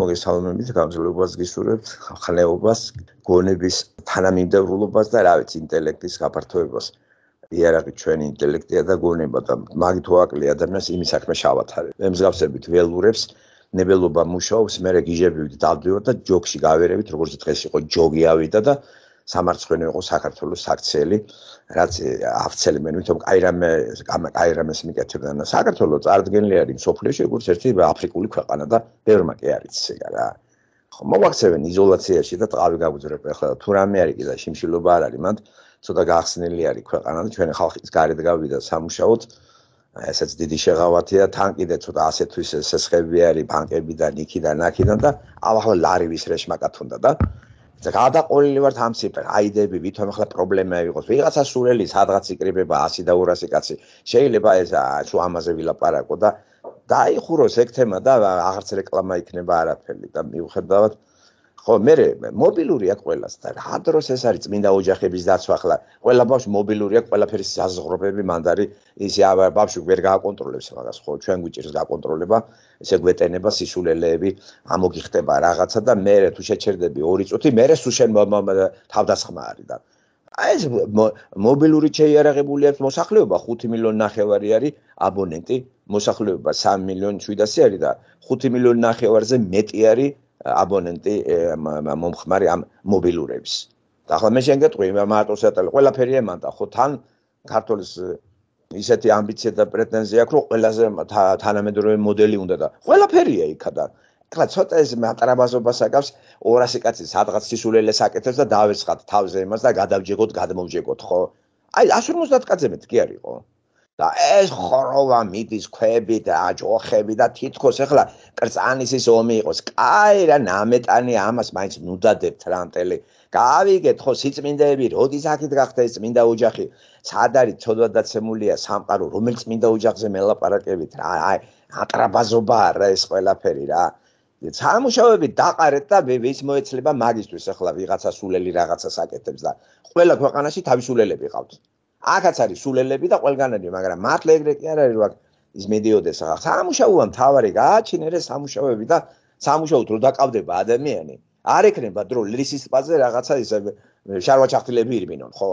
მოგესალმებით გამძლეობას გისურვებთ ხალხეობას გონების თანამიმდევრულობას და რა ვიცი ინტელექტის გაფართოებას იარაღი ჩვენი ინტელექტია და გონება და მაგით ვაკლი ადამიანს იმის საქმე შავათარე მე მსგავსებით ველურებს ნებელობა მუშაობს მე რეგიჟები ვდავდივარ და ჯოგში გავერევით როგორც დღეს იყო ჯოგი ავიდა და სამარცხვენო იყო საქართველოს საქციელი, რაც ავცელებენ, ვითომ კაირამე კაირამეს მიკეთებდნენ. საქართველო წარდგენილი არის სოფლიოში, როგორც ერთი აფრიკული ქვეყანა და ბევრმა კი არის ეგ რა. ხო, მოგახსენენ იზოლაციაში და ტყავი გაგუძრებ. ეხლა თუ რამე არის კიდე შიმშილობა არ არის მანდ, ცოტა გაახსნილი არის ქვეყანა და ჩვენი ხალხის გარეთ გავიდა სამუშაოდ. ესეც დიდი შეღავათია, თან კიდე ცოტა ასე თვის სესხები არის ბანკებიდან, იქიდან, აქედან და ახლა ლარივის რეშმაკა თუნდა და გადაყოლილი ვართ ამ ციფრ. აი დები ვითომ ახლა პრობლემა იყოს. ვიღაცა სულელი სადღაც იკრიბება 100 და 200 კაცი. შეიძლება ეს შუ ამაზე ვილაპარაკო და დაიხუროს ეგ თემა და აღარც რეკლამა იქნება არაფერი და მიუხედავად ხო მე მობილური აქვს ყველას და რა დროს ეს არის წმინდა ოჯახების დაცვა ხლა ყველა ბავშვი მობილურია ყველაფერი საზღრობები მანდარი ისე ბავშვი ვერ გააკონტროლებს მაგას ხო ჩვენ გვიჭირს გაკონტროლება ესე გვეტენება სისულელეები ამოგიხდება რაღაცა და მე თუ შეჩერდები ორი წუთი მე სულ შენ თავდასხმა არის და აი მობილური შეიარაღებული აქვს მოსახლეობა 5 მილიონი ნახევარი არის აბონენტი მოსახლეობა 3 მილიონი 700 არის და 5 მილიონი ნახევარზე მეტი არის აბონენტი მომხმარი ამ მობილურებს. და ახლა მე შენ გეტყვი, მარტო სატელი, ყველაფერია მანდა, ხო თან ქართლის ისეთი ამბიცია და პრეტენზია აქვს, რომ ყველაზე თანამედროვე მოდელი უნდა და ყველაფერია იქადან. ახლა ცოტა ეს მატრაბაზობას აკავს 200 კაცი სადღაც სისულელეს აკეთებს და დავესხათ თავზე იმას და გადავჯეგოთ, გადმოვჯეგოთ, ხო? აი 150 კაცზე მეთქი არისო. და ეს ხროვა მიდის ქვეები და აჯოხები და თითქოს ახლა კრწანის ის ომი იყოს. კაი რა ნამეტანი ამას მაინც ნუდადებთ რა ამტელი. გავიგეთ ხო სიწმინდეები, როდის აქეთ გახდა ეს წმინდა ოჯახი? სად არის ცოდვა დაცემულია სამყარო, რომელიც წმინდა ოჯახზე მელაპარაკებით რა. აი, ატრაბაზობაა რა ეს ყველაფერი რა. სამუშაოები დაყარეთ და ვის მოეცლება მაგისტრის ახლა ვიღაცა სულელი რაღაცას აკეთებს და ყველა ქვეყანაში თავისულელები ყავთ. აქაც არის სულელები და ყველგან არის, მაგრამ მართლა ეგრე კი არ არის, რა ის მედიოდეს ახლა. სამუშაოა მთავარი გააჩინერე სამუშაოები და სამუშაოდ რო დაკავდება ადამიანი, არ ეკნება დრო ლისისტაზე რაღაცა ის შარვაჩახტილები ირბინონ, ხო?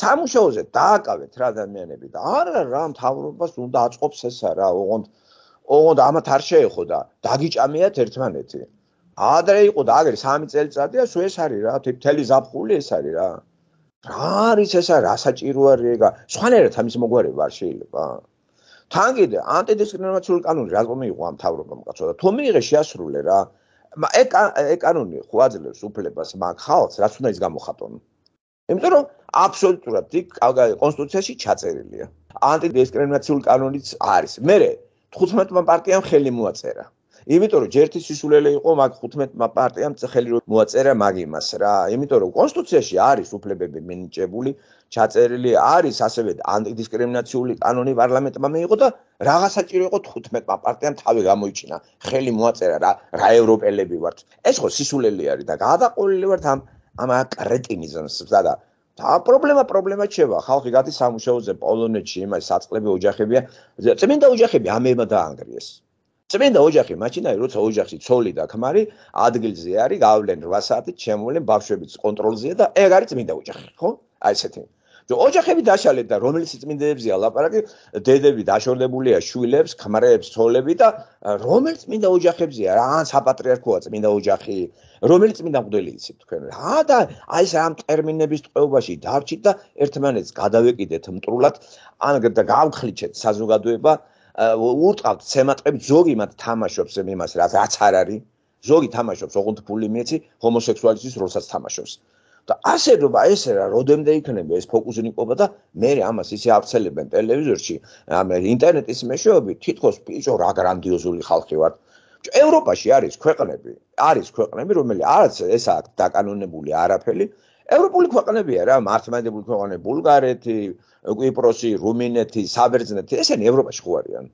სამუშაოზე დააკავეთ რა ადამიანები და არა რა მთავრობას უნდა აწყობს ესა რა, ოღონდ ოღონდ ამათ არ შეეხო და დაგიჭამიათ ერთმანეთი. ადრე იყო და აგერ სამი წელიწადია, სულ ეს არის რა, თითი ზაფხული ეს არის რა. რა არის ესა რა საჭიროა რეგა სხვანაირად ამის მოგვარება არ შეიძლება თან კიდე ანტიდისკრიმინაციული კანონი რა თქმა იყო ამ თავრობამ კაცოდა თუ მიიღე შეასრულე რა ეკ ეკ კანონი ხო აძლევს უფლებას მაგ ხალხს რაც უნდა ის გამოხატონ იმიტომ რომ აბსოლუტურად დი კონსტიტუციაში ჩაწერილია ანტიდისკრიმინაციული კანონიც არის მე 15 პარტიამ ხელი მოაწერა იმიტომ რომ ჯერთი სისულელე იყო მაგ 15 პარტიამ წხელი რომ მოაწერა მაგ იმას რა იმიტომ რომ კონსტიტუციაში არის უფლებები მინიჭებული ჩაწერილი არის ასევე ანტიდისკრიმინაციული კანონი პარლამენტმა მიიღო და რაღა საჭირო იყო 15 პარტიამ თავი გამოიჩინა ხელი მოაწერა რა რა ევროპელები ვართ ეს ხო სისულელე არის და გადაყოლილი ვართ ამ ამ კრეტინიზმს და ა პრობლემა პრობლემა ჩება ხალხი გადის სამუშაოზე პოლონეთში იმას საწლები ოჯახებია წმინდა ოჯახები ამება დაანგრიეს წმინდა ოჯახი მაჩინაი როცა ოჯახში ცოლი და ქმარი ადგილზე არის გავლენ 8 საათით შემოვლენ ბავშვებს კონტროლზეა და ეგ არის წმინდა ოჯახი ხო აი ესეთი ოჯახები დაშალეთ და რომელიც წმინდაებზია ლაპარაკი დედები დაშორდებულია შვილებს ქმარებს ცოლები და რომელიც წმინდა ოჯახებზია რა ან საპატრიარქოა წმინდა ოჯახი რომელიც წმინდა მღვდელი იცით თქვენ რა და აი ეს ამ ტერმინების წყობაში დარჩით და ერთმანეთს გადავეკიდეთ მტრულად ან გავხლიჩეთ საზოგადოება უტყავთ ცემატები ზოგი მათ თამაშობს იმას რაც რაც არ არის ზოგი თამაშობს ოღონდფული მეცი ჰომოსექსუალიზმის როლსაც თამაშობს და ასე რომ ესე რა როდემდე იქნება ეს ფოკუსი ყობა და მე ამას ისე აფცელებენ ტელევიზორში ამ ინტერნეტის მეშვეობით თითქოს ბიჭო რა გრანდიოზული ხალხი ვარ ევროპაში არის ქვეყნები არის ქვეყნები რომელი არც ესა დაკანონებული არაფერი ევროპული ქვეყნებია რა მართლმადებული ქვეყნები ბულგარეთი კვიპროსი, რუმინეთი, საბერძნეთი, ესენი ევროპაში ხო არიან.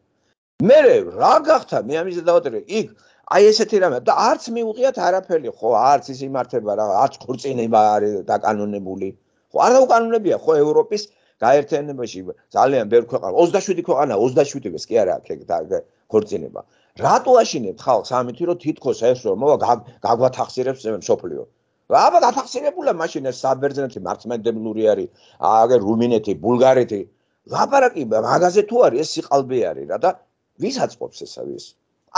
მერე რა გახთა მე ამის დავატრე იქ აი ესეთი რამე და არც მიუღიათ არაფერი ხო არც ის იმართება რა არც ქორწინება არის დაკანონებული ხო არა უკანონებია ხო ევროპის გაერთიანებაში ძალიან ბევრი ქვეყანა 27 ქვეყანა 27-ის კი არა აქ ქორწინება რატო აშინებთ ხალხს ამით რომ თითქოს ეს რომ მოვა გაგვათახსირებს სოფლიო აბა დათახცებულა მაშინ ეს საბერძნეთი მართმადებლური არის აგერ რუმინეთი ბულგარეთი ლაპარაკი მაგაზე თუ არის ეს სიყალბე არის რა და ვის აწყობს ესა ვის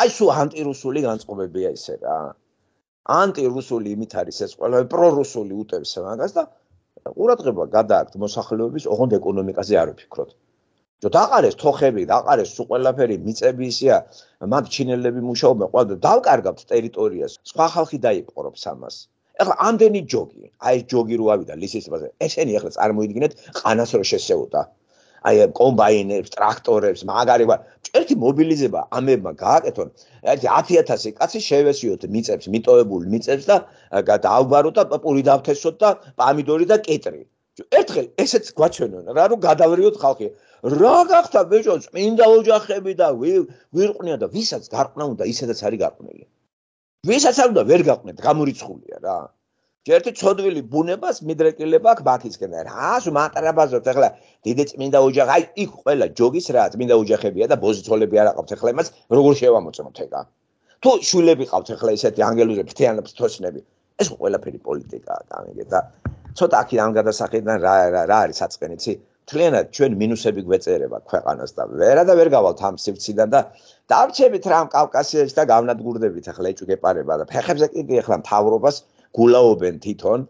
აი სულ ანტირუსული განწყობებია ესე რა ანტირუსული იმით არის ეს ყველა პრორუსული უტევს მაგას და ყურადღება გადააქვს მოსახლეობის ოღონდ ეკონომიკაზე არ ვფიქროთ ჯო დაყარეს თოხები დაყარეს სულ ყველაფერი მიწები ისია მათ ჩინელები მუშაობენ ყველა დავკარგავთ ტერიტორიას სხვა ხალხი დაიპყრობს ამას ეხლა ამდენი ჯოგი, აი ეს ჯოგი რო ავიდა ლისისებაზე, ესენი ეხლა წარმოიდგინეთ ყანას რო შეშეოდა. აი კომბაინერებს, ტრაქტორებს, მაგარია, ერთი მობილიზება ამებმა გააკეთონ. აი 10000 კაცი შევესიოთ მიწებს, მიტოვებულ მიწებს და დაავბაროთ და პური დავთესოთ და პამიდორი და კეტრი. ერთხელ ესეც გვაჩვენონ, რა რო გადავრიოთ ხალხი. რა გახთა ბიჭო, წმინდა ოჯახები და ვირყნია და ვისაც გარყვნა უნდა, ისედაც არის გარყვნილი. ვისაც არ უნდა ვერ გაყვნეთ გამურიცხულია რა ერთი ცოდვილი ბუნებას მიდრეკილება აქვს მათისგან და რა სულ მატრაბაზობთ ახლა დიდი წმინდა ოჯახი აი იქ ყველა ჯოგის რა წმინდა ოჯახებია და ბოზიცოლები არ აყავთ ახლა იმას როგორ შევამოწმოთ ეგა თუ შვილები ყავთ ახლა ესეთი ანგელოზები ფთიანებს თოცნები ეს ყველაფერი პოლიტიკაა და ამიგე და ცოტა აქ ამ გადასახედიდან რა რა რა არის საწყენიცი თლიანად ჩვენ მინუსები გვეწერება ქვეყანას და ვერა და ვერ გავალთ ამ სივცილიდან და დარჩებით რამ კავკასიაში და გავნადგურდებით ახლა ეჭვგეპარება და ფეხებზე კიდე ახლა მთავრობას გულაობენ თვითონ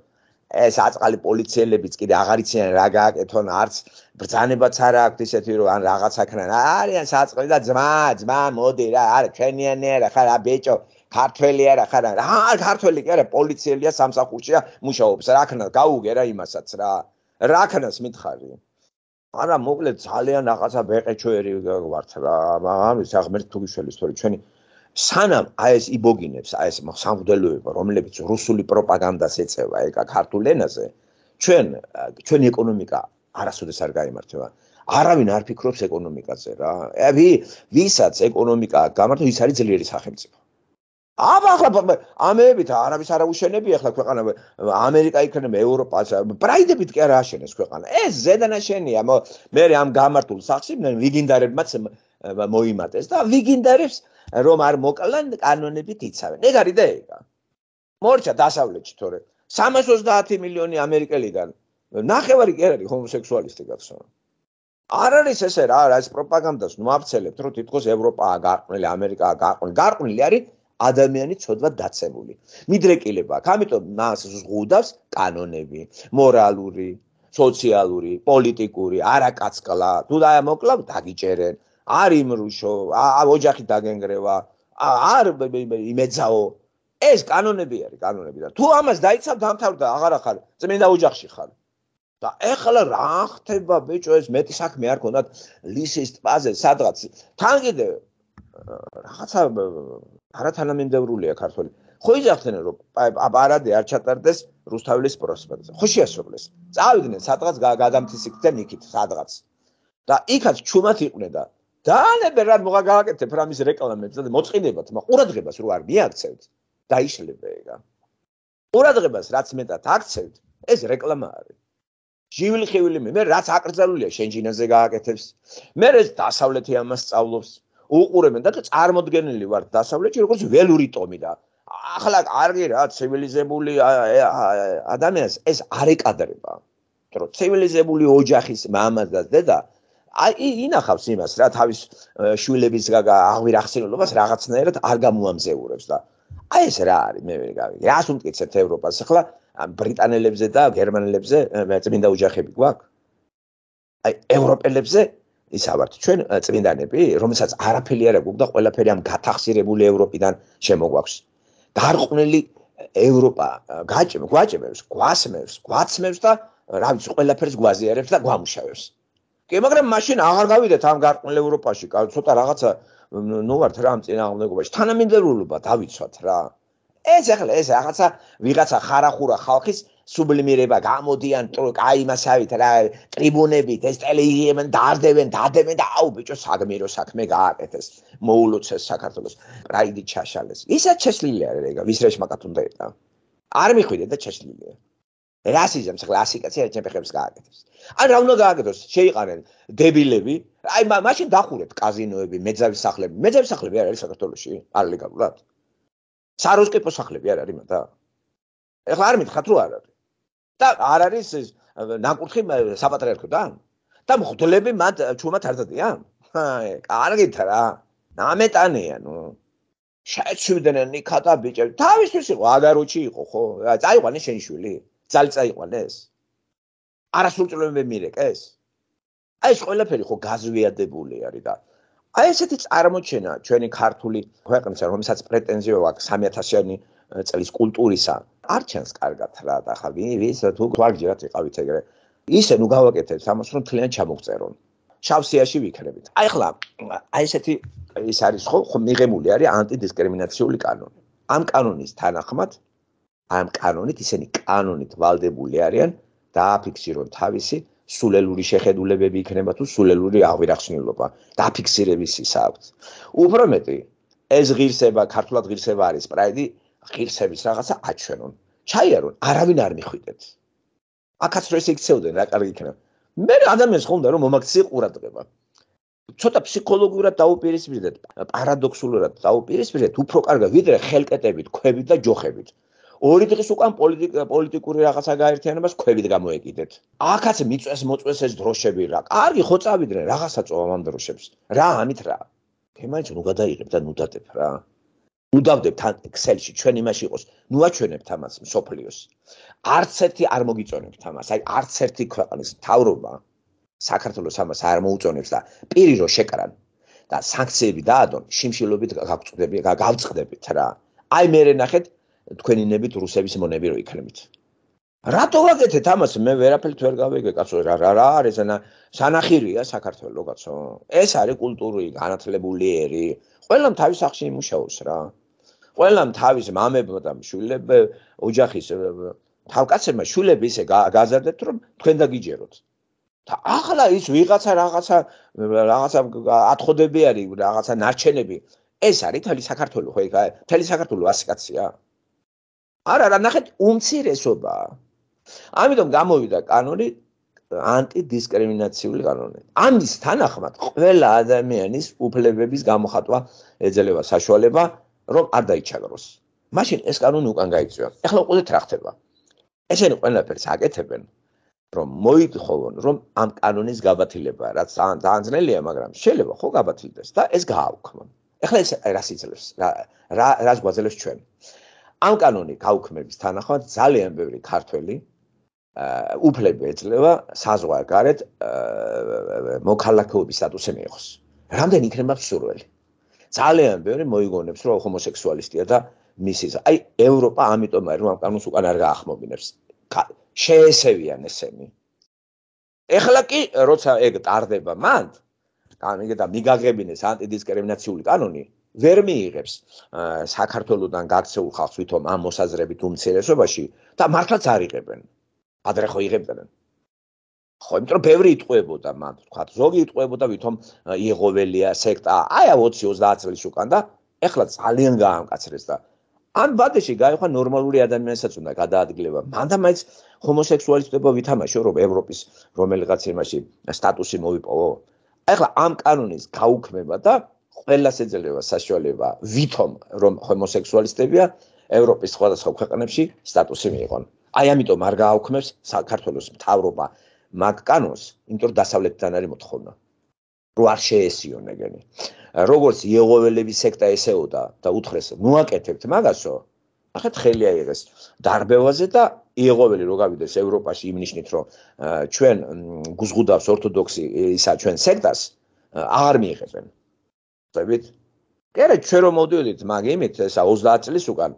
ეს აწყალი პოლიციელებიც კიდე აღარ იციან რა გააკეთონ არც ბრძანებაც არ აქვს ისეთი რომ ან რაღაც აქნან არიან საწყალი და ძმა ძმა მოდი რა არ ჩენიანე რა ხარ აბეჭო ქართველი არა ხარ რა არ ქართველი კი არა პოლიციელია სამსახურშია მუშაობს რა ქნა გაუგე რა იმასაც რა რა ქნას მითხარი არა მოკლედ ძალიან რაღაცა ბეყეჩვერი ვართ რა მაგრამ ის აღმერთ თუ გიშველი თორე ჩვენი სანამ აი ეს იბოგინებს აი ეს სამღვდელოება რომლებიც რუსული პროპაგანდას ეწევა ეგა ქართულ ენაზე ჩვენ ჩვენი ეკონომიკა არასოდეს არ გამართება არავინ არ ფიქრობს ეკონომიკაზე რა აი ვისაც ეკონომიკა გამართო ის არის ძლიერი სახელმწიფო აბა ახლა ამეებით არავის არ აუშენებია ახლა ქვეყანა ამერიკა იქნება ევროპაც პრაიდებით კი არ აშენეს ქვეყანა ეს ზედანაშენია მე ამ გამართულ სახლში ვიგინდარებმაც მოიმატეს და ვიგინდარებს რომ არ მოკლან კანონებით იცავენ ეგ არის და ეგა მორჩა დასავლეთში თორე 330 მილიონი ამერიკელიდან ნახევარი კი არის ჰომოსექსუალისტი გახსოვთ არ არის ესე რა ეს პროპაგანდას ნუ აფცელებთ რომ თითქოს ევროპაა გარყვნილი ამერიკაა გარყვნილი გარყვნილი არის ადამიანი ცოდვა დაცემული. მიდრეკილება აქვს, ამიტომ მას ზღუდავს კანონები, მორალური, სოციალური, პოლიტიკური, არაკაცკლა. თუ დაემოკლავ, დაგიჭერენ. არ იმრუშო, ოჯახი დაგენგრევა, არ იმეძაო. ეს კანონები არის, კანონები და თუ ამას დაიცავ დამთავრდა, აღარ ახარ, წმინდა ოჯახში ხარ. და ეხლა რა ხდება, ბიჭო, ეს მეტი საქმე არ ქონდათ ლისის ტბაზე სადღაც. თან კიდე რაღაცა არათანამიმდევრულია ქართული. ხო იძახდნენ რომ პარადი არ ჩატარდეს რუსთავის პროსპექტზე. ხო შეასრულეს. წავიდნენ სადღაც გადამთის იქიდან იქით სადღაც. და იქაც ჩუმად იყვნენ და დაანებენ რა მოგა გააკეთებ რა მის რეკლამებს და მოწყინებათ, მაგრამ ყურადღებას რო არ მიაქცევთ, დაიშლება ეგა. ყურადღებას რაც მეტად აქცევთ, ეს რეკლამა არის. ჟივილი ხივილი მე რაც აკრძალულია შენ ჯინაზე გააკეთებს. მე ეს დასავლეთი ამას სწავლობს. უყურებენ და წარმოდგენილი ვარ დასავლეთში როგორც ველური ტომი და ახლა კარგი რა ცივილიზებული ადამიანს ეს არ ეკადრება რომ ცივილიზებული ოჯახის მამას და დედა აი ინახავს იმას რა თავის შვილების აღვირახსენებლობას რაღაცნაირად არ გამოამზეურებს და აი ეს რა არის მე ვიგავი რას უმტკიცებთ ევროპას ახლა ბრიტანელებზე და გერმანელებზე წმინდა ოჯახები გვაქვს აი ევროპელებზე ისავარ ჩვენ წმინდანები რომელსაც არაფერი არ აქვს და ყველაფერი ამ გათახსირებული ევროპიდან შემოგვაქვს დარყვნილი ევროპა გაჭებს გვაჭებს გვასმევს გვაცმევს და რა ვიცი ყველაფერს გვაზიარებს და გვამუშავებს კი მაგრამ მაშინ აღარ გავიდეთ ამ გარყვნილ ევროპაში ცოტა რაღაცა ნუ ვართ რა ამ წინააღმდეგობაში თანამედროულობა დავიცვათ რა ეს ახლა ეს რაღაცა ვიღაცა ხარახურა ხალხის სუბლიმირება გამოდიან აიმასავით რა ტრიბუნებით ეს ტელევიზიებიდან დაარდევენ დადებენ და აუ ბიჭო საგმირო საქმე გააკეთეს მოულოცეს საქართველოს პრაიდი ჩაშალეს ისაც ჩაშლილია რა ვის რა შემაკათ უნდა იყო არ მიხვიდა და ჩაშლილია რასიზმს კლასიკაცია ჩემპიონებს გააკეთეს ან რა უნდა გააკეთოს შეიყარენ დებილები აი მაშინ დახურეთ კაზინოები მეძავი სახლები მეძავი სახლები არ არის საქართველოში არ ლეგალურად საროსკეპო სახლები არ არის მათა ეხლა არ მითხათ რომ არ არის და არ არის ნაკურთხი საპატრიარქო და და მღვდლები მათ ჩუმად არ დადიან? კარგით რა. ნამეტანია, ნუ. შეცვიდნენ იქათა ბიჭები. თავისთვის იყო ადაროჩი იყო, ხო? წაიყვანე შენ შვილი. ძალი წაიყვანეს. არასულწლებები მირეკეს. აი ეს ყველაფერი ხო გაზვიადებული არის და აი ესეთი წარმოჩენა ჩვენი ქართული ქვეყნისა, რომელსაც პრეტენზია აქვს 3000-იანი წლის კულტურისა, არ ჩანს კარგად რა და ხა ვის თუ გვარჯერათ იყავით ეგრე ისე ნუ გავაკეთეთ სამას რომ თლიან ჩამოგწერონ შავსიაში ვიქნებით აი ხლა აი ესეთი ის არის ხო მიღებული არის ანტიდისკრიმინაციული კანონი ამ კანონის თანახმად ამ კანონით ისინი კანონით valdebuli არიან დააფიქსირონ თავისი სულელური შეხედულებები იქნება თუ სულელური აღვირახსნილობა დააფიქსირების ის აქვს უფრო მეტი ეს ღირსება ქართულად ღირსება არის პრაიდი ღირსების რაღაცა აჩვენონ. ჩაიარონ, არავინ არ მიხვიდეთ. აკაც რო ესე იქცეოდნენ, რა კარგი იქნება. მე ადამიანს ხომდა რომ მომაქცი ყურადღება. ცოტა ფსიქოლოგიურად დაუპირისპირდეთ, პარადოქსულურად დაუპირისპირდეთ, უფრო კარგი ვიდრე ხელკეტებით, ქვევით და ჯოხებით. ორი დღის უკან პოლიტიკა პოლიტიკური რაღაცა გაერთიანებას ქვევით გამოეკიდეთ. აკაც მიწეს მოწეს ეს დროშები რა. კარგი, ხო წავიდნენ რაღაცა წოვა ამ დროშებს. რა ამით რა? თემა ჯუნ გადაიღებ და ნუ დადებ რა. უდავდებთ ან ექსელში ჩვენ იმაში იყოს ნუ აჩვენებთ ამას სოფლიოს არც ერთი არ მოგიწონებთ ამას აი არც ერთი ქვეყნის მთავრობა საქართველოს ამას არ მოუწონებს და პირი რო შეკრან და სანქციები დაადონ შიმშილობით გაგწდები გავწდებით რა აი მერე ნახეთ თქვენი ნებით რუსების მონები რო იქნებით რატო ვაკეთეთ ამას მე ვერაფერს ვერ გავეგე კაცო რა რა არის ანა სანახირია საქართველოს კაცო ეს არის კულტურული განათლებული ერი ყველამ თავის ახში იმუშაოს რა. ყველამ თავის მამებმა და შვილებ ოჯახის თავკაცებმა შვილები ისე გაზარდეთ რომ თქვენ დაგიჯეროთ. და ახლა ის ვიღაცა რაღაცა რაღაცა ათხოვები არის რაღაცა ნარჩენები. ეს არის თელი საქართველოს ხო ეგა? თელი საქართველოს ასკაცია. არა, რა ნახეთ, უმცირესობა. ამიტომ გამოვიდა კანონი ანტიდისკრიმინაციული კანონები. ამის თანახმად, ყველა ადამიანის უფლებების გამოხატვა ეძლევა საშუალება, რომ არ დაიჩაგროს. მაშინ ეს კანონი უკან გაიწვია. ეხლა უყურეთ რა ხდება. ესენი ყველაფერს აკეთებენ, რომ მოითხოვონ, რომ ამ კანონის გაბათილება, რაც ძალიან ძნელია, მაგრამ შეიძლება ხო გაბათილდეს და ეს გააუქმონ. ეხლა ეს რას იძლევს? რა რას გვაძლევს ჩვენ? ამ კანონი გაუქმების თანახმად ძალიან ბევრი ქართველი უფლებ ეძლევა საზღვარგარეთ მოქალაქეობის სტატუსი მიიღოს. რამდენი იქნება მსურველი? ძალიან ბევრი მოიგონებს, რომ ჰომოსექსუალისტია და მისის. აი ევროპა ამიტომ არის რომ ამ კანონს უკან არ გაახმობინებს. შეესევიან ესენი. ეხლა კი როცა ეგ ტარდება მან კანონი და მიგაღებინეს ანტიდისკრიმინაციული კანონი ვერ მიიღებს საქართველოსთან გაქცეულ ხალხს თვითონ ამ მოსაზრებით უმცირესობაში და მართლაც არიღებენ. ადრე ხო იღებდნენ ხო იმიტომ რომ ბევრი იტყვებოდა მან თქვა ზოგი იტყვებოდა ვითომ იეღოველია სექტა აია 20-30 წელს უკან და ეხლა ძალიან გაამკაცრეს და ან ბადეში გაიხვა ნორმალური ადამიანსაც უნდა გადაადგილება მან და მაიც ჰომოსექსუალიზმდება ვითამაშო რომ ევროპის რომელიღაც ერთში სტატუსი მოიპოვო ეხლა ამ კანონის გაუქმება და ყველას ეძლევა საშუალება ვითომ რომ ჰომოსექსუალისტებია ევროპის სხვადასხვა ქვეყნებში სტატუსი მიიღონ. აი ამიტომ არ გააოქმებს საქართველოს მთავრობა მაკკანოს, იმიტომ დასავლეთიდან არის მოთხოვნა. რო არ შეესიონ ეგენი. როგორც იეღოველების სექტა ესეოდა და უთხრეს მოაკეთებთ მაგასო. ახეთ ხელი აიღეს დარბევაზე და იეღოველი რო გავიდეს ევროპაში იმნიშნით რომ ჩვენ გუზღუდავს ორთოდოქსი ისა ჩვენ სექტას აღარ მიიღებენ. წებით? კერე ჩვენ რომ მოდიოდით მაგ იმით ესა 30 წლის უკან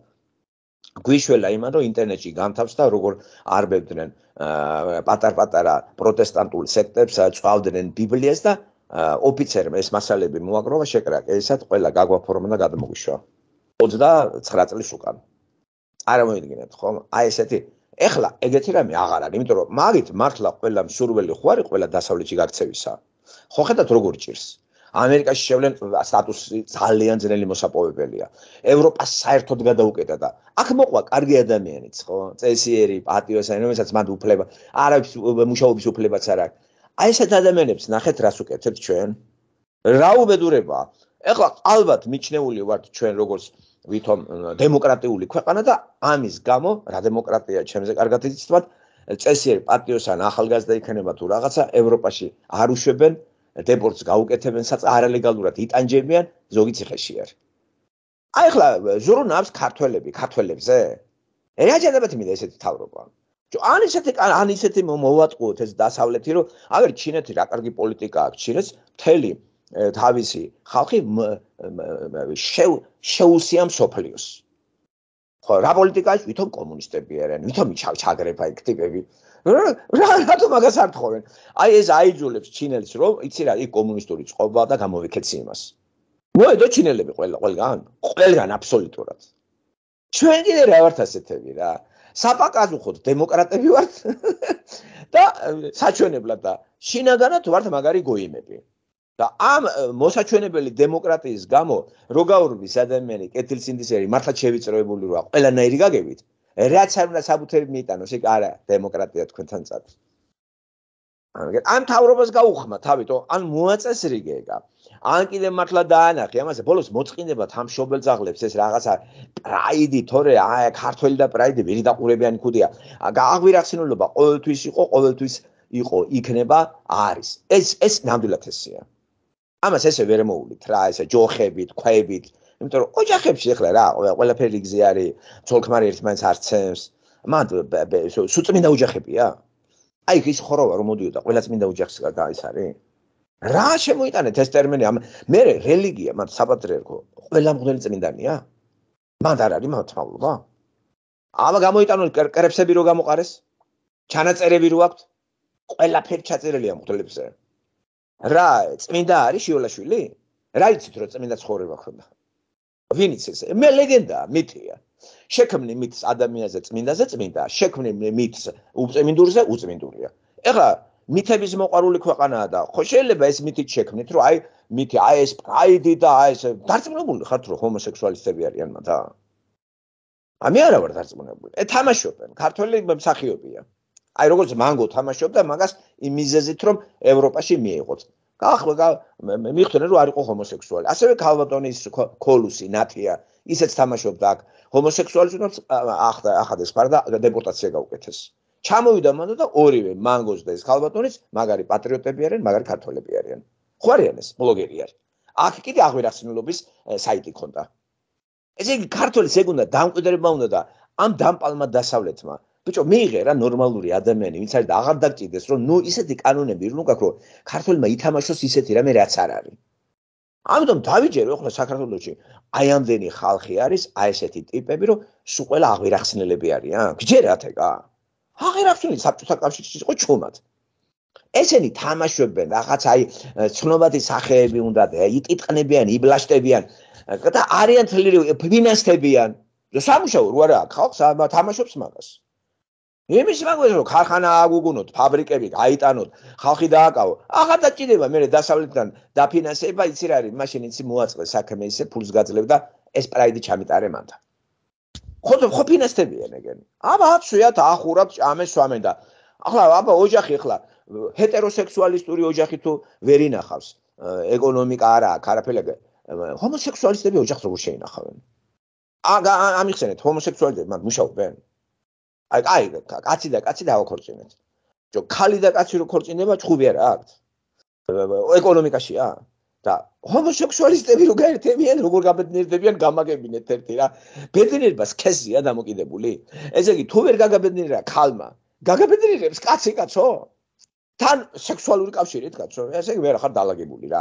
გვიშველა იმან რომ ინტერნეტში გამთავსდა როგორ არბებდნენ პატარ-პატარა პროტესტანტულ სექტებს წვავდნენ ბიბლიას და ოფიცერებმა ეს მასალები მოაგროვა შეკრაკა ესაც ყველა გაგვაფორმა და გადმოგვიშვა 29 წელს უკან არ მოიგინეთ ხო აი ესეთი ეხლა ეგეთი რამე აღარ არის იმიტომ რომ მაგით მართლა ყველა მსურველი ხوარი ყველა დასავლეთში გაქცევისა ხო ხედავთ როგორ ჭირს ამერიკაში შევლენ სტატუსი ძალიან ძნელი მოსაპოვებელია. ევროპა საერთოდ გადაუკეთა და აქ მოყვა კარგი ადამიანიც, ხო? წესიერი, პატიოსანი, რომელსაც მათ უფლება, არავის მუშაობის უფლებაც არ აქვს. აი ესეთ ადამიანებს ნახეთ რას უკეთებთ ჩვენ? რა უბედურება. ეხლა ალბათ მიჩნეული ვართ ჩვენ როგორც ვითომ დემოკრატიული ქვეყანა და ამის გამო რა დემოკრატია ჩემზე კარგად იცით, წესიერ პატიოსან ახალგაზრდა იქნება თუ რაღაცა ევროპაში არ უშვებენ დეპორტს გაუკეთებენ საწ არალეგალურად იტანჯებიან ზოგი ციხეში არ. აი ხლა ზურუნავს ქართველები ქართველებზე? რა ჯერებათ მინდა ესეთი თავრობა? ჯო ან ისეთი ან ისეთი მოვატყუოთ ეს დასავლეთი რომ აგერ ჩინეთი რა კარგი პოლიტიკა აქვს ჩინეთს მთელი თავისი ხალხი შეუსიამ სოფლიოს ხო რა პოლიტიკაა თვითონ კომუნისტები არიან თვითონ ჩაგრება ეგ ტიპები რა რატო მაგას ართხოვენ? აი ეს აიძულებს ჩინელს რომ იცი რა, იქ კომუნისტური წყობა და გამოიქეცი იმას. მოედო ჩინელები ყველა ყველგან, ყველგან აბსოლუტურად. ჩვენ კიდე რა ვართ ასეთები რა. საპაკაზუხოთ დემოკრატები ვართ და საჩვენებლად და შინაგანად ვართ მაგარი გოიმები. და ამ მოსაჩვენებელი დემოკრატიის გამო როგორ ვის ადამიანი კეთილსინდისერი მართლა შევიწროებული როა ყველანაირი გაგებით რაც არ უნდა საბუთები მიიტანოს, იქ არა დემოკრატია თქვენთან წაქვს. ანუ ამ თავრობას გაუხმა თავითო, ან მოაწეს რიგი ეგა. ან კიდე მართლა დაანახე ამაზე, ბოლოს მოწყინდება თამშობელ ძაღლებს ეს რაღაცა პრაიდი, თორე აი ქართველი და პრაიდი ვერი დაყურებიანი ქუდია. გააღვირახსენულობა ყოველთვის იყო, ყოველთვის იყო, იქნება, არის. ეს ეს ნამდვილად ესეა. ამას ესე ვერ მოულით რა, ესე ჯოხებით, ქვეებით, იმიტომ რომ ოჯახებში ახლა რა ყველაფერი იგზე არის ძოლქმარი ერთმანეთს არცემს მანდ სუწმინდა ოჯახებია აი ის ხოროვა რომ მოდიოდა ყველა წმინდა ოჯახს გარდა ის არის რა შემოიტანეთ ეს ტერმინი ამ მე რელიგია მანდ საპატრიარქო ყველა მღვდელი წმინდანია მანდ არ არის მართლობა აბა გამოიტანო კერებსები რო გამოყარეს ჩანაწერები რო აქვთ ყველაფერი ჩაწერილია მღვდლებზე რა წმინდა არის შიოლაშვილი რა იცით რომ წმინდა ცხოვრება ხდება ვინც ეს მე ლეგენდაა მითია შექმნი მითს ადამიანზე წმინდაზე წმინდა შექმნი მითს უწმინდურზე უწმინდურია ეხლა მითების მოყარული ქვეყანაა და ხო შეიძლება ეს მითი შექმნით რომ აი მითი აი ეს პრაიდი და აი ეს დარწმუნებული ხართ რომ ჰომოსექსუალისტები არიან მათ ამი არა ვარ დარწმუნებული ე თამაშობენ ქართველი მსახიობია აი როგორც მანგო თამაშობდა მაგას იმ მიზეზით რომ ევროპაში მიიღოთ ახლა მიხვდნენ რომ არ იყო ჰომოსექსუალი. ასევე კალბატონის კოლუსი ნატია ისეც თამაშობდა აქ ჰომოსექსუალიზმს ახლა ახადეს გარდა დეპორტაცია გაუკეთეს. ჩამოვიდა მანდო და ორივე მანგოს და ეს კალბატონის მაგარი პატრიოტები არიან, მაგარი ქართველები არიან. ხوارიან ეს ბლოგერი არის. აქ კიდე აღვერასინულობის საიტი ქონდა. ესე იგი ქართველს ეგ უნდა დამკვიდრება უნდა და ამ დამპალმა დასავლეთმა ბიჭო მიიღე რა ნორმალური ადამიანი ვინც არის და აღარ დაგჭირდეს რომ ნუ ისეთი კანონები რომ გაქვს რომ ქართველმა ითამაშოს ისეთი რამე რაც არ არის ამიტომ დავიჯერე ხოლმე საქართველოსში აი ამდენი ხალხი არის აი ესეთი ტიპები რომ სულ ყველა აღვირახსნელები არიან გჯერათ ეგა აღვირახსნელი საბჭოთა კავშირში იყო ჩუმად ესენი თამაშობენ რაღაც აი ცნობადი სახეები უნდა იტიტყნებიან იბლაშტებიან და არიან თლილი ფინანსებიან და სამუშაო რა აქვს ხალხს ამ თამაშობს მაგას იმის მაგვეს რომ ქარხანა აგუგუნოთ, ფაბრიკები გაიტანოთ, ხალხი დააკავო. ახლა დაჭირება მე დასავლეთიდან დაფინანსება, იცი რა არის, მაშინ იცი მოაწყე საქმე ისე ფულს გაძლევდა ეს პრაიდი ჩამიტარე მანდა. ხო ხო ხო ფინანსებიან ეგენი. აბა აცვიათ ახურავ ჭამე სვამე და ახლა აბა ოჯახი ხლა ჰეტეროსექსუალისტური ოჯახი თუ ვერ ინახავს ეკონომიკა არა ქარაფელა ჰომოსექსუალისტები ოჯახს როგორ შეინახავენ? აგა ამიხსენეთ ჰომოსექსუალები მან მუშაობენ? აი აი კაცი და კაცი დააქორწინეთ. ჯო ქალი და კაცი რო ქორწინდება, ჩხუბი არა აქვს. ეკონომიკაშია. და ჰომოსექსუალისტები რო გაერთებიან, როგორ გაბედნიერდებიან, გამაგებინეთ ერთი რა. ბედნიერება სქესია დამოკიდებული. ესე იგი, თუ ვერ გაგაბედნიერა ქალმა, გაგაბედნიერებს კაცი კაცო? თან სექსუალური კავშირით კაცო. ესე იგი, ვერ ხარ დაალაგებული რა.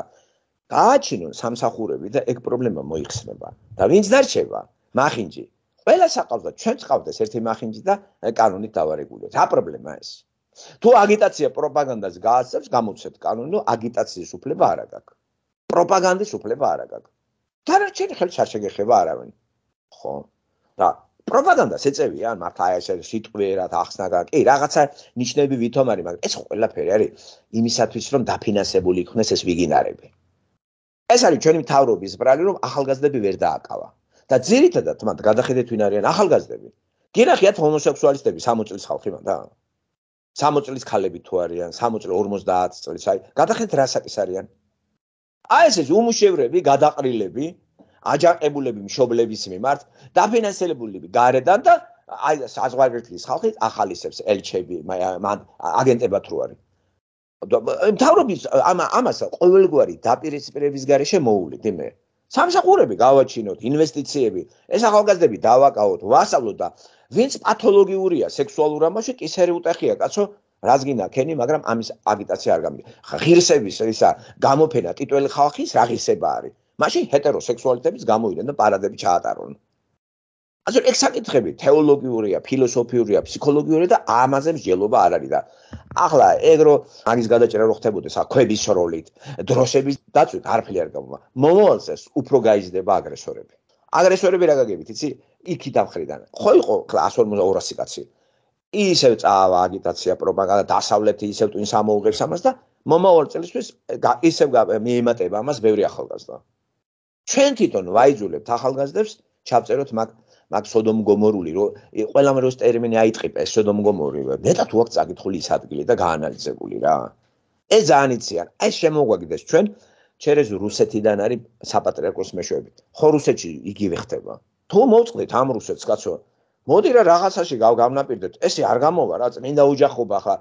გააჩინონ სამსახურები და ეგ პრობლემა მოიხსნება. და ვინც დარჩება? მახინჯი. ყველა საყალბო ჩვენ წავდეს ერთი მახინჯი და კანონით დავარეგულოთ. რა პრობლემაა ეს? თუ აგიტაცია პროპაგანდას გააცხებს, გამოცეთ კანონი, ნუ აგიტაციის უფლება არ აქვს. პროპაგანდის უფლება არ აქვს. დანარჩენი ხელს არ შეგეხება არავინ. ხო. და პროპაგანდას ეწევიან, მართ აი ეს სიტყვიერად ახსნაგა. კი, რაღაცა ნიშნები ვითომარი, მაგრამ ეს ყველაფერი არის იმისათვის, რომ დაფინანსებული იქნეს ეს ვიგინარები. ეს არის ჩვენი მთავრობის ბრალი, რომ ახალგაზრდები ვერ დააკავა. და ძირითადად მათ გადახედეთ ვინ არიან ახალგაზრდები. გინახიათ ჰომოსექსუალისტები 60 წლის ხალხი მანდა. 60 წლის ქალები თუ არიან, 60 წლის 50 წლის, აი, გადახედეთ რა საკის არიან. აი ესე უმუშევრები, გადაყრილები, აჯანყებულები მშობლების მიმართ, დაფინანსებულები გარედან და აი საზღვარგრძლის ხალხი ახალისებს ელჩები, მან აგენტებად თუ არის. მთავრობის ამას ყოველგვარი დაპირისპირების გარეშე მოულიდი მე. სამსახურები გავაჩინოთ, ინვესტიციები. ეს ახალგაზრდები დავაკავოთ, ვასწავლოთ და ვინც პათოლოგიურია სექსუალურ ამაში, კისერი უტეხია, კაცო, რაც გინდა ხენი, მაგრამ ამის აგიტაცია არ გამიგე. ღირსების ისა გამოფენა ტიტველი ხალხის რაღისება არის. მაშინ ჰეტეროსექსუალიტების გამოიდან და პარადები ჩაატარონ. ასე ეს საკითხები თეოლოგიურია, ფილოსოფიურია, ფსიქოლოგიურია და ამაზე მსჯელობა არ არის და ახლა ეგ რომ არის გადაჭრა რო ხდებოდეს აქვეების როლით, დროშების დაწვით არფილი არ გამომა. მომავალს უფრო გაიზრდება აგრესორები. აგრესორები რა გაგებით, იცი? იქი დამხრიდან. ხო იყო ახლა 140-200 კაცი. ისევ წავა აგიტაცია, პროპაგანდა დასავლეთ ისევ ტვინს ამოუღებს ამას და მომავალ წელსთვის ისევ მიემატება ამას ბევრი ახალგაზრდა. ჩვენ თვითონ ვაიძულებთ ახალგაზრდებს ჩაწეროთ მაგ მაგ სოდომ გომორული რო ყველამ როს ტერმინი აიტყიპა სოდომ გომორი მეტად უაქ წაკითხული ის ადგილი და გაანალიზებული რა ეს ძალიან იციან აი შემოგვაგდეს ჩვენ ჩერეზ რუსეთიდან არის საპატრიარქოს მეშვეობით ხო რუსეთში იგივე ხდება თუ მოვწყდით ამ რუსეთს კაცო მოდი რა რაღაცაში გავგამნაპირდეთ ესე არ გამოვა რა წმინდა უჯახობა ხა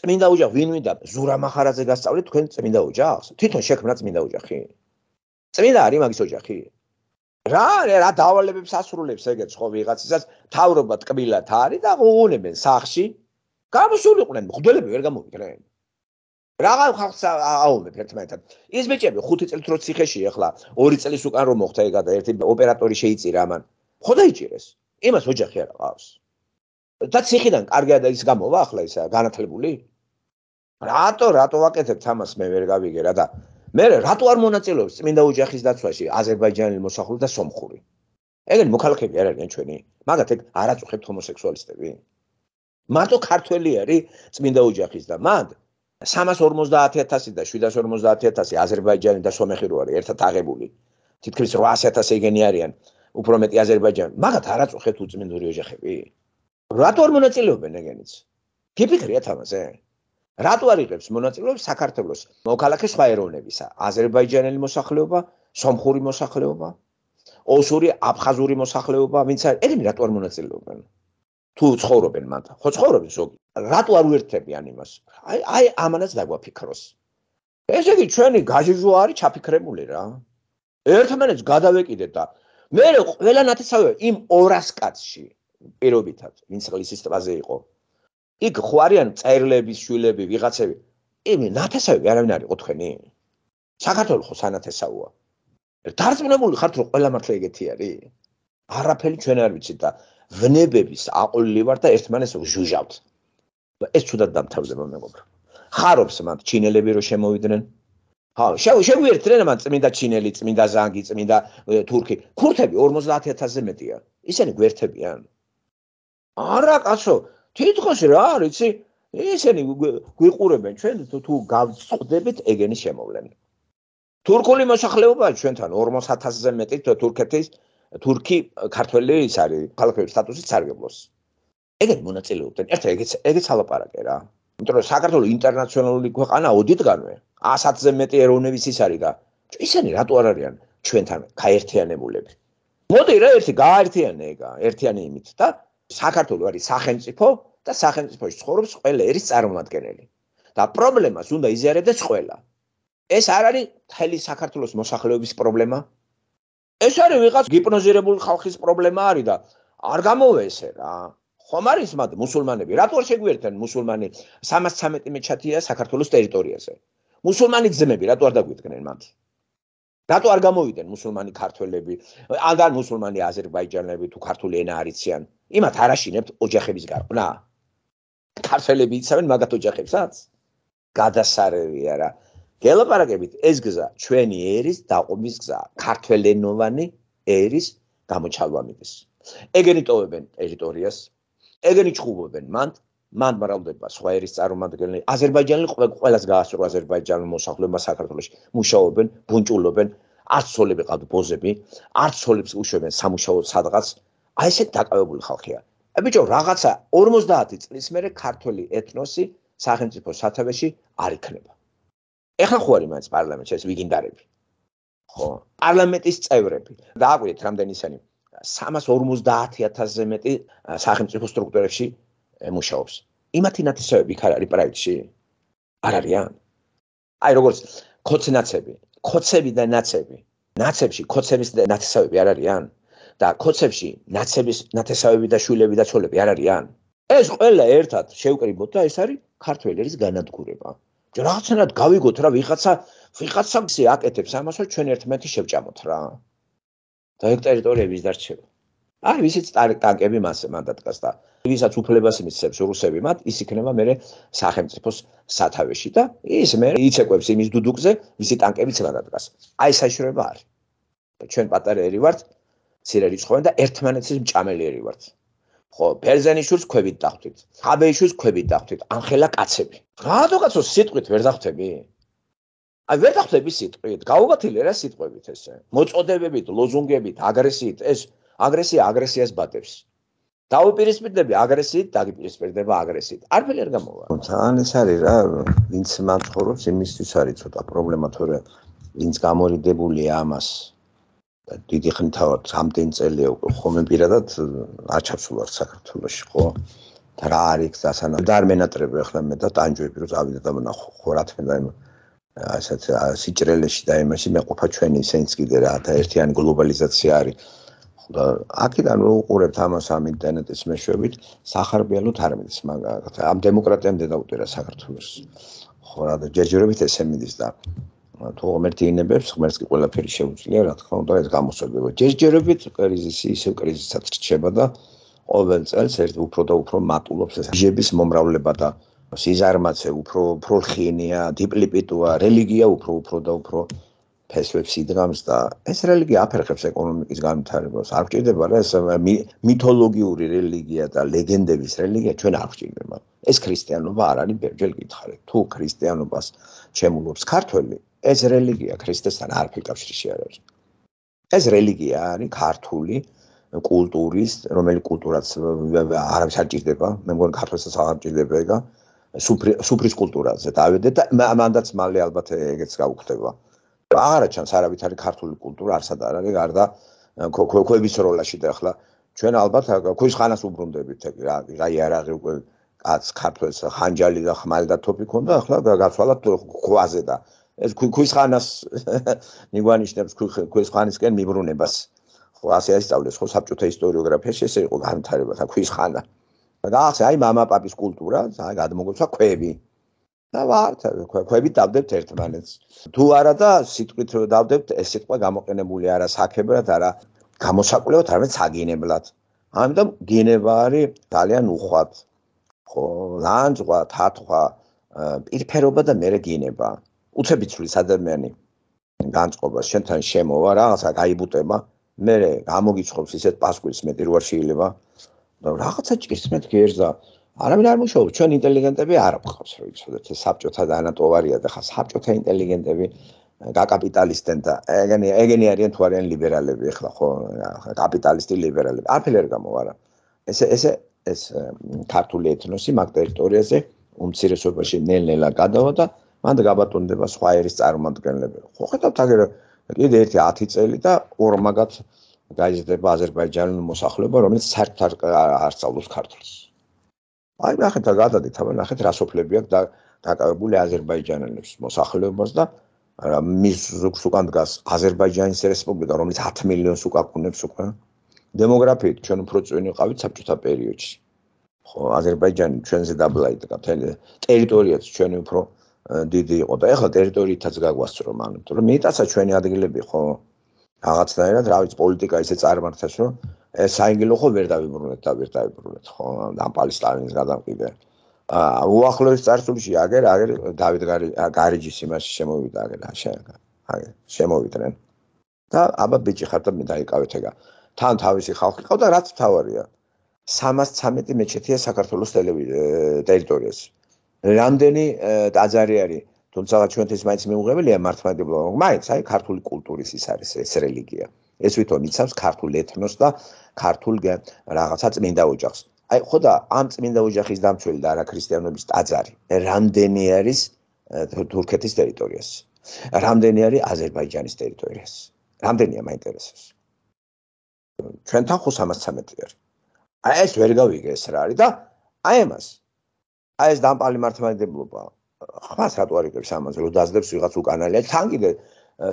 წმინდა უჯახ ვინ ვინ და ზურა მახარაძე გასწავლეთ თქვენ წმინდა უჯახს თვითონ შექმნა წმინდა უჯახი წმინდა არის მაგის ოჯახი რა რა დავალებებს ასრულებს ეგეც ხო ვიღაცისაც თავრობა ტკბილად არის და უღონებენ სახში გამოსულიყვნენ მღვდელები ვერ გამოვიდნენ რაღა ხალხს აუმებ ერთმანეთთან ის ბიჭები 5 წელს რო ციხეში ეხლა 2 წელს უკან რო მოხდა ეგა და ერთი ოპერატორი შეიწირა მან ხო დაიჭირეს იმას ოჯახი არა ყავს და ციხიდან კარგი და ის გამოვა ახლა ისა განათლებული რატო რატო ვაკეთებ თამას მე ვერ გავიგე რა და მე რატო არ მონაწილეობს წმინდა ოჯახის დაცვაში აზერბაიჯანელი მოსახლე და სომხური ეგრე მოქალაქეები არ არიან ჩვენი მაგათ ეგ არაწუხებთ ჰომოსექსუალისტები მარტო ქართველი არის წმინდა ოჯახის და მანდ 350000 და 750000 აზერბაიჯანელი და სომეხი როარი ერთად აღებული თითქმის 800000 ეგენი არიან უფრო მეტი აზერბაიჯანელი მაგათ არაწუხებთ უწმინდური ოჯახები რატო არ მონაწილეობენ ეგენიც გიფიქრიათ ამაზე რატო არ იღებს მონაწილეობას საქართველოს მოქალაქე სხვა ეროვნებისა? აზერბაიჯანელი მოსახლეობა, სომხური მოსახლეობა, ოსური, აფხაზური მოსახლეობა, ვინც არის, ეგენი რატო არ მონაწილეობენ? თუ ცხოვრობენ მათ, ხო ცხოვრობენ ზოგი. რატო არ უერთებიან იმას? აი, აი ამანაც დაგვაფიქროს. ესე იგი ჩვენი გაჟიჟო არის ჩაფიქრებული რა. ერთმანეთს გადავეკიდეთ და მე ყველა ნათესავე იმ 200 კაცში პირობითად, ვინც ღლისის ტბაზე იყო, იქ ხوارიან წერლების შვილები ვიღაცები იმი ნათესავები არავინ არ იყო თქვენი საქართველოს სანათესავოა დარწმუნებული ხართ რომ ყველა მართლა ეგეთი არის არაფერი ჩვენ არ ვიცით და ვნებების აყოლილი ვართ და ერთმანეს ვჟუჟავთ ეს თუდად დამთავრდება მეგობრო ხარობს მათ ჩინელები რომ შემოვიდნენ ხო შეგვიერთდნენ მათ წმინდა ჩინელი წმინდა ზანგი წმინდა თურქი ქურთები 50000-ზე მეტია ისინი გვერდებიან არა კაცო თითქოს რა არის ცი ესენი გვიყურებენ ჩვენ თუ გავწყდებით ეგენის შემოვლენ თურქული მოსახლეობა ჩვენთან 50000-ზე მეტი თურქეთის თურქი ქართველი ის არის ქალაქების სტატუსით სარგებლობს ეგენი მონაწილეობენ ერთ ეგეც ეგეც ალაპარაკე რა იმიტომ რომ საქართველოს ინტერნაციონალური ქვეყანა ოდითგანვე 100000-ზე მეტი ეროვნების ის არის და ისინი რატო არ არიან ჩვენთან გაერთიანებულები მოდი რა ერთი გაერთიანე ეგა ერთიანი იმით და საქართველოს არის სახელმწიფო და სახელმწიფოში ცხოვრობს ყველა ერის წარმომადგენელი. და პრობლემას უნდა იზიარებდეს ყველა. ეს არ არის მთელი საქართველოს მოსახლეობის პრობლემა. ეს არის ვიღაც გიპნოზირებული ხალხის პრობლემა არის და არ გამოვესე რა. ხომ არის მათ მუსულმანები? რატო შეგვიერთენ მუსულმანი 313 მეჩეთია საქართველოს ტერიტორიაზე? მუსულმანი ძმები რატო არ დაგვიდგნენ მათ? რატო არ გამოვიდნენ მუსულმანი ქართველები? ან და მუსულმანი აზერბაიჯანელები თუ ქართული ენა არიციან? იმათ არაშინებთ ოჯახების გარყვნა. ქართველები იცავენ მაგათ ოჯახებსაც. გადასარევი არა. გელაპარაკებით ეს გზა ჩვენი ერის დაყობის გზა, ქართველენოვანი ერის გამოჩალვამდის. ეგენიტოვებენ ტერიტორიას, ეგენიჩხუბობენ მან მან მრავლდება სხვა ერის წარმომადგენელი. აზერბაიჯანელი ყველას გაასწრო აზერბაიჯანულ მოსახლეობა საქართველოში. მუშაობენ, ბუნჭულობენ, არცოლები ყავთ ბოზები, არცოლებს უშვებენ სამუშაო სადღაც აი ესეთ დაკავებული ხალხია. აი ბიჭო, რაღაცა 50 წლის მერე ქართული ეთნოსი სახელმწიფო სათავეში არ იქნება. ეხლა ხო არის მაინც პარლამენტში ეს ვიგინდარები? ხო, პარლამენტის წევრები. დააკვირდით რამდენი ისენი 350000-ზე მეტი სახელმწიფო სტრუქტურებში მუშაობს. იმათი ნათესავები ხარ არის პრაიტში? არ არიან. აი როგორც ქოცნაცები, ქოცები და ნაცები. ნაცებში ქოცების და ნათესავები არ არიან? და კოცებში ნაცების ნათესავები და შვილები და ცოლები არ არიან. ეს ყველა ერთად შევკრიბოთ და ეს არის ქართველერის განადგურება. რაღაცნაირად გავიგოთ რა ვიღაცა ვიღაცა ისე აკეთებს ამას რომ ჩვენ ერთმანეთი შევჭამოთ რა. და ეგ ტერიტორიების დარჩება. აი ვისიც ტანკები მას მანდატკას და ვისაც უფლებას მისცემს რუსები მათ ის იქნება მე სახელმწიფოს სათავეში და ის მე იცეკვებს იმის დუდუკზე ვისი ტანკებიც მანდატკას. აი საშუალება არის. ჩვენ პატარა ერი ვართ, მცირე რიცხოვან და ერთმანეთის მჭამელიერი ვართ. ხო, ფერზენიშურს ქვევით დახვდით, ხაბეიშურს ქვევით დახვდით, ანხელა კაცები. რადგანაც სიტყვით ვერ დახვდები? აი ვერ დახვდები სიტყვით, გაუგათილე რა სიტყვებით ესე. მოწოდებებით, ლოზუნგებით, აგრესიით, ეს აგრესია აგრესიას ბატებს. დაუპირისპირდები აგრესიით, დაგიპირისპირდება აგრესიით. არფერი არ გამოვა. თან ეს არის რა, ვინც მაცხოვრობს, იმისთვის არის ცოტა პრობლემა თორე ვინც გამორიდებულია ამას, დიდი ხნით ავარც ამდენ წელია უკვე ხომ მე პირადად აჩავს ვარ საქართველოში ხო და რა არის დასანა და არ მენატრები ახლა მე და ტანჯები რომ წავიდა და ნახო ხო რა თქმა უნდა ასეთ სიჭრელეში და იმაში მე ყופה ჩვენი ისენც კიდე რა და ერთიანი გლობალიზაცია არის და აქედან რო უყურებთ ამას ამ ინტერნეტის მეშვეობით სახარბიელოთ არ მიდის მაგრამ ამ დემოკრატიამდე დაუტერა საქართველოს ხო რა და ჯერჯერობით ესე მიდის და თუ ამერთინებებს ხმერს კი ყველაფერი შეუძლია რა თქმა უნდა ეს გამოსაგებია ჯერჯერობით კრიზისი ისე კრიზისად რჩება და ყოველ წელს ერთ უფრო და უფრო მატულობს ეს ჯების მომრავლება და სიზარმაცე უფრო უფრო ხინია დიპლიპიტოა რელიგია უფრო უფრო და უფრო ფესვებს იძღავს და ეს რელიგია აფერხებს ეკონომიკის განვითარებას არ ჭირდება რა ეს მითოლოგიური რელიგია და ლეგენდების რელიგია ჩვენ არ ჭირდება ეს ქრისტიანობა არ არის ბერძელი კითხარი თუ ქრისტიანობას ჩემულობს ქართველი ეს რელიგია ქრისტესთან არ ფიქავშირში არ არის. ეს რელიგია არის ქართული კულტურის, რომელიც კულტურაც არ საჭირდება, მე მგონი ქართლსაც არ ჭირდება ეგა. სუფრის სუფრის კულტურაზე დავედე და მანდაც მალე ალბათ ეგეც გავხდება. აღარა ჩანს არავით არის ქართული კულტურა არსად არ არის გარდა ქოქოების როლაში და ახლა ჩვენ ალბათ ქვის ხანას უბრუნდებით ეგ რა რა იარაღი უკვე კაც ქართლს ხანჯალი და ხმალი და თოფი ქონდა ახლა გაცვალა ქვაზე და ეს ქუისხანას მიგვანიშნებს ქუისხანისკენ მიბრუნებას. ხო, ასე არის სწავლეს ხო საბჭოთა ისტორიოგრაფიაში ესე იყო განვითარება და ქუისხანა. და ახლა აი мама პაპის კულტურა, აი გადმოგვცა ქვეები. და ვართ ქვეები დავდებთ ერთმანეთს. თუ არა და სიტყვით დავდებთ ეს სიტყვა გამოყენებული არა საქებრად, არა გამოსაკვლევად, არამედ საგინებლად. ამიტომ გინება არის ძალიან უხვად. ხო, ლანძღვა, თათხვა, პირფერობა და მეორე გინება. უცებიცვლის ადამიანი განწყობას შენთან შემოვა რაღაცა გაიბუტება მე გამოგიცხობს ისეთ პასკვილს მე პირ ვარ შეიძლება რაღაცა ჭირს მე გერზა არამედ არ მუშაობ ჩვენ ინტელიგენტები არ ვხავს რა იცოდეთ ეს საბჭოთა და ანატოვარია და ხა საბჭოთა ინტელიგენტები გაკაპიტალისტენ და ეგენი ეგენი არიან თუ არიან ლიბერალები ეხლა ხო კაპიტალისტი ლიბერალები არაფერი არ გამოვარა ესე ესე ეს ქართული ეთნოსი მაგ ტერიტორიაზე უმცირესობაში ნელ-ნელა გადავა და მანდ გაბატონდება სხვა ერის წარმომადგენლები. ხო ხედავთ აგერ კიდე ერთი 10 წელი და ორმაგად გაიზრდება აზერბაიჯანული მოსახლეობა, რომელიც საერთოდ არ სწავლობს ქართულს. აი ნახეთ და გადადით, აბა ნახეთ რა სოფლები აქვს და დაკავებული აზერბაიჯანელებს მოსახლეობას და მის ზუკს უკან დგას აზერბაიჯანის რესპუბლიკა, რომელიც 10 მილიონს უკაკუნებს უკვე. დემოგრაფიით ჩვენ უფრო წვენი ვყავით საბჭოთა პერიოდში. ხო, აზერბაიჯანი ჩვენზე დაბლაიდა, თელ ტერიტორიაც ჩვენი უფრო დიდი იყო და ეხლა ტერიტორიითაც გაგვასწრო მანდ, მაგრამ მეტაცა ჩვენი ადგილები ხო რაღაცნაირად, რა ვიცი, პოლიტიკა ისე წარმართეს, რომ ეს საინგილო ხო ვერ დავიბრუნებთ, დავიბრუნებთ ხო ამ პალესტინის გადამყიდე. აა უახლოეს წარსულში აგერ აგერ დავით გარიჯის იმას შემოვიდა აგერ აშენა. აგერ შემოვიდნენ. და აბა ბიჭი ხარ და მე დაიკავეთ ეგა. თან თავისი ხალხი ყავდა რაც თავარია. 313 მეჩეთია საქართველოს ტელევიზია ტერიტორიაზე. რამდენი დაძარი არის თუმცა ჩვენ ეს მაინც მეუღებელია მართმადებლო მაინც აი ქართული კულტურის ის არის ეს რელიგია ეს ვითომ იცავს ქართულ ეთნოს და ქართულ რაღაცა წმინდა ოჯახს აი ხოდა ამ წმინდა ოჯახის დამცველი და არა ქრისტიანობის დაძარი რამდენი არის თურქეთის ტერიტორიას რამდენი არის აზერბაიჯანის ტერიტორიას რამდენია მაინტერესებს ჩვენთან ხო 313 არის აი ეს ვერ გავიგე ეს რა არის და აი ამას აი ეს დამპალი მართლმადიდებლობა ხმას რატო არიგებს ამაზე რომ დაძლებს ვიღაც უკანალია თან კიდე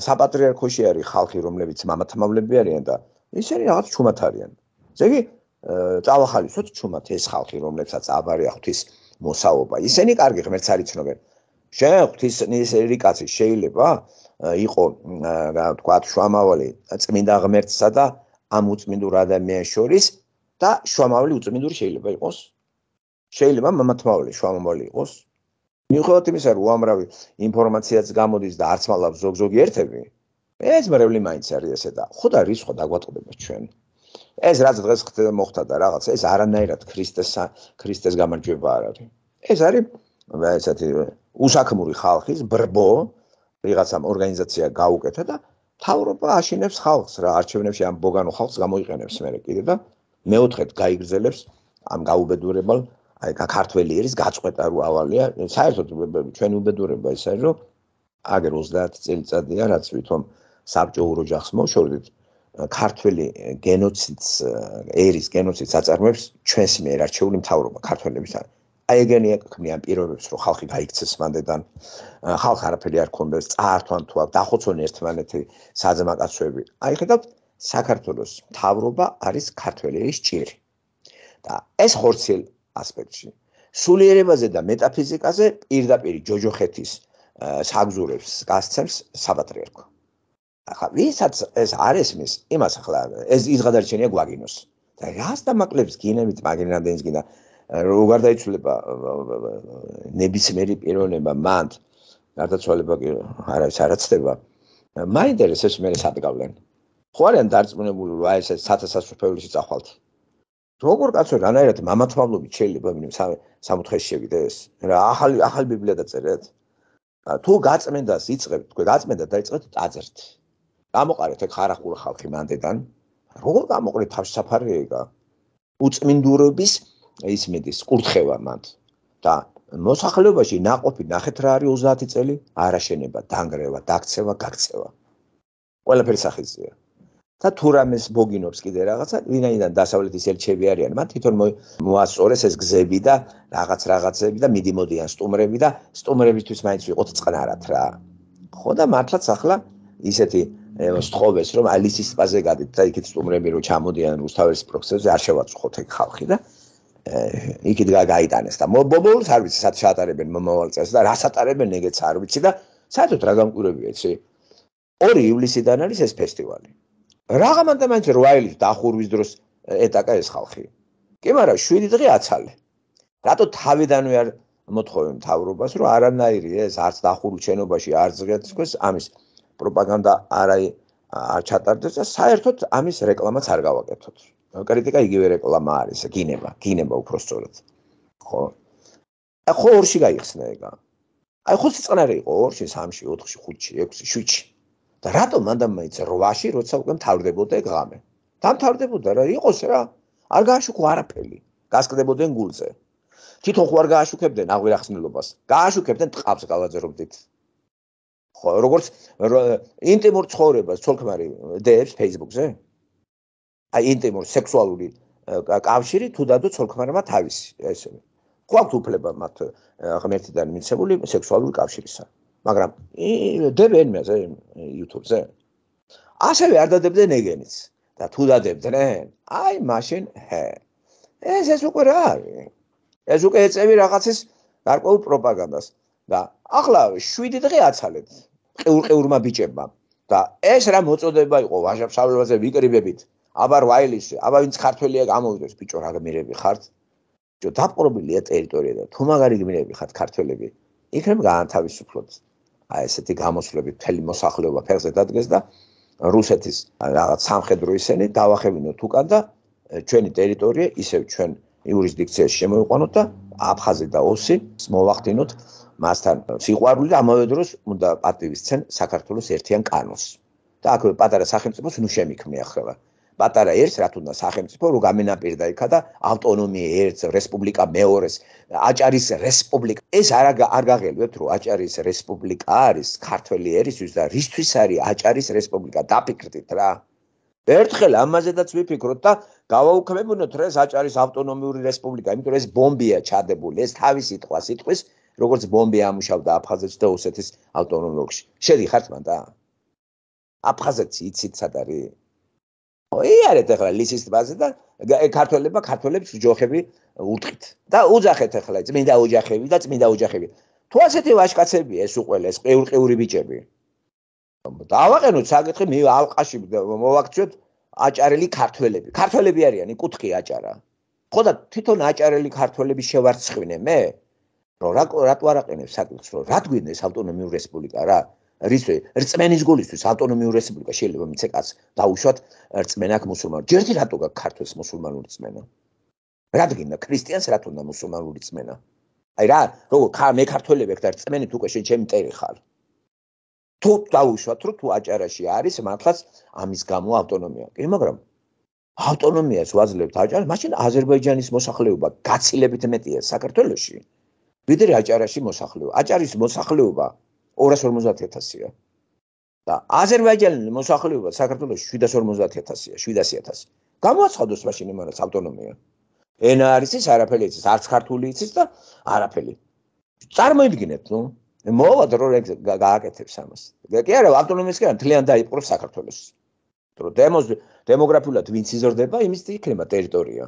საპატრიარქოში არის ხალხი რომლებიც მამათმავლები არიან და ისინი რაღაც ჩუმათ არიან ზეგი წავახალისოთ ჩუმათ ეს ხალხი რომლებსაც აბარია ღვთის მოსაობა ისინი კარგი ღმერთს არ იცნობენ შენ ღვთის ისერი კაცი შეიძლება იყო რა ვთქვა შვამავალი წმინდა ღმერთსა და ამ უწმინდურ ადამიანს შორის და შვამავალი უწმინდური შეიძლება იყოს შეიძლება მამათმავლე შუამომავლე იყოს მიუხედავად იმისა რომ უამრავი ინფორმაციაც გამოდის და არც მალავს ზოგზოგი ერთები ეს მრევლი მაინც არის ესე და ხო და რისხვა დაგვატყდება ჩვენ ეს რაც დღეს მოხდა და რაღაც ეს არანაირად ქრისტეს ქრისტეს გამარჯვება არ არის ეს არის ესეთი უსაქმური ხალხის ბრბო რაღაცამ ორგანიზაცია გაუკეთა და თავრობა აშინებს ხალხს რა არჩევნებში ამ ბოგანო ხალხს გამოიყენებს მე კიდე და მეოთხედ გაიგრძელებს ამ გაუბედურებელ აი ქართველი ერის გაწყვეტა რო ავალია საერთოდ ჩვენ უბედურება ისე რომ აგერ 30 წელიწადია რაც ვითომ საბჭო ოჯახს მოშორდით ქართველი გენოციდს ერის გენოციდს აწარმოებს ჩვენს მიერ არჩეული მთავრობა ქართველებისა აი ეგენი ეკქმნიან პიროვნებებს რომ ხალხი გაიქცეს მანდედან ხალხ არაფერი არ კონდეს წაართვან თუ აქ დახოცონ ერთმანეთი საზმაკაცები აი ხედავთ საქართველოს მთავრობა არის ქართველი ერის ჭირი და ეს ხორცელი ასპექტში. სულიერებაზე და მეტაფიზიკაზე პირდაპირ ჯოჯოხეთის საგზურებს გასცემს საპატრიარქო. ახლა ვისაც ეს არ ესმის, იმას ახლა ეს ის გადარჩენია გვაგინოს. და რას დამაკლებს გინემით მაგერანდენს გინა რო გარდაიცვლება ნებისმიერი პიროვნება მან გარდაცვალება კი არ არის არაცდება მაინდერეს ეს მე სადგავლენ ხო არიან დარწმუნებული რომ აი ეს 1000 სასწრაფოში წახვალთ როგორ კაცო რანაირად მამათმავლობით შეიძლება იმ სამოთხეში შევიდეს რა ახალი ახალი ბიბლია დაწერეთ თუ გაწმენდას იწყებთ თქვენ გაწმენდა დაიწყეთ ტაძრით გამოყარეთ ეგ ხარახულ ხალხი მანდედან როგორ გამოყრეთ თავში საფარი ეგა უწმინდურობის ისმედის კურთხევა მათ და მოსახლეობაში ناقოფი ნახეთ რა არის 30 წელი არაშენება დაנגრევა დაქცევა გაქცევა ყველაფერი სახეზეა და თუ რამეს ბოგინობს კიდე რაღაცა, ვინაიდან დასავლეთის ელჩები არიან, მათ თვითონ მოასწორეს ეს გზები და რაღაც რაღაცები და მიდიმოდიან სტუმრები და სტუმრებისთვის მაინც ვიყოთ წყნარად რა. ხო და მართლაც ახლა ისეთი სწხობეს რომ ალისის პაზე გადით და იქით სტუმრები რო ჩამოდიან რუსთავის პროქსებზე არ შევაწუხოთ ეგ ხალხი და იქით გაგაიტანეს და მობობულს არ ვიცი სად ჩატარებენ მომავალწელს და რა სატარებენ ეგეც არ ვიცი და საერთოდ რა გამკვირვებია ცი 2 ივლისიდან არის ეს ფესტივალი რაღა მანდამანჯი რვაილის დახურვის დროს ეტაკა ეს ხალხი. კი, მაგრამ 7 დღე აცალე. რატო თავიდანვე არ მოთხოვენ თავრობას, რომ არანაირი ეს არც დახურვის ჩენობაში არ ზღეთქოს ამის პროპაგანდა არაი არ ჩატარდეს და საერთოდ ამის რეკლამაც არ გავაკეთოთ. კრიტიკა იგივე რეკლამა არის, გინება, გინება უпростоრად. ხო? ახო ორში გაიხსნა ეგა. აი ხო სიწყნარი იყო ორში, სამში, ოთხში, ხუთში, ექვსში, შვიდში. და რატომ მანდამაიც 8-ში როცა უკვე მთავრდებოდა ღამე? დამთავრდებოდა რა, იყოს რა. არ გააშუქო არაფერი. გასკდებოდნენ გულზე. თვითონ ხوار გააშუქებდნენ აღვირახსნილობას. გააშუქებდნენ ტყავს გალაზერობდით. ხო, როგორც ინტიმურ ცხოვრებას თოლქმარი დეებს Facebook-ზე? აი ინტიმურ სექსუალური კავშირი თუ დადო თოლქმარმა თავისი, ესე. ყავთ უფლება მათ ღმერთიდან მიცემული სექსუალური კავშირისა. მაგრამ დებენ მეზე YouTube-ზე. ასევე არ დადებდნენ ეგენიც და თუ დადებდნენ, აი მაშინ ჰე. ეს ეს უკვე რა არის? ეს უკვე ეწევი რაღაცის გარკვეულ პროპაგანდას და ახლა 7 დღე აცალეთ ყურყეურმა ბიჭებმა და ეს რა მოწოდება იყო ვაჟებს ავლებაზე ვიკრიბებით. აბა რაილისი, აბა ვინც ქართველია გამოვიდეს ბიჭო რა გმირები ხართ? ბიჭო დაპყრობილია ტერიტორია და თუ მაგარი გმირები ხართ ქართველები, იქნებ გაანთავისუფლოთ. აი ესეთი გამოსვლები მთელი მოსახლეობა ფეხზე დადგეს და რუსეთის რაღაც სამხედრო ისენი დავახევინოთ უკან და ჩვენი ტერიტორია ისევ ჩვენ იურისდიქციაში შემოიყვანოთ და აფხაზი და ოსი მოვახდინოთ მასთან სიყვარული და ამავე დროს უნდა პატივისცენ საქართველოს ერთიან კანონს და აქვე პატარა სახელმწიფოს ნუ შემიქმნი ახლა პატარა ერთს რა თქმა უნდა სახელმწიფო რო გამენაპირდა იქა და ავტონომია ერთს რესპუბლიკა მეორეს აჭარის რესპუბლიკა ეს არ არ გაღელვებთ რომ აჭარის რესპუბლიკა არის ქართველი ერისთვის და რისთვის არის აჭარის რესპუბლიკა დაფიქრდით რა ერთხელ ამაზედაც ვიფიქროთ და გავაუქმებინოთ რა ეს აჭარის ავტონომიური რესპუბლიკა იმიტომ რომ ეს ბომბია ჩადებული ეს თავი სიტყვა სიტყვის როგორც ბომბი ამუშავდა აფხაზეთში და უსეთის ავტონომიურში შედი ხართ მანდა აფხაზეთი იცით სად არის იარეთ ახლა ლისის ტბაზე და ქართველებმა ქართველებს ჯოხები უთხით და უძახეთ ახლა წმინდა ოჯახები და წმინდა ოჯახები თუ ასეთი ვაშკაცებია ეს უყველა ეს ყეურყეური ბიჭები დავაყენოთ საკითხი მე ალყაში მოვაქცეთ აჭარელი ქართველები ქართველები არიან იკუთხი აჭარა ხო და თვითონ აჭარელი ქართველები შევარცხვინე მე რო რატო არ აყენებს საკითხს რო რად გვინდა ეს ავტონომიური რესპუბლიკა რა რისვე რწმენის გულისთვის ავტონომიური რესპუბლიკა შეიძლება მიცე კაც დაუშვათ რწმენა აქ მუსულმანურ. ჯერდი რატო გაქვს ქართლის მუსულმანური რწმენა? რადგინა ქრისტიანს რატო უნდა მუსულმანური რწმენა? აი რა, როგორ ხარ მე ქართველები აქ და რწმენით უკვე შეჩემი წერი ხარ? თუ დაუშვათ რომ თუ აჭარაში არის მართლაც ამის გამო ავტონომია. კი, მაგრამ ავტონომიას ვაძლევთ აჭარაში, მაშინ აზერბაიჯანის მოსახლეობა გაცილებით მეტია საქართველოში, ვიდრე აჭარაში მოსახლეობა. აჭარის მოსახლეობა 250000-ია. და აზერბაიჯანელი მოსახლეობა საქართველოში 750000-ია, 700000. გამოაცხადოს მაშინ იმანაც ავტონომია. ენა არის ის, არაფერი იცის, არც ქართული იცის და არაფერი. წარმოიდგინეთ, ნუ, მოვა დრო რეგ გააკეთებს ამას. კი არა, ავტონომიის კი არა, თლიან დაიპყრობს საქართველოს. რომ დემოს დემოგრაფიულად ვინც იზრდება, იმის იქნება ტერიტორია.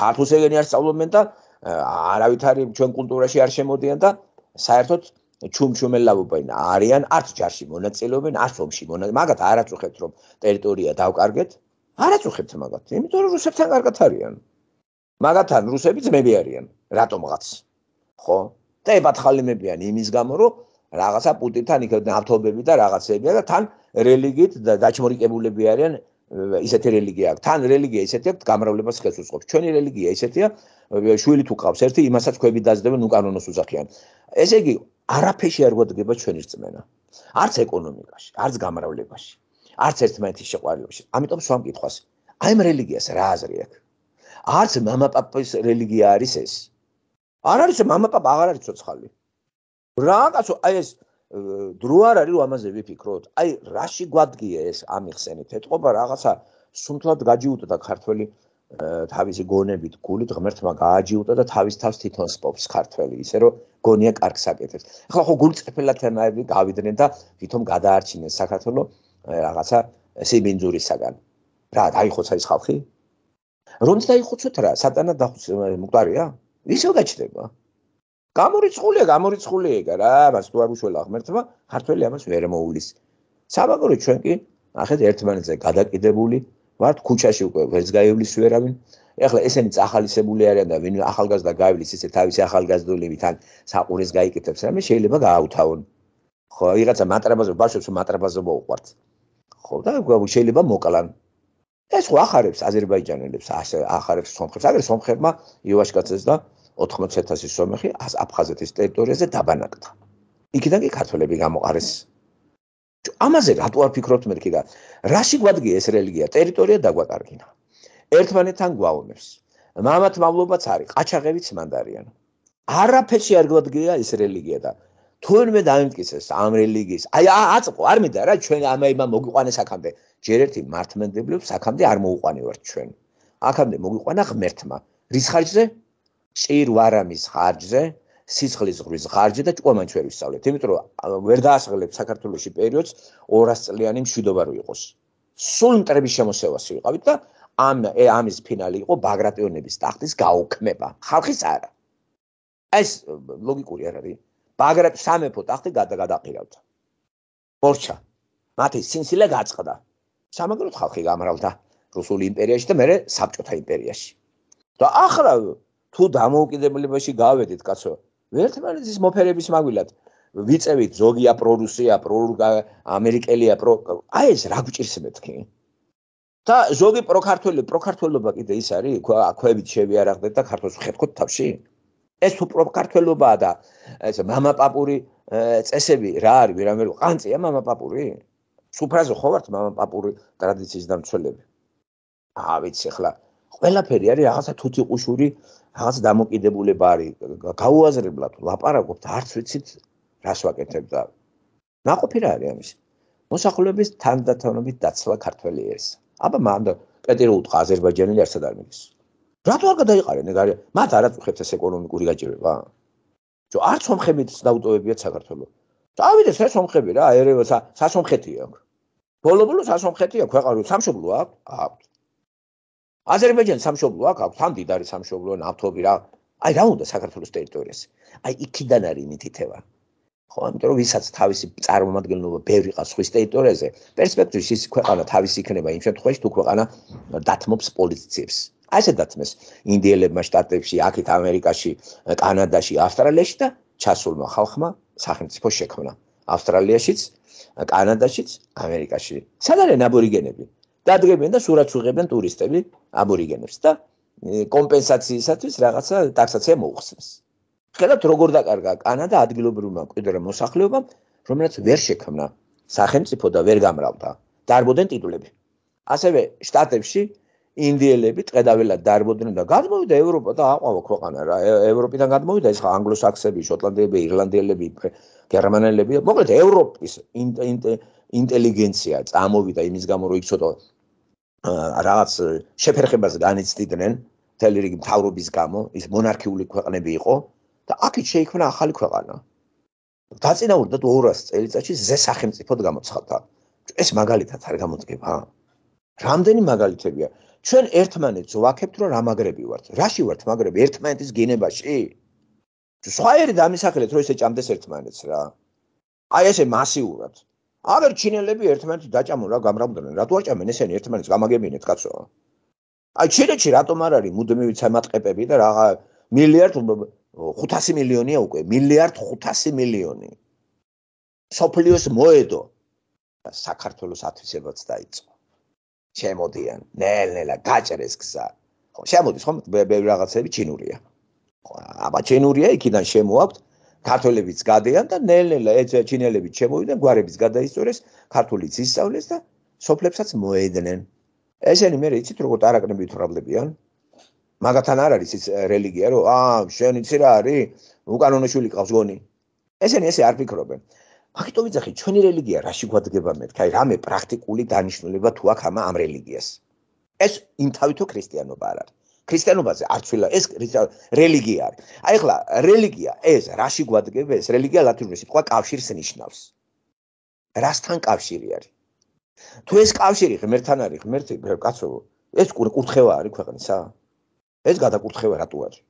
ქართულს ეგენი არ სწავლობენ და არავითარი ჩვენ კულტურაში არ შემოდიან და საერთოდ ჩუმჩუმელავობენ არიან, არც ჯარში მონაწილეობენ, არც ომში მონაწილეობენ. მაგათ არაც უხეთ რომ ტერიტორია დავკარგეთ, არაც უხეთ მაგათ, იმიტომ რომ რუსებთან კარგად არიან. მაგათთან რუსები ძმები არიან, რატომღაც. ხო? და ებათხალიმებიან იმის გამო, რომ რაღაცა პუტინთან იქნება ავთობები და რაღაცებია და თან რელიგიით და დაჩმორიკებულები არიან ისეთი რელიგია აქვს. თან რელიგია ისეთი აქვს, გამრავლებას ხელს უწყობს. ჩვენი რელიგია ისეთია, შვილი თუ ყავს ერთი, იმასაც ხვები დაძდებენ უკანონოს უძახიან. ესე იგი, არაფერში არ გვადგება ჩვენი რწმენა. არც ეკონომიკაში, არც გამრავლებაში, არც ერთმანეთის შეყვარებაში. ამიტომ სხვა მკითხვას. აი ამ რელიგიას რა აზრი აქვს? არც მამაპაპის რელიგია არის ეს. არ არის მამაპაპა აღარ არის ცოცხალი. რა კაცო, აი ეს დრო არ არის რომ ამაზე ვიფიქროთ. აი რაში გვადგია ეს ამიხსენით? ეთყობა რაღაცა სუნთლად გაჯიუტა და ქართველი თავისი გონებით გულით ღმერთმა გააჯიუტა და თავის თავს თვითონ სპობს ქართველი ისე რომ გონია კარგ საკეთებს ახლა ხო გულწრფელათანაები გავიდნენ და თვითონ გადაარჩინეს საქართველო რაღაცა სიმინძურისაგან რა დაიხოცა ის ხალხი რომ დაიხოცოთ რა სატანა დახოც მუკტარია ისე გაჩდება გამორიცხულია გამორიცხულია ეგა რა მას თუ არ უშველა ღმერთმა ქართველი ამას ვერ მოულის საბაგური ჩვენ კი ახეთ ერთმანეთზე გადაკიდებული ვარ ქუჩაში უკვე ვერც გაივლის ვერავინ ეხლა ესენი წახალისებული არიან და ვინ ახალგაზრდა გაივლის ისე თავისი ახალგაზრდულებით ან საყურის გაიკეთებს რამე შეიძლება გააუთავონ ხო ვიღაცა მატრაბაზო ბავშვებს მატრაბაზობა უყვართ ხო და შეიძლება მოკლან ეს ხო ახარებს აზერბაიჯანელებს ახარებს სომხებს აგრე სომხებმა ივაშკაცებს და 80000 სომეხი აფხაზეთის ტერიტორიაზე დაბანაკდა იქიდან კი ქართველები გამოყარეს ამაზე რატო არ ფიქრობთ მე კიდე? რაში გვადგია ეს რელიგია? ტერიტორია დაგვაკარგინა. ერთმანეთთან გვაუნებს. მამათ მავლობაც არის, ყაჩაღებიც მანდარიანო. არაფერი არ გვადგია ეს რელიგია და თუნმე დაემტკიცეს ამ რელიგიის, აი აწყო არ მინდა რა ჩვენ ამ აი მაგ მოგიყვანეს აქამდე. ჯერ ერთი მართმენდებლებს აქამდე არ მოუყვანე ვართ ჩვენ. აქამდე მოგიყვანა ღმერთმა. რის ხარჯზე? წირვარამის ხარჯზე, სიცხლის ზღვის ღარჯზე და ჭკომანჩ ვერ ვისწავლეთ. იმიტომ რომ ვერ დაასრულებს საქართველოს პერიოდს 200 წლიანი მშვიდობა რო იყოს. სულ მტრების შემოსევას ვიყავით და ამ ამის ფინალი იყო ბაგრატიონების ტახტის გაოქმება. ხალხის არა. ეს ლოგიკური არ არის. ბაგრატ სამეფო ტახტი გადაგადაყირავთ. ორჩა. მათი სინსილე გაწყდა. სამაგროთ ხალხი გამრავლდა რუსული იმპერიაში და მეორე საბჭოთა იმპერიაში. და ახლა თუ დამოუკიდებლობაში გავედით კაცო, ერთმანეთის მოფერების მაგვილად ვიწევით ზოგია პრორუსია, პრორუგა, ამერიკელია, პრო აი ეს რა გჭირს მეთქი? და ზოგი პროქართველი, პროქართველობა კიდე ის არის? ქვა ქვევით შევიარაღდეთ და ქართოს ხეთქოთ თავში? ეს თუ პროქართველობაა და ეს მამაპაპური წესები რა არის? ვერამერ ყანწია მამაპაპური? სუფრაზე ხო ვართ მამაპაპური ტრადიციის დამცველები? აა ვიცი ხლა ყველაფერი არის რაღაცა თუთი ყუშური რაღაც დამოკიდებულება არის გაუაზრებლად ლაპარაკობთ არც ვიცით რას ვაკეთებ და ნაყოფი რა არის ამის მოსახლეობის თანდათანობით დაცლა ქართველი ეს აბა მანდ პეტრო უთხა აზერბაიჯანელი არც არ მიდის რატო არ გადაიყარენ ეგ არის მათ არ აწუხებს ეს ეკონომიკური გაჭირება ჯო არც სომხებით დაუტოვებიათ საქართველო დავიდეს რა სომხები რა ერევანსა სასომხეთია ბოლობულო სასომხეთია ქვეყანა სამშობლო აქვს აქვს აზერბაიჯანს სამშობლო აქ აქვს თან დიდარი სამშობლო ნავთობი რა აი რა უნდა საქართველოს ტერიტორიაზე აი იქიდან არის ნიტითება ხო ამიტომ რომ ვისაც თავისი წარმომადგენლობა ბევრი ყავს სხვის ტერიტორიაზე პერსპექტივში ის ქვეყანა თავის იქნება იმ შემთხვევაში თუ ქვეყანა დათმობს პოზიციებს ასე დათმეს ინდიელებმა შტატებში აქეთ ამერიკაში კანადაში ავსტრალიაში და ჩასულმა ხალხმა სახელმწიფო შექმნა ავსტრალიაშიც კანადაშიც ამერიკაში სადარენ აბორიგენები დადგებიან და სურათს უღებენ ტურისტები აბორიგენებს და კომპენსაციისათვის რაღაცა ტაქსაცია მოუხსნეს. ხედავთ როგორ დაკარგა კანადა ადგილობრივმა კვიდრ მოსახლეობამ, რომელიც ვერ შექმნა სახელმწიფო და ვერ გამრავდა. დარბოდნენ ტიტულები. ასევე შტატებში ინდიელები წედაველად დარბოდნენ და გადმოვიდა ევროპა და აყვავა ქვეყანა რა. ევროპიდან გადმოვიდა ეს ხა ანგლოსაქსები, შოტლანდიელები, ირლანდიელები, გერმანელები. მოკლედ ევროპის ინტელიგენცია წამოვიდა იმის გამო რომ იქ ცოტა რაღაც შეფერხებას განიცდიდნენ მთელი რიგი მთავრობის გამო ის მონარქიული ქვეყნები იყო და აქეთ შეიქმნა ახალი ქვეყანა დაწინაურდათ 200 წელიწადში ზე სახელმწიფოდ გამოცხადდა ეს მაგალითად არ გამოდგება რამდენი მაგალითებია ჩვენ ერთმანეთს ვაქებთ რომ რამაგრები ვართ რაში ვართ მაგრები ერთმანეთის გენებაში სხვაერი დამისახელეთ რომ ესე ჭამდეს ერთმანეთს რა აი ესე მასიურად აბერ ჩინელები ერთმანეთს დაჭამო რა გამრავდნენ რა თუ აჭამენ ესენი ერთმანეთს გამაგებინეთ კაცო აი ჩინეთში რატომ არ არის მუდმივი ჩამატყებები და რაღა მილიარდ 500 მილიონია უკვე მილიარდ 500 მილიონი სოფლიოს მოედო საქართველოს ათვისებაც დაიწყო შემოდიან ნელ-ნელა გაჭრეს გზა ხო შემოდის ხომ ბევრი რაღაცები ჩინურია აბა ჩინურია იქიდან შემოაქვს ქართველებიც გადიან და ნელ-ნელა ჩინელები შემოვიდნენ, გვარებიც გადაისწორეს, ქართულიც ისწავლეს და სოფლებსაც მოედნენ. ესენი მე რეიცით როგორ არაკნები თრავლებიან. მაგათან არ არის ის რელიგია, რომ აა შენ იცი რა არის? უკანონო შვილი ყავს გონი. ესენი ესე არ ფიქრობენ. აკეთო ვიძახი, ჩვენი რელიგია რაში გვადგება მეთქე? აი რამე პრაქტიკული დანიშნულება თუ აქვს ამ რელიგიას. ეს იმთავითო ქრისტიანობა არ არის. ქრისტიანობაზე არ ცვლა ეს რელიგია არის. აი ახლა რელიგია ეს რაში გვადგება ეს რელიგია ლათინური სიტყვა კავშირს ნიშნავს. რასთან კავშირი არის? თუ ეს კავშირი ღმერთთან არის, ღმერთი კაცო, ეს კურთხევა არის ქვეყნისა. ეს გადაკურთხევა რატო არის?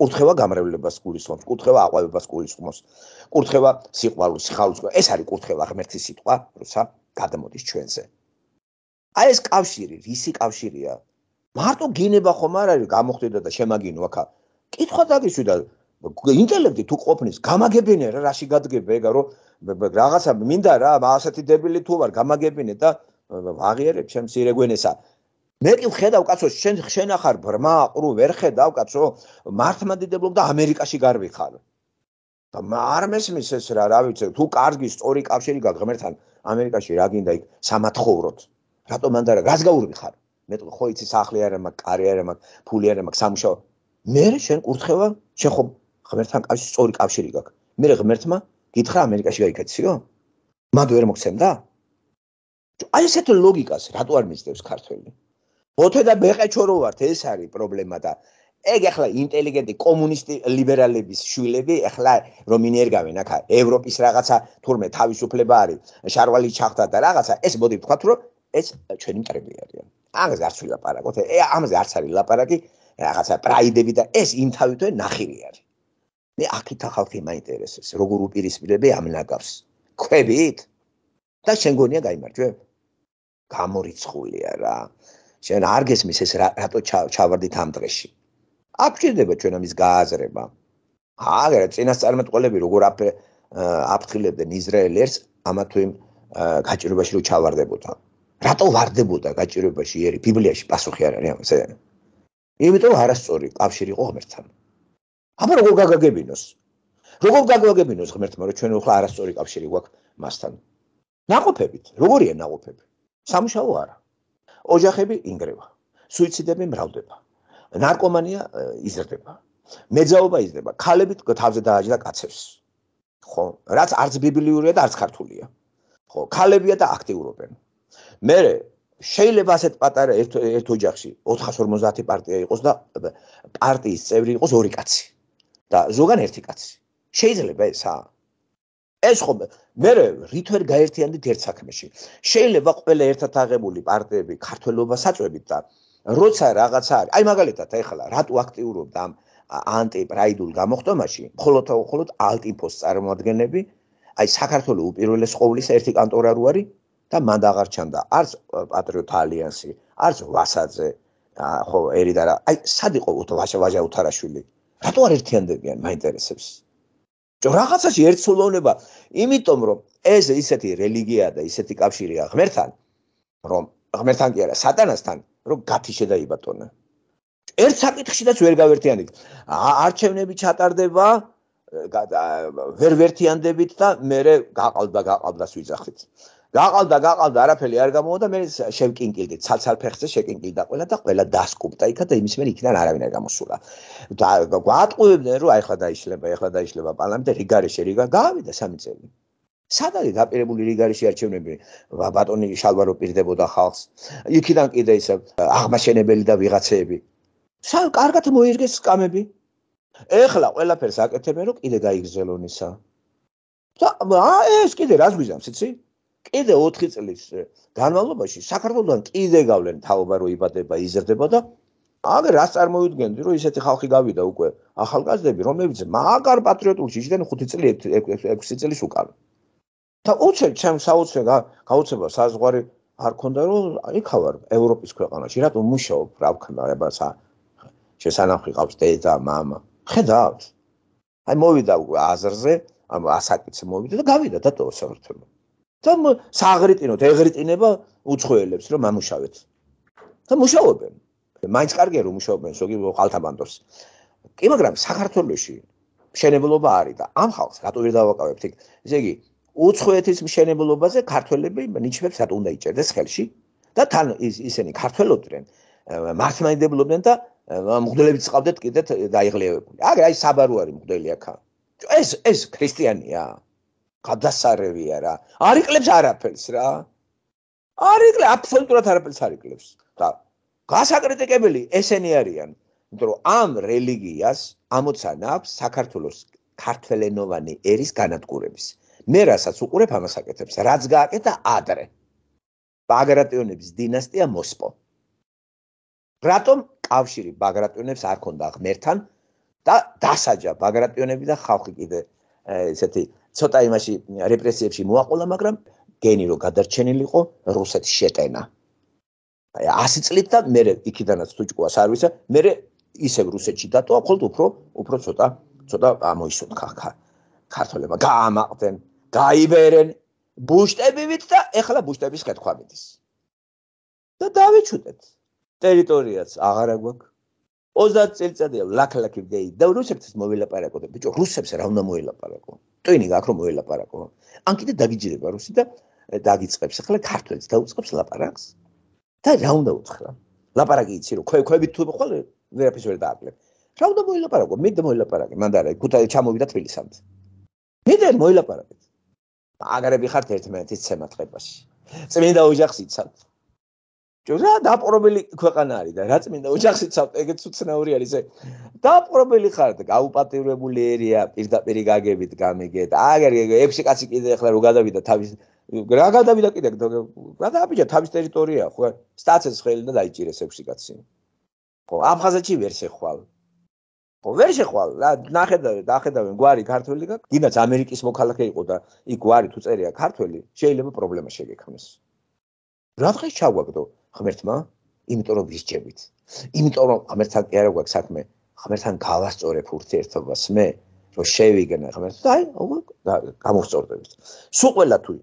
კურთხევა გამრავლებას გულისხმობს, კურთხევა აყვავებას გულისხმობს, კურთხევა სიყვარულს, ხალხს, ეს არის კურთხევა ღმერთის სიტყვა, როცა გადმოდის ჩვენზე. აი ეს კავშირი, რისი კავშირია? მარტო გინება ხომ არ არის გამოხდედა და შემაგინო ახლა კითხვა დაგიშვიდა ინტელექტი თუ ყოფნის გამაგებინე რა რაში გადგება ეგა რომ რაღაცა მინდა რა ასეთი დებილი თუ ვარ გამაგებინე და აღიერებ ჩემს ირეგვენესა მე კი ხედავ კაცო შენ შენახარ ბრმა ყრუ ვერ ხედავ კაცო მართმადიდებლობ და ამერიკაში გარვიხარ და არ მესმის ეს რა რა ვიცი თუ კარგი სწორი კავშირი გაგღმერთან ამერიკაში რა გინდა იქ სამათხოვროთ რატომ ანდა რა გასგაურვი ხარ მე ხო იცი სახლი არა მაგ კარიერა მაგ ფული არა მაგ სამუშაო მე შენ კურთხევა შენ ხო ღმერთთან კავშირი სწორი კავშირი გაქვს მე ღმერთმა გითხრა ამერიკაში გაიქეციო მაგ ვერ მოგცემდა აი ესეთ ლოგიკას რატო არ მისდევს ქართველი ბოთე და ბეყეჩო რო ვართ ეს არის პრობლემა და ეგ ახლა ინტელიგენტი კომუნისტი ლიბერალების შვილები ახლა რომინი ერგავენ აქა ევროპის რაღაცა თურმე თავისუფლება არის შარვალი ჩახდა და რაღაცა ეს მოდი ვთქვა თუ რომ ეს ჩვენი მტრები არიან. აღარ გასული ლაპარაკოთ. ე ამაზე არც არის ლაპარაკი, რაღაცა პრაიდები და ეს იმ თავითვე ნახირი არის. მე აქეთა ხალხი მაინტერესებს, როგორ უპირისპირები ამ ნაგავს. ქვევით და შენ გონია გამარჯვებ? გამორიცხულია რა. შენ არ გესმის ეს რატო ჩავარდით ამ დღეში? აფჭირდება ჩვენ ამის გააზრება. აგერ წინასწარმეტყველები როგორ აფრთხილებდნენ ისრაელერს ამათო იმ გაჭირვებაში რომ ჩავარდებოდა. რატო ვარდებოდა გაჭირებაში ერი ბიბლიაში პასუხი არ არის ამას ეგარი იმიტომ არასწორი კავშირი იყო ღმერთთან აბა როგორ გაგაგებინოს როგორ გაგაგებინოს ღმერთმა რომ ჩვენ უხლა არასწორი კავშირი გვაქვს მასთან ناقოფებით როგორია ناقოფები სამშაო არა ოჯახები ინგრევა სუიციდები მრავლდება ნარკომანია იზრდება მეძაობა იზრდება ქალები თავზე დააჯდა კაცებს ხო რაც არც ბიბლიურია და არც ქართულია ხო ქალებია და აქტიურობენ მე შეიძლება ასეთ პატარა ერთ ერთ ოჯახში 450 პარტია იყოს და პარტიის წევრი იყოს ორი კაცი და ზოგან ერთი კაცი შეიძლება ესა ეს ხომ მე რით ვერ გაერთიანდით ერთ საქმეში შეიძლება ყველა ერთად აღებული პარტიები ქართველობა საწვევით და როცა რაღაცა არის აი მაგალითად ახლა რატო აქტიურობდა ამ ანტიპრაიდულ გამოხტომაში მხოლოდ და მხოლოდ ალტიფოს წარმოადგენები აი საქართველოს უპირველეს ყოვლისა ერთი კანტორა რო არის და მან დაღარჩანდა არც პატრიოტ ალიანსი, არც ვასაძე, ხო, ერიდარა. აი, სად იყო ვაშა ვაჟა უთარაშვილი? რატო არ ერთიანდებიან, მაინტერესებს? ჯო რაღაცაში ერთსულოვნება, იმიტომ რომ ეს ისეთი რელიგიაა და ისეთი კავშირია ღმერთთან, რომ ღმერთთან კი არა, სატანასთან, რომ გათი შედაიბატონა. ერთ საკითხშიდაც ვერ გავერთიანდით. არჩევნები ჩატარდება, ვერ ვერთიანდებით და მე რე გაყალბა, გაყალბას ვიძახით. გაყალდა გაყალდა არაფერი არ გამოვიდა მე შევკინკილდი ცალცალ ფეხზე შეკინკილდა ყველა და ყველა დასკუპტა იქა და იმის მე იქიდან არავინ არ გამოსულა გვატყუებდნენ რომ ახლა დაიშლება ახლა დაიშლება პარლამენტი რიგარეში რიგა გავიდა სამი წელი სადაგი დაპირებული რიგარეში არჩევნები ბატონი შალვარო პირდებოდა ხალხს იქიდან კიდე ისე აღმაშენებელი და ვიღაცეები სან კარგად მოიერგეს სკამები ეხლა ყველაფერს აკეთებენ რომ კიდე გაიგზელონისა და აა ეს კიდე რას გვიზამს იცი კიდე 4 წლის განმავლობაში საქართველოსთან კიდე გავლენ თაობა რო იბადება იზრდება და აი რა წარმოვიდგენდი რომ ისეთი ხალხი გავიდა უკვე ახალგაზრდები რომლებიც მაგარ პატრიოტულ ჯიშიდან 5 წლის 6 წლის უკან და უცებ ჩემ საოცრე გაოცება საზღვარი არ ქონდა რომ აი ხავარ ევროპის ქვეყანაში რატო მუშაობ რა ვქნარებასა შესანახი ყავს დედა мама ხედავთ აი მოვიდა უკვე აზრზე ამ ასაკიც მოვიდა და გავიდა დატო საქართველოს რომ საღრიტინოთ, ეღრიტინება უცხოელებს, რომ ამუშავეთ. და მუშაობენ. მაინც კარგია რომ მუშაობენ, ზოგი ხალთაბანდოს. კი, მაგრამ საქართველოსში მშენებლობა არის და ამ ხალხს რატო ვერ დავაკავებთ იქ? ესე იგი, უცხოეთის მშენებლობაზე ქართველები ნიჩბებს რატო უნდა იჭერდეს ხელში? და თან ისინი ქართველობდნენ, მართლმადიდებლობდნენ და მღვდლებიც წავდეთ კიდეთ დაიღლიებებული. აგ რა ის საბარო არის მღვდელი აქა? ეს ეს ქრისტიანია. გადასარევია რა. არიკლებს არაფერს რა. არიკლებს აბსოლუტურად არაფერს არიკლებს. და გასაკრიტიკებელი ესენი არიან, იმიტომ რომ ამ რელიგიას ამოცანავს საქართველოს ქართველენოვანი ერის განადგურების. მე რასაც უყურებ ამას აკეთებს, რაც გააკეთა ადრე. ბაგრატიონების დინასტია მოსპო. რატომ კავშირი ბაგრატიონებს არ ქონდა ღმერთთან და დასაჯა ბაგრატიონები და ხალხი კიდე ესეთი ცოტა იმაში რეპრესიებში მოაყოლა, მაგრამ გენი რო გადარჩენილიყო რუსეთ შეტენა. აი 100 წლით და მე იქიდანაც თუჭკუა სარვისა, მე ისევ რუსეთში დატოვა, ხოლმე უფრო უფრო ცოტა ცოტა ამოისუნხა ხა ქართველებმა გაამაყდნენ, დაიბერენ ბუშტებივით და ეხლა ბუშტების კეთქვამდის. და დავიჩუტეთ ტერიტორიაც აღარა გვაქვს 30 წელიწადია ლაკლაკი ვდეი და რუსებს მოველაპარაკოთ ბიჭო რუსებს რა უნდა მოველაპარაკო ტვინი გაქვს რომ მოველაპარაკო ან კიდე დაგიჯერება რუსი და დაგიწფებს ახლა ქართლებს დაუწფებს ლაპარაკს და რა უნდა უცხრა ლაპარაკი იცი რომ ქვეყნები თუ ხოლმე ვერაფერს ვერ დააკლებ რა უნდა მოველაპარაკო მე და მოველაპარაკე მან და რა ქუთაი ჩამოვიდა თბილისამდე მე და მოველაპარაკე აგარები ხართ ერთმანეთის შემოთყებაში წმინდა ოჯახს იცავთ რა დაპყრობილი ქვეყანა არის და რა წმინდა ოჯახში ცავ ეგეც უცნაური არის ეს დაპყრობილი ხარ და გაუპატირებელი ერია პირდაპირი გაგებით გამეგეთ აგერ ეფში კაცი კიდე ახლა რო გადავიდა თავის რა გადავიდა კიდე რა დააბიჭა თავის ტერიტორია ხო სტაცეს ხელი და დაიჭირეს ეფში კაცი ხო აფხაზეთში ვერ შეხვალ ხო ვერ შეხვალ რა ნახედავე ნახედავე გვარი ქართველი და გინაც ამერიკის მოქალაქე იყო და იგი გვარი თუ წერია ქართველი შეიძლება პრობლემა შეგექმნას რა დღეს ჩაგვაგდო? ღმერთმა, იმიტომ რომ ვისჯებით. იმიტომ რომ ღმერთთან კი არა გვაქვს საქმე, ღმერთთან გავასწორებ ურთიერთობას მე, რომ შევიგნე ღმერთს, აი, გამოვსწორდებით. სულ ყველა თუ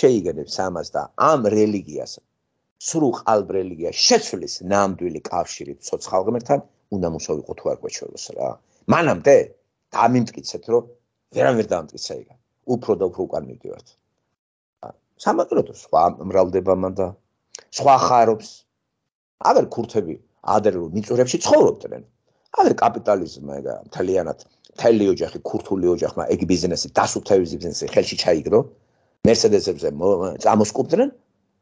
შეიგნებს ამას და ამ რელიგიას, სრულ ყალბ რელიგიას შეცვლის ნამდვილი კავშირი ცოცხალ ღმერთთან, უნდა მოსავიყო თუ არ გვეჩვენოს რა. მანამდე დამიმტკიცეთ, რომ ვერანაირ დამტკიცე იგი. უფრო და უფრო უკან მივდივართ. სამაგროდო სხვა მრავლდება მანდა სხვა ხარობს. აგერ ქურთები ადრეულ მიწურებში ცხოვრობდნენ. აგერ კაპიტალიზმი ეგა თალიანად თელი ოჯახი, ქურთული ოჯახმა ეგ ბიზნესი დასუფთავი ბიზნესი ხელში ჩაიგდო. მერსედესებზე წამოსკუპდნენ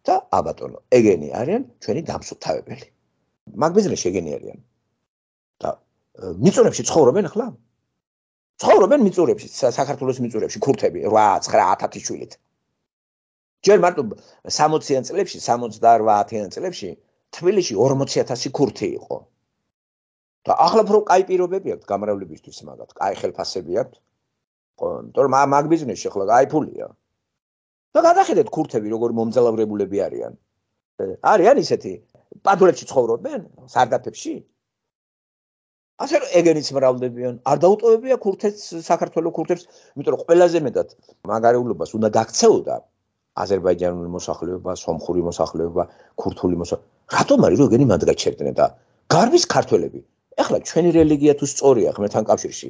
და აბატონო, ეგენი არიან ჩვენი დამსუფთავებელი. მაგ ბიზნესში ეგენი არიან. და მიწურებში ცხოვრობენ ახლა? ცხოვრობენ მიწურებში, საქართველოს მიწურებში, ქურთები 8, 9, 10 თვით. ჯერ მარტო 60-იან წლებში, 78-იან წლებში თბილისში 40000 ქურთი იყო. და ახლა პრო კაი პირობები აქვს გამრავლებისთვის მაგათ, კაი ხელფასები აქვს. ხო, იმიტომ რომ მაგ ბიზნესში ხოლმე კაი ფულია. და გადახედეთ ქურთები როგორ მომძლავრებულები არიან. არიან ისეთი, პადულებში ცხოვრობენ, სარდაფებში. ასე რომ ეგენიც მრავლდებიან, არ დაუტოვებია ქურთებს, საქართველოს ქურთებს, იმიტომ რომ ყველაზე მეტად მაგარეულობას უნდა გაქცეოდა აზერბაიჯანული მოსახლეობა, სომხური მოსახლეობა, ქურთული მოსახლეობა. რატომ არის როგენი მანდგა ჩერდნენ და გარბის ქართველები? ეხლა ჩვენი რელიგია თუ სწორია ღმერთთან კავშირში,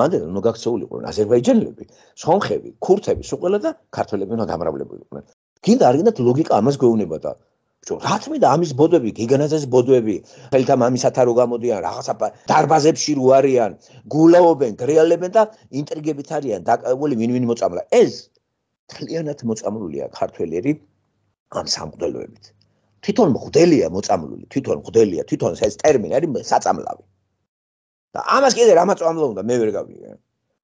მანდ უნდა გაქცეულიყვნენ აზერბაიჯანელები, სომხები, ქურთები, სულელა და ქართველები უნდა გამრავლებულიყვნენ. კიდე არიგნათ ლოგიკა ამას გვეუბნება და ჩვენ რა თქმა უნდა ამის ბოდვები, გიგანაძის ბოდვები, ხელთა მამისათა რო გამოდიან, რაღაცა დარბაზებში რო არიან, გულაობენ, გრეალებენ და ინტერგებით არიან დაკავებული ვინ-ვინ მოწამლა. ეს ძალიანაც მოწამლულია ქართველები ამ სამყდელოებით. თვითონ მღდელია მოწამლული, თვითონ მღდელია, თვითონ ეს ტერმინი არის საწამლავი. და ამას კიდე რა მოწამლოა მე ვერ გავიგე.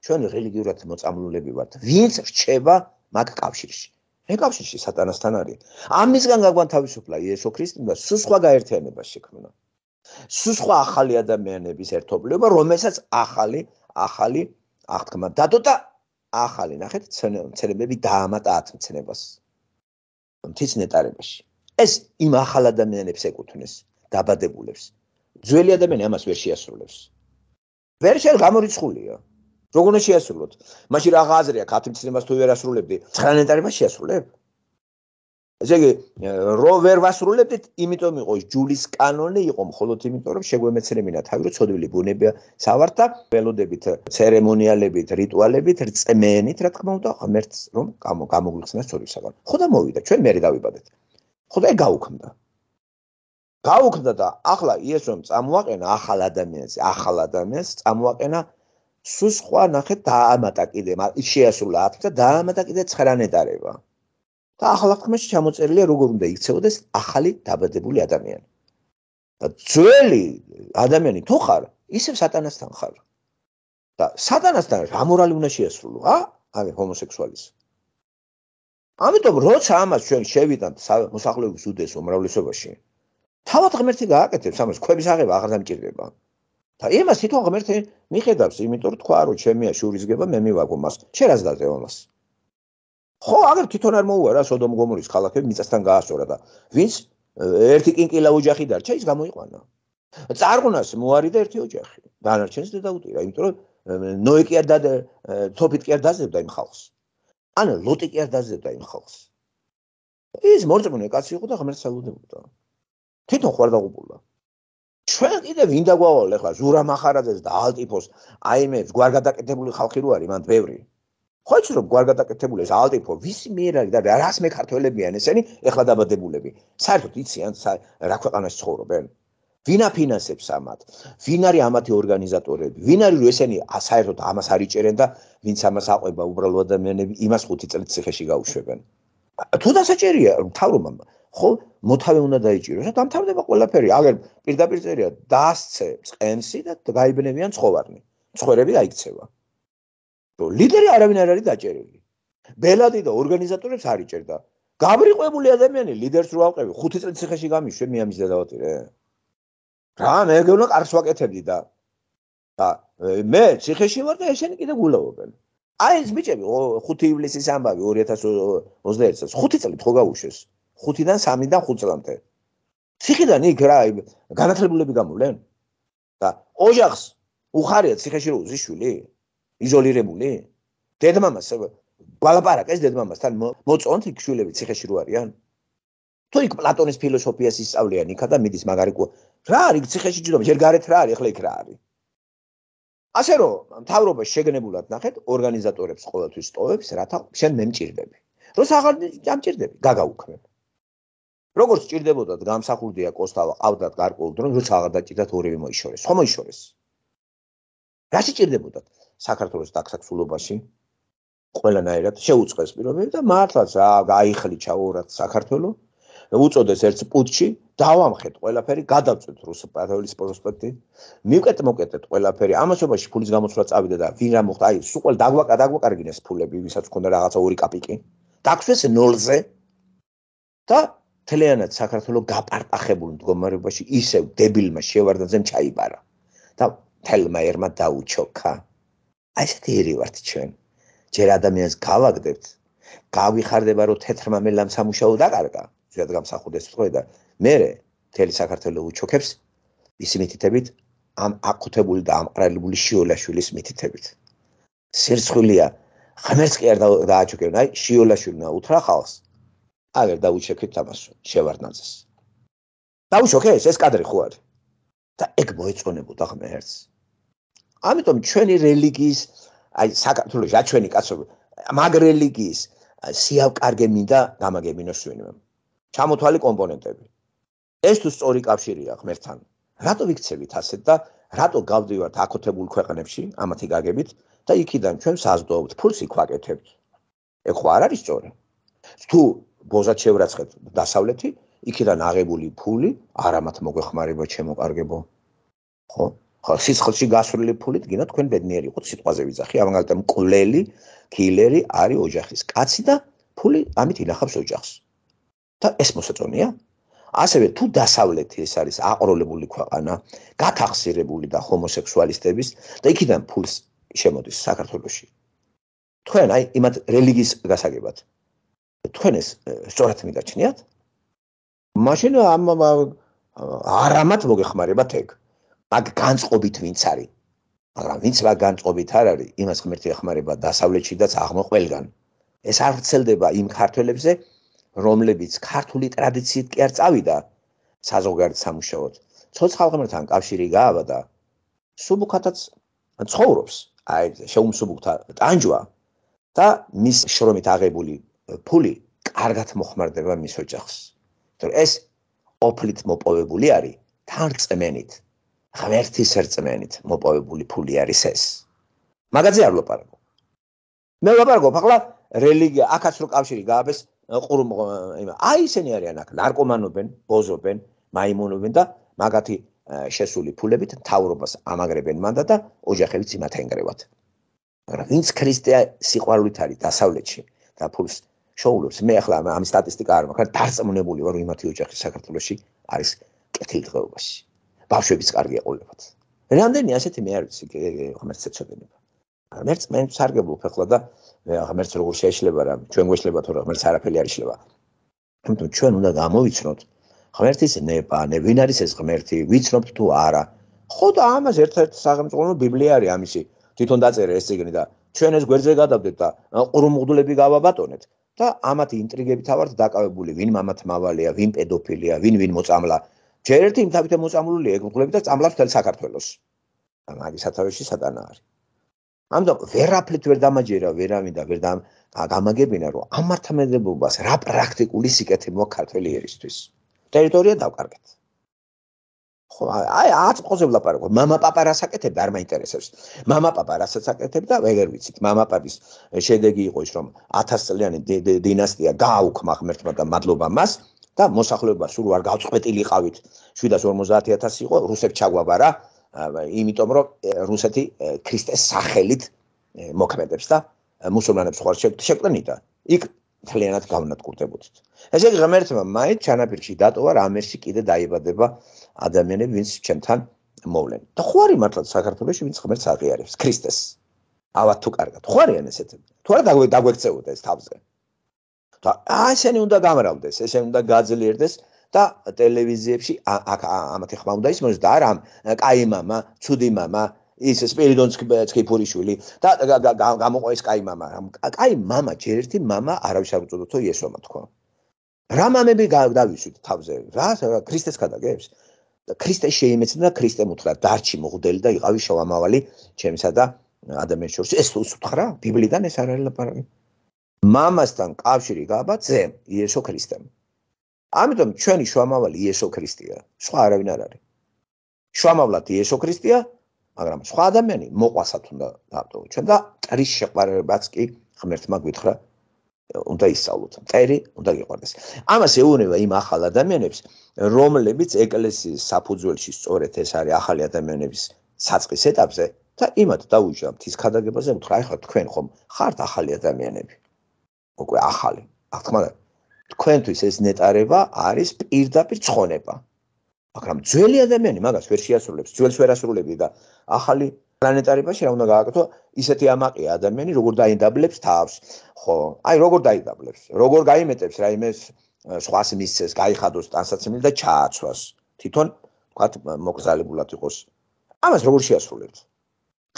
ჩვენ რელიგიურად მოწამლულები ვართ. ვინც რჩება მაგ კავშირში? ეკავშირში სატანასთან არის. ამისგან გაგვანთავისუფლა იესო ქრისტემ და სხვა გაერთიანება შექმნა. სხვა ახალი ადამიანების ერთობლიობა, რომელსაც ახალი ახალი აღთქმა. დადო და ახალი ნახეთ ცნებები დაამატა ათმცნებას მთის ნეტარებაში ეს იმ ახალ ადამიანებს ეკუთვნის დაბადებულებს ძველი ადამიანი ამას ვერ შეასრულებს ვერ შეიძლება გამორიცხულიო როგორ უნდა შეასრულოთ მაშინ რა ღაზრია ათმცნებას თუ ვერ ასრულებდი ცხრა ნეტარებას შეასრულებ ესე იგი რო ვერ ვასრულებდით, იმიტომ იყო ჯულის კანონი იყო მხოლოდ იმიტომ რომ შეგვემეცრებინა თავი რო ცოდვილი ბუნებია სავარტა ველოდებით ცერემონიალებით, რიტუალებით, რწმენით, რა თქმა უნდა, ღმერთს რომ გამოგვიხსნა ცოდვის საგან. ხო და მოვიდა, ჩვენ მე დავიბადეთ. ხო და ეგ გაუქმდა. გაუქმდა და ახლა იესოემ წამოაყენა ახალ ადამიანს, ახალ ადამიანს წამოაყენა სუ სხვა ნახეთ დაამატა კიდე შეასრულა 10 და დაამატა კიდე 9 ნეტარება. და ახალ აღთქმაში ჩამოწერილია როგორ უნდა იქცეოდეს ახალი დაბადებული ადამიანი. და ძველი ადამიანი თუ ხარ, ისევ სატანასთან ხარ. და სატანასთან რა მორალი უნდა შეესრულო, ა? აი ჰომოსექსუალის. ამიტომ როცა ამას ჩვენ შევიდანთ მოსახლეობის უდესო მრავლესობაში, თავად ღმერთი გააკეთებს ამას, ქვების აღება აღარ დამჭირდება. და იმას თვითონ ღმერთი მიხედავს, იმიტომ რომ თქვა რომ ჩემია შურისგება, მე მივაგო მას. შე რას დაწევ მას? ხო, აგერ თვითონ არ მოუვა რა სოდომ გომორის ხალხები მიწასთან გაასწორა და ვინც ერთი კინკილა ოჯახი დარჩა, ის გამოიყვანა. წარღვნას მოარიდა ერთი ოჯახი. დანარჩენს და დაუტირა, იმიტომ რომ ნოე კი არ და თოფით კი არ დაზებდა იმ ხალხს. ან ლოტი კი არ დაზებდა იმ ხალხს. ის მორწმუნე კაცი იყო და ღმერთს ელოდებოდა. თვითონ ხوارდაღუპულა. ჩვენ კიდევ ვინ დაგვავალ ახლა ზურა მახარაძეს და ალტიფოს აიმებს გვარ გადაკეთებული ხალხი რო არის მანდ ბევრი. ხო იცი რომ გარკვეულად აკეთებული ეს ალტიფო ვისი მეერ არის და რას მე ქართველებიან ესენი ეხლა დაბადებულები საერთოდ იციან რა ქვეყანაში ცხოვრობენ ვინ აფინანსებს ამათ ვინ არის ამათი ორგანიზატორები ვინ არის რომ ესენი საერთოდ ამას არ იჭერენ და ვინც ამას აყვება უბრალო ადამიანები იმას 5 წელი ციხეში გაუშვებენ თუ დასაჭერია თავრომა ხო მოთავე უნდა დაიჭიროს და დამთავრდება ყველაფერი აგერ პირდაპირ წერია დაასწე წენსი და გაიბნევიან ცხოვარნი ცხოვრები გაიქცევა რომ ლიდერი არავინ არ არის დაჭერილი. ბელადი და ორგანიზატორებს არ იჭერდა. გაბრიყვებული ადამიანი ლიდერს რო ავყევი, 5 წელიწად ციხეში გამიშვე, მე ამის დადავატირე. რა მე გეუნა კარს ვაკეთებდი და და მე ციხეში ვარ და ესენი კიდე გულავობენ. აი ეს ბიჭები 5 ივლისის ამბავი 2021 წელს 5 წელი თხო გაუშვეს. 5-დან 3-დან 5 წლამდე. ციხიდან იქ რა განათლებულები გამოვლენ? და ოჯახს უხარია ციხეში რო უშიშვილი? იზოლირებული? დედმამას ბალაპარაკეს დედმამასთან მოწონთ იქ შვილები ციხეში რო არიან? თუ იქ პლატონის ფილოსოფიას ისწავლიან იქა და მიდის მაგარი კუ რა არის ციხეში ჯდომა? ჯერ გარეთ რა არის, ახლა იქ რა არის? ასე რომ მთავრობა შეგნებულად ნახეთ ორგანიზატორებს ყოველთვის სწოვებს, რათა შენ მემჭirdები. როს აღარ ჯამჭirdები, გაგაუქმებ. როგორც ჭirdებოდათ გამსახურდია კოსტავა, ყავდათ გარკვეულ დრო, როცა აღარ დაჭirdათ ორივე მოიშორეს. ხომ მოიშორეს? რაში ჭirdებოდათ? საქართველოს დაქსაქსულობაში ყველანაირად შეუწყეს პირობები და მართლაც რა გაიხლი ჩაურათ საქართველოს უწოდეს ერთ პუტჩი, დავამხეთ ყველაფერი, გადავწვით რუსი პატრიოტის პროსპექტი. მიუკეთმოკეთეთ ყველაფერი. ამაშობაში ფულის გამოცვლა წავიდა და ვინ რა მოხდა? აი, სულ დაგვაკა დაგვაკარგინეს ფულები, ვისაც ჰქონდა რაღაცა ორი კაპიკი. დაგხვეს 0-ზე. და თლიანად საქართველოს გაპარტახებულ მდგომარეობაში ისევ დებილმა შევარდაძემ ჩაიბარა. და თელმა ერმა დაუჩოქა. აი ესეთი ერი ვართ ჩვენ. ჯერ ადამიანს გავაგდებთ, გავიხარდება რომ თეთრმა მელამ სამუშაო დაკარგა, ზედ გამსახურდეს თქვენ და მე თელი საქართველოს უჩოქებს ისმითითებით ამ აკუთებული და ამყრალებული შიოლაშვილის მითითებით. სერცხვილია ღმერთს კი არ დააჩუქებინა, აი შიოლაშვილნა უთრა ხალხს. აგერ დაუჩექით ამას შევარდნაძეს. დაუჩოქეს ეს კადრი ხო არის? და ეგ მოეწონებოდა ღმერთს. ამიტომ ჩვენი რელიგიის აი საქართველოს რა ჩვენი კაცობრიობა მაგ რელიგიის სიავკარგე მინდა გამაგებინოს ჩვენმა ჩამოთვალი კომპონენტები ეს თუ სწორი კავშირია ღმერთთან რატო ვიქცევით ასეთ და რატო გავდივართ აკოთებულ ქვეყნებში ამათი გაგებით და იქიდან ჩვენ საზრდოობთ ფულს იქვაკეთებთ ეხო არ არის სწორი თუ ბოზად შევრაცხეთ დასავლეთი იქიდან აღებული ფული არამათ მოგეხმარება ჩემო კარგებო ხო ხო სიცხლში გასვლილი ფულით გინდა თქვენ ბედნიერი იყოს სიტყვაზე ვიზახი ამგალთან მკვლელი კილერი არის ოჯახის კაცი და ფული ამით ინახავს ოჯახს და ეს მოსაწონია ასევე თუ დასავლეთი ეს არის აყროლებული ქვეყანა გათახსირებული და ჰომოსექსუალისტების და იქიდან ფულს შემოდის საქართველოსში თქვენ აი იმათ რელიგიის გასაგებად თქვენ ეს სწორად მიგაჩნიათ მაშინ ამ არამად მოგეხმარებათ ეგ მაგ განწყობით ვინც არის მაგრამ ვინც მაგ განწყობით არ არის იმას ღმერთი ეხმარება დასავლეთშიდაც აღმოყველგან ეს არ ვრცელდება იმ ქართველებზე რომლებიც ქართული ტრადიციით კი არ წავიდა საზოგადოებრივ სამუშაოდ ცოცხალ ღმერთთან კავშირი გააბადა სუბუქათაც ცხოვრობს აი შეუმსუბუქთა ტანჯვა და მის შრომით აღებული ფული კარგად მოხმარდება მის ოჯახს. ეს ოფლით მოპოვებული არის თარწმენით ღმერთი სერწმენით მოპოვებული ფული არის ეს. მაგაზე არ ვლაპარაკო. მე ვლაპარაკო ახლა რელიგია, აქაც რო კავშირი გააბეს ყურმ იმა. აი ისინი არიან აქ, ნარკომანობენ, ბოზობენ, მაიმუნობენ და მაგათი შესული ფულებით თავრობას ამაგრებენ მანდა და ოჯახებიც იმათ ენგრევათ. მაგრამ ვინც ქრისტეა სიყვარულით არის დასავლეთში და ფულს შოულებს, მე ახლა ამ სტატისტიკა არ მაქვს, მაგრამ დარწმუნებული ვარ, რომ იმათი ოჯახი საქართველოში არის კეთილდღეობაში. ბავშვებიც კარგი აყოლებათ. რამდენი ასეთი მე არ ვიცი, ღმერთს ეცოდინება. ღმერთს მე მსარგებლ ფეხლა და ღმერთს როგორ შეიძლება რა, ჩვენ გვეშლება თორე ღმერთს არაფერი არ შეიძლება. თუმცა ჩვენ უნდა გამოვიცნოთ ღმერთის ნება, ნე ვინ არის ეს ღმერთი, ვიცნობთ თუ არა. ხო და ამას ერთ-ერთ საღმწყვლო ბიბლია არის ამისი. თვითონ დაწერა ეს წიგნი და ჩვენ ეს გვერდზე გადავდეთ და ყრუმღდლები გავაბატონეთ და ამათი ინტრიგები თავად დაკავებული, ვინ მამათ მავალია, ვინ პედოფილია, ვინ ვინ მოწამლა ჯერ ერთი იმ თავით მოწამლული ეგრულები და წამლავს მთელ საქართველოს. ამ არის სათავეში სატანა არის. ამიტომ ვერაფრით ვერ დამაჯერა, ვერავინ და ვერ გამაგებინა, რომ ამართამედებობას რა პრაქტიკული სიკეთე მოაქვს ქართველი ერისთვის. ტერიტორია დავკარგეთ. ხო, აი, ათ ყოზე ვლაპარაკობ. мама papa რასაკეთებდა, არ მაინტერესებს. мама papa რასაკეთებდა, ვეგერ ვიცით. мама papa-ის შედეგი იყო ის, რომ 1000 წლიანი დინასტია გააუქმა ღმერთმა და მადლობა მას. და მოსახლეობა სულ არ გავწყვეტილიყავით 750000 იყო რუსებ ჩაგვაბარა იმიტომ რომ რუსეთი ქრისტეს სახელით მოქმედებს და მუსულმანებს ხوار შეკვენიდა იქ ძალიანაც გავნადგურდებოდით ესე იგი ღმერთმა მაინც ჩანაფიქში დატოვა რამესი კიდე დაიბადება ადამიანები ვინც ჩემთან მოვლენ და ხوარი მართლაც საქართველოს ვინც ღმერთს აღიარებს ქრისტეს ავა თუ კარგად ხوარიან ესეთები თუ არა დაგვეკცეოდა ეს თავზე და აი ესენი უნდა გამრავდეს, ესენი უნდა გაძლიერდეს და ტელევიზიებში აქ ამათი ხმა უნდა ისმოს და არა კაი мама, чуდი мама, ის სპირიდონცკიფურიშვილი და გამოყო ეს კაი мама. კაი мама, ჯერ ერთი мама არავის არ უწოდოთ თო იესომა თქო. რა მამები გავდავისით თავზე? რა ქრისტეს გადაგებს? და ქრისტე შეიმეცნა და ქრისტე მოხდა დარჩი მოხდელი და იყავი შავამავალი ჩემსა და ადამიანს შორის. ეს უცხრა ბიბლიდან ეს არ არის ლაპარაკი. მამასთან კავშირი გააბა ძემ იესო ქრისტემ. ამიტომ ჩვენი შუამავალი იესო ქრისტეა, სხვა არავინ არ არის. შუამავლად იესო ქრისტეა, მაგრამ სხვა ადამიანი მოყვასათ უნდა დაავადო ჩვენ და წრის შეყვარებაც კი ღმერთმა გითხრა უნდა ისწავლოთ. წერი უნდა გიყვარდეს. ამას ეუბნება იმ ახალ ადამიანებს, რომლებიც ეკლესიის საფუძველში სწორედ ეს არის ახალი ადამიანების საწყის ეტაპზე და იმათ დაუჯდა მთის ქადაგებაზე, უთხრა ეხლა თქვენ ხომ ხართ ახალი ადამიანები? უკვე ახალი. რა თქმა უნდა, თქვენთვის ეს ნეტარება არის პირდაპირ ცხონება. მაგრამ ძველი ადამიანი მაგას ვერ შეასრულებს, ძველს ვერ ასრულებდი და ახალი პლანეტარებაში რა უნდა გააკეთო? ისეთი ამაყია ადამიანი, როგორ დაინდაბლებს თავს. ხო, აი როგორ დაინდაბლებს? როგორ გაიმეტებს რაიმე სხვას მისცეს, გაიხადოს ტანსაცმელი და ჩააცვას. თვითონ ვთქვათ მოკრძალებულად იყოს. ამას როგორ შეასრულებს?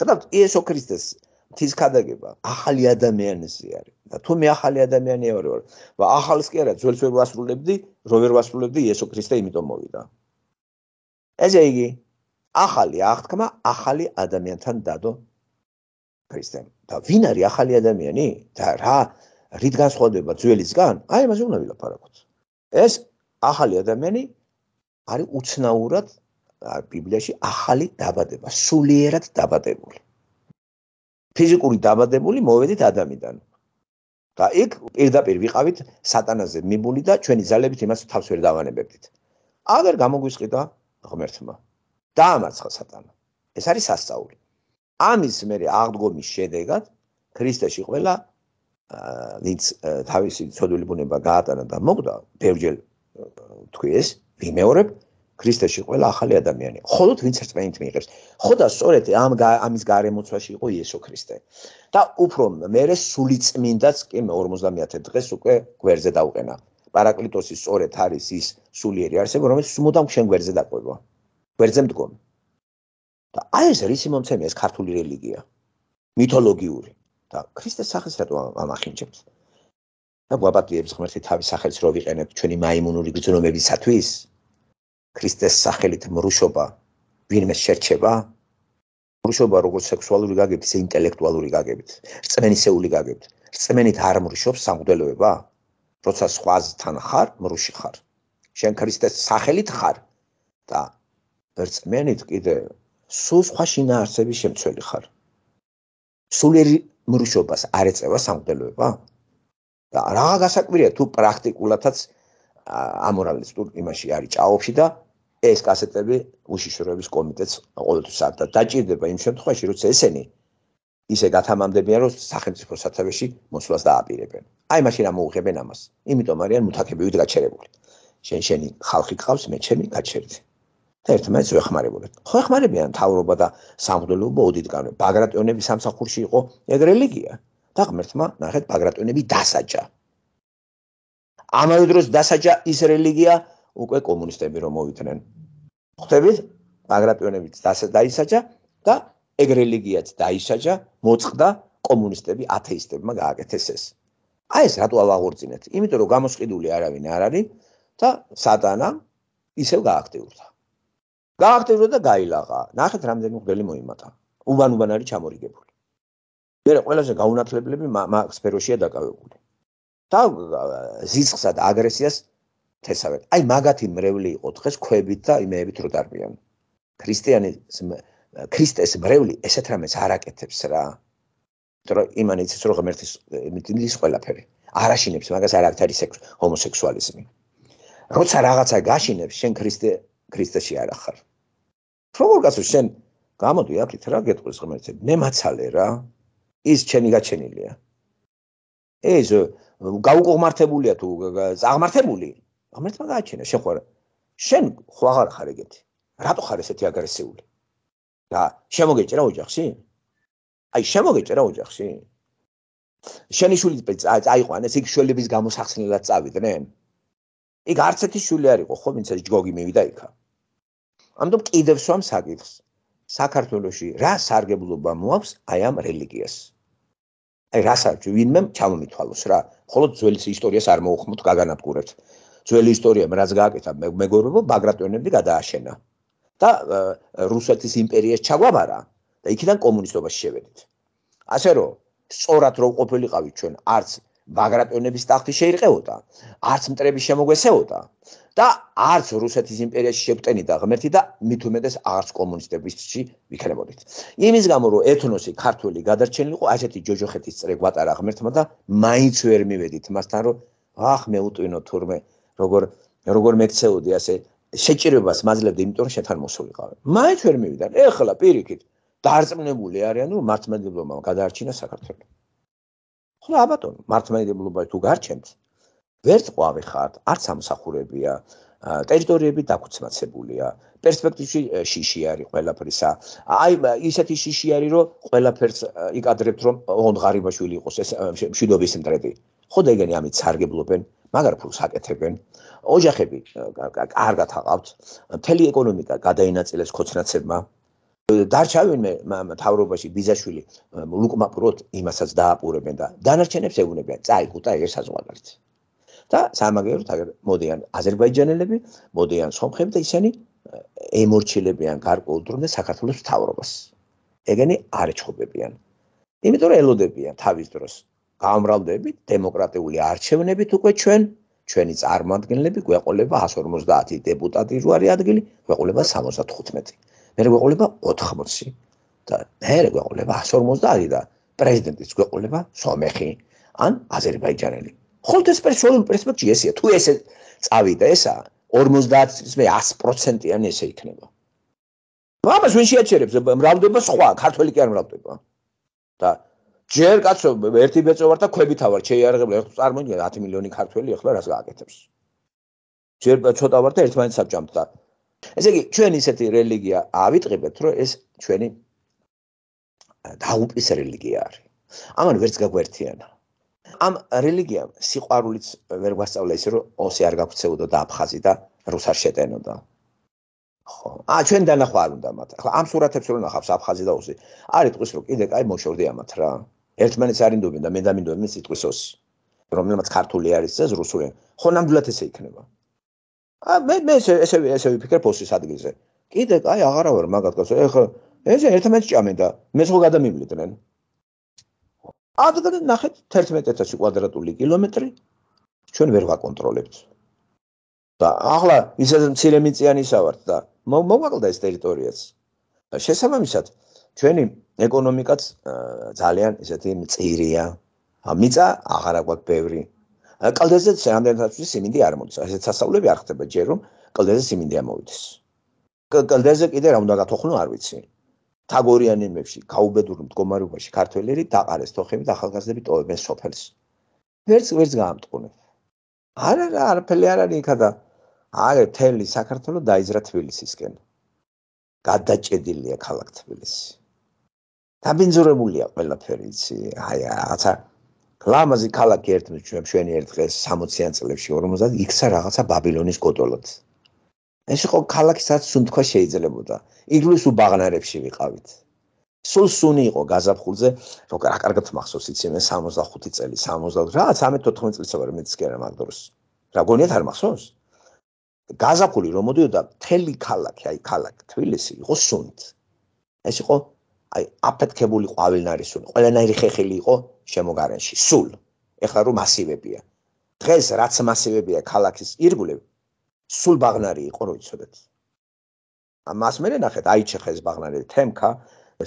ხედავთ, იესო ქრისტეს თის ხადაგება ახალი ადამიანისი არის და თუ მე ახალი ადამიანი ვარ ვარ და ახალს კი არა ძველს ვერ ვასრულებდი რომ ვერ ვასრულებდი იესო ქრისტე იმიტომ მოვიდა ესე იგი ახალი აღთქმა ახალი ადამიანთან დადო ქრისტემ და ვინ არის ახალი ადამიანი და რა რით განსხვავდება ძველისგან აი მასე უნდა ვილაპარაკოთ ეს ახალი ადამიანი არის უცნაურად ბიბლიაში ახალი დაბადება სულიერად დაბადებული ფიზიკური დაბადებული მოведით ადამიდან. და იქ პირდაპირ ვიყავით სატანაზე მიმული და ჩვენი ძალებით იმას თავს ვერ დავანებებდით. აღარ გამოგვისყიდა ღმერთმა. დაამარცხა სატანა. ეს არის სასწაული. ამის მე აღდგომის შედეგად ქრისტეში ყველა ვინც თავისი ცოდვილი ბუნება გაატარა და მოკვდა, ბევრჯერ თქვი ეს, ვიმეორებ, ქრისტეში ყველა ახალი ადამიანია. ხოლოთ ვინც რწმენით მიიღებს, ხოდა სწორედ ამ ამის გარემოცვაში იყო იესო ქრისტე. და უფრო მეરે სულიწმინდაც კი 50 დღეს უკვე გვერდზე დაუყენა. პარაკლიტოსი სწორედ არის ის სულიერი არსება, რომელიც მომდამ შენ გვერდზე დაყვება. გვერდზე მდგომ. და აი ეს რისი მომცემია ეს ქართული რელიგია. მითოლოგიური. და ქრისტეს სახეს რატო ამახინჯებს? და ვაბატიებს ღმერთი თავის სახელს რო ვიყენებ ჩვენი მაიმუნური გზნობებისათვის, ქრისტეს სახელით მრუშობა ვინმე შეჩება მრუშობა როგორც სექსუალური გაგებით, ისე ინტელექტუალური გაგებით, წმენისეული გაგებით. წმენით არ მრუშობს სამღვდელოება? როცა სხვასთან ხარ, მრუში ხარ. შენ ქრისტეს სახელით ხარ და წმენით კიდე სულ სხვა შინაარსების შემცველი ხარ. სულიერ მრუშობას არ ეწევა სამღვდელოება? და რა გასაკვირია თუ პრაქტიკულადაც ამორალის თუ იმაში არის ჭაობში და ეს კასეტები უშიშროების კომიტეტს ყოველთვის არ დაჭირდება იმ შემთხვევაში როცა ესენი ისე გათამამდებიან რომ სახელმწიფო სათავეში მოსვლას დააპირებენ. აი მაშინ ამოუღებენ ამას. იმიტომ არიან მუთაკებივით გაჩერებული. შენ შენი ხალხი გყავს, მე ჩემი გაჩერდი. და ერთმანეთს ვეხმარებოდეთ. ხო ეხმარებიან თავრობა და სამღვდელოობა ოდითგანვე. ბაგრატიონები სამსახურში იყო ეგ რელიგია. და ღმერთმა ნახეთ ბაგრატიონები დასაჯა. ამავე დროს დასაჯა ის რელიგია უკვე კომუნისტები რომ მოვიდნენ. ხვდებით? ბაგრატიონებიც დაისაჯა და ეგ რელიგიაც დაისაჯა, მოწყდა კომუნისტები, ათეისტებმა გააკეთეს ეს. აი ეს რატო აღორძინეთ? იმიტომ რომ გამოსყიდული არავინ არ არის და სატანა ისევ გააქტიურდა. გააქტიურდა და გაილაღა. ნახეთ რამდენი მგელი მოიმატა. უბან-უბან არის ჩამორიგებული. მე რა ყველაზე გაუნათლებლები მაგ სფეროშია დაკავებული. და ზიცხსა და აგრესიას თესავენ. აი მაგათი მრევლი იყო დღეს ქვებით და იმეებით რო დარბიან. ქრისტიანის ქრისტეს მრევლი ესეთ რამეს არაკეთებს რა. რომ იმანიცის რო ღმერთის იმის ყველაფერი. არაშინებს მაგას არაკეთარი ჰომოსექსუალიზმი. როცა რაღაცა გაშინებს შენ ქრისტე ქრისტეში არ ახარ. როგორღაცო შენ გამოდი აქეთ რა გეტყვის ღმერთზე. მე მაცალე რა. ის ჩემი გაჩენილია. ეს გაუკუღმართებულია თუ აღმართებული ამერთმა გააჩინა შეხვარა შენ ხო აღარ ხარ ეგეთი რატო ხარ ესეთი აგრესიული და შემოგეჭრა ოჯახში აი შემოგეჭრა ოჯახში შენი შვილი წაიყვანეს იქ შვილების გამოსახსნელად წავიდნენ იქ არც ერთი შვილი არ იყო ხო ვინც არის ჯგოგი მივიდა იქა ამიტომ კიდევ სვამ საკითხს საქართველოში რა სარგებლობა მოაქვს აი ამ რელიგიას აი რასაც ვინმე ჩამომითვალოს რა. ხოლო ძველი ისტორიას არ მოუხმოთ გაგანაბკურებთ. ძველი ისტორია რაც გააკეთა მეგობრებო ბაგრატიონები გადააშენა და რუსეთის იმპერიას ჩაგვაბარა და იქიდან კომუნისტობაში შევედით. ასე რომ სწორად რო ყოფილიყავით ჩვენ არც ბაგრატიონების ტახტი შეირყეოდა, არც მტრები შემოგვესეოდა, და არც რუსეთის იმპერიაში შეგტენიდა ღმერთი და მით უმეტეს არც კომუნისტებისში ვიქნებოდით. იმის გამო რომ ეთნოსი ქართული გადარჩენილიყო, ასეთი ჯოჯოხეთის წრე გვატარა ღმერთმა და მაინც ვერ მივედით მასთან რომ აх მე უტვინო თურმე როგორ როგორ მეცეოდი ასე შეჭირებას მაძლევდი, იმიტომ რომ შეთან მოსულიყავ. მაინც ვერ მივიდან. ეხლა პირიქით, დარწმნებული არიან, რომ მართმადებლობა გადაარჩინა საქართველოს. ხო რა ბატონო, მართმადებლობა თუ გარჩენთ, ვერ წყვავი ხართ, არც ამსახურებია. ტერიტორიები დაქუცმაცებულია. პერსპექტივაში შიში არის ყველაფერსა. აი ისეთი შიში არის, რომ ყველაფერს იკადრებთ, რომ ონღარიბაშვილი იყოს ეს მშვიდობის ცენტრი. ხო დაგენი ამით სარგებლობენ, მაგარ ფულს აკეთებენ. ოჯახები კარგად აყავთ. მთელი ეკონომიკა გადაინაწილეს ქოცნაცებმა. დარჩავენ მე თავრობაში ბიზაშვილი ლუკმაპროთ იმასაც დააპურებენ და დანარჩენებს ეუბნებიან, "წაი, გუტა, ეგ საზღვარგარეთ." და სამაგერთ აგერ მოდიან აზერბაიჯანელები, მოდიან სომხები და ისინი ემორჩილებიან გარკვეულ დროს საქართველოს მთავრობას. ეგენი არეჩხობებიან. იმიტომ რომ ელოდებიან თავის დროს გამრავლდებით დემოკრატიული არჩევნებით უკვე ჩვენ ჩვენი წარმომადგენლები გვეყოლება 150 დეპუტატი რო არის ადგილი, გვეყოლება 75. მე გვეყოლება 80 და მე გვეყოლება 150 და პრეზიდენტის გვეყოლება სომეხი ან აზერბაიჯანელი. ხოლო ეს პერსონალურ პერსპექტივში ესეა თუ ესე წავიდა ესა 50 100%-იანი ესე იქნება მამას ვინ შეეჩერებს მრავლდება სხვა ქართველიკი არ მრავლდება და ჯერ კაცო ერთი ბეწოვარ და ხები თავარ შეიარღებ ერთ წარმოიდგინე 10 მილიონი ქართველი ახლა რას გააკეთებს ჯერ ცოტა ვარ და ერთმანეთს აბჯამთ და ესე იგი ჩვენ ისეთი რელიგია ავიტყებთ რომ ეს ჩვენი დაუპის რელიგია არის ამან ვერც გაგვერთიანა ამ რელიგიამ სიყვარულიც ვერ გვასწავლა ისე რომ ოსი არ გაგვწეოდა და აფხაზი და რუს არ შეტენოდა. ხო, ა ჩვენ დანახვა არ უნდა მათ. ახლა ამ სურათებს რო ნახავს აფხაზი და ოსი, არის ტყვის რო კიდე კაი მოშორდი ამათ რა. ერთმანეთს არ ინდობენ და მე დამინდობენ სიტყვის ოსი. რომელმაც ქართული არის ეს რუსული. ხო ნამდვილად ესე იქნება. ა მე მე ესე ესე ესე ვიფიქრე პოსის ადგილზე. კიდე კაი აღარა ვარ მაგათ გასო. ეხლა ეს ერთმანეთს ჭამენ და მე სხვა გადამივლიდნენ. ადგან ნახეთ 11000 კვადრატული კილომეტრი ჩვენ ვერ ვაკონტროლებთ და ახლა ისედ მცირე მიწიანისა ვართ და მოვაკლდა ეს ტერიტორიაც შესაბამისად ჩვენი ეკონომიკაც ძალიან ესეთი მწირია მიწა აღარ აქვს ბევრი კლდეზე შეანდერთაცვი სიმინდი არ მოდის ესეც სასავლები არ ხდება ჯერ რომ კლდეზე სიმინდი ამოვიდეს კლდეზე კიდე რა უნდა გათოხნო არ ვიცი თაგორიან იმებში, გაუბედურ მდგომარეობაში ქართველები დაყარეს თოხები და ახალგაზრდები ტოვებენ სოფელს. ვერც ვერც გაამტყუნებ. არა რა, არაფერი არ არის იქადა. აი, თელი საქართველოს დაიძრა თბილისისკენ. გადაჭედილია ქალაქ თბილისი. დაბინძურებულია ყველაფერი, იცი? აი, რაღაცა გლამაზი ქალაქი ერთმე ჩვენ ჩვენი ერთ დღეს 60-იან წლებში 50 იქცა რაღაცა ბაბილონის კოტოლად. ეს იყო ქალაქსაც თუნდაც შეიძლებოდა ინგლისის უბაღნარებში ვიყავით სულ სუნი იყო გაზაფხულზე რომ რა კარგად მახსოვს იცინე 65 წელი 70 რა 13-14 წელი საერთოდ მეც კი არა მაგდროს რა გონიათ არ მახსოვს გაზაფხული რომ მოდიოდა მთელი ქალაქი აი ქალაქი თბილისი იყო სუნით ეს იყო აი აფეთქებული ყავილნარი სუნი ყველანაირი ხეხილი იყო შემოგარენში სულ ეხლა რომ მასივებია დღეს რაც მასივებია ქალაქის ირგვლივ სულ ბაღნარი იყო რო იცოდეთ ამას მე ნახეთ აიჩეხეს ბაღნარი თემკა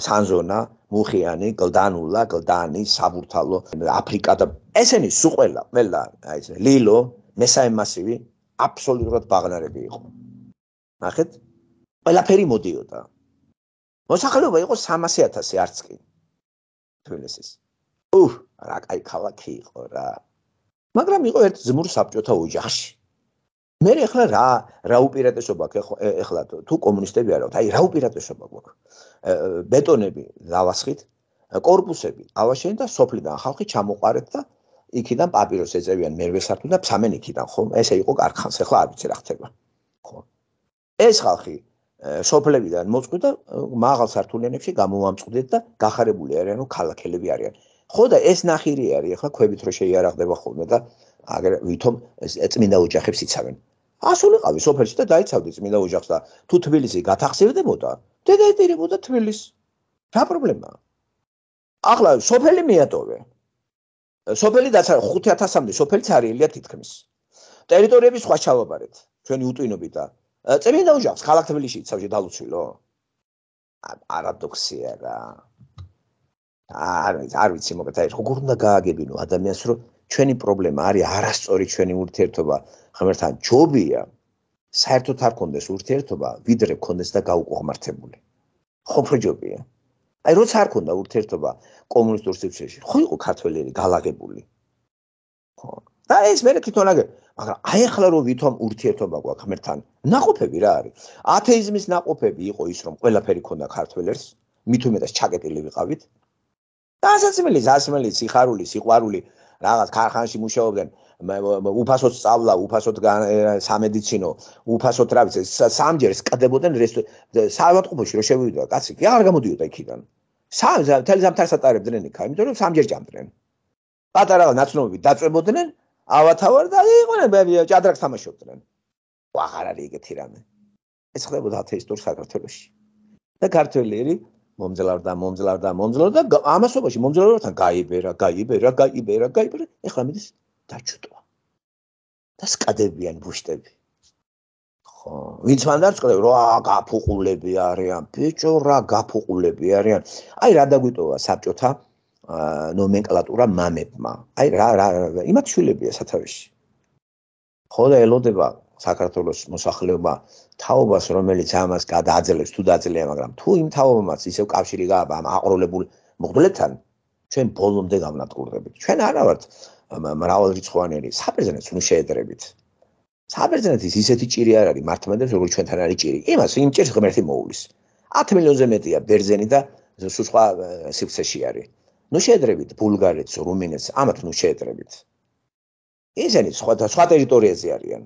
სანზონა მუხიანი გლდანულა გლდანი საბურთალო აფრიკა და ესენი სულ ყველა ყველა აი ეს ლილო მესაი მასივი აბსოლუტურად ბაღნარები იყო ნახეთ ყველაფერი მოდიოდა მოსახლეობა იყო 300000 არც კი თბილისის უ რა кай ქალაქი იყო რა მაგრამ იყო ერთ ზმურ საბჭოთა ოჯახში მე ეხლა რა რა უპირატესობა აქვს ეხლა თუ კომუნისტები არავთ აი რა უპირატესობა გვაქვს ბეტონები დავასხით კორპუსები ავაშენ და სოფლიდან ხალხი ჩამოყარეთ და იქიდან პაპიროს ეწევიან მერვე სართულ და ფსამენ იქიდან ხო ესე იყო კარხანს ეხლა არ ვიცი რა ხდება ხო ეს ხალხი სოფლებიდან მოწყვი და მაღალ სართულიანებში გამოამწყდეთ და გახარებული არიან რომ ქალაქელები არიან ხო და ეს ნახირი არის ეხლა ქვებით რო შეიარაღდება ხოლმე და აგრე ვითომ წმინდა ოჯახებს იცავენ ასულიყავი სოფელში და დაიცავდი წმინდა ოჯახს და თუ თბილისი გათახსირდებოდა, დედა ეტირებოდა თბილისს. რა პრობლემაა? ახლა სოფელი მეატოვე. სოფელი დაცარ 5000-მდე სოფელიც არის ელია თითქმის. ტერიტორიები სხვა ჩავაბარეთ, ჩვენი უტვინობი და წმინდა ოჯახს ქალაქ თბილისში იცავდი დალუცვილო. არადოქსია რა. არ არ ვიცი მოკეთე, როგორ უნდა გააგებინო ადამიანს რომ ჩვენი პრობლემა არის არასწორი ჩვენი ურთიერთობა ღმერთთან ჯობია საერთოდ არ კონდეს ურთიერთობა ვიდრე კონდეს და გაუკუღმართებული ხო უფრო ჯობია აი როცა არ კონდა ურთიერთობა კომუნისტურ სისტემაში ხო იყო ქართველები გალაგებული ხო და ეს მე თვითონაგე მაგრამ აი ახლა რო ვითომ ურთიერთობა გვაქვს ღმერთთან ნაყოფები რა არის ათეიზმის ნაყოფები იყო ის რომ ყველაფერი ქონდა ქართველებს მით უმეტეს ჩაკეტილი ვიყავით და ასაცმელი ზასმელი სიხარული სიყვარული რაღაც ქარხანაში მუშაობდნენ უფასოდ სწავლა, უფასოდ სამედიცინო, უფასოდ რა ვიცი, სამჯერ სკდებოდნენ სამავატყოფოში რომ შევიდა კაცი, კი არ გამოდიოდა იქიდან. სამ თელზამთარს ატარებდნენ იქა, იმიტომ რომ სამჯერ ჯამდნენ. პატარა ნაცნობები დაწებოდნენ, ავათავარ და იყვნენ ჭადრაკს თამაშობდნენ. აღარ არის ეგეთი რამე. ეს ხდებოდა თეისტურ საქართველოში. და ქართველი მომძლავდა მომძლავდა მომძლავდა ამასობაში მომძლავრებთან გაიბერა გაიბერა გაიბერა გაიბერა ეხლა მიდის დაჩუტვა და სკადებიან ბუშტები ხო ვინც მანდარს ყრევ რა გაფუყულები არიან ბიჭო რა გაფუყულები არიან აი რა დაგვიტოვა საბჭოთა ნომენკლატურა მამებმა აი რა რა იმათ შვილებია სათავეში ხო და ელოდება საქართველოს მოსახლეობა თაობას რომელიც ამას გადააძლევს თუ დაძლია მაგრამ თუ იმ თაობამაც ისევ კავშირი გააბ ამ აყროლებულ მოგდლებთან ჩვენ ბოლომდე გავნატკურდებით ჩვენ არა ვართ მრავალრიცხოვანი საპრეზიდენტს უნდა შეედრებით საპრეზიდენტის ისეთი ჭირი არ არის მართმადებს როგორც ჩვენთან არის ჭირი იმას იმ ჭირს ღმერთი მოულის 10 მილიონზე მეტია ბერზენი და სულ სხვა სიფცეში არის ნუ შეედრებით ბულგარეთს რუმინეთს ამათ ნუ შეედრებით ისინი სხვა სხვა ტერიტორიაზე არიან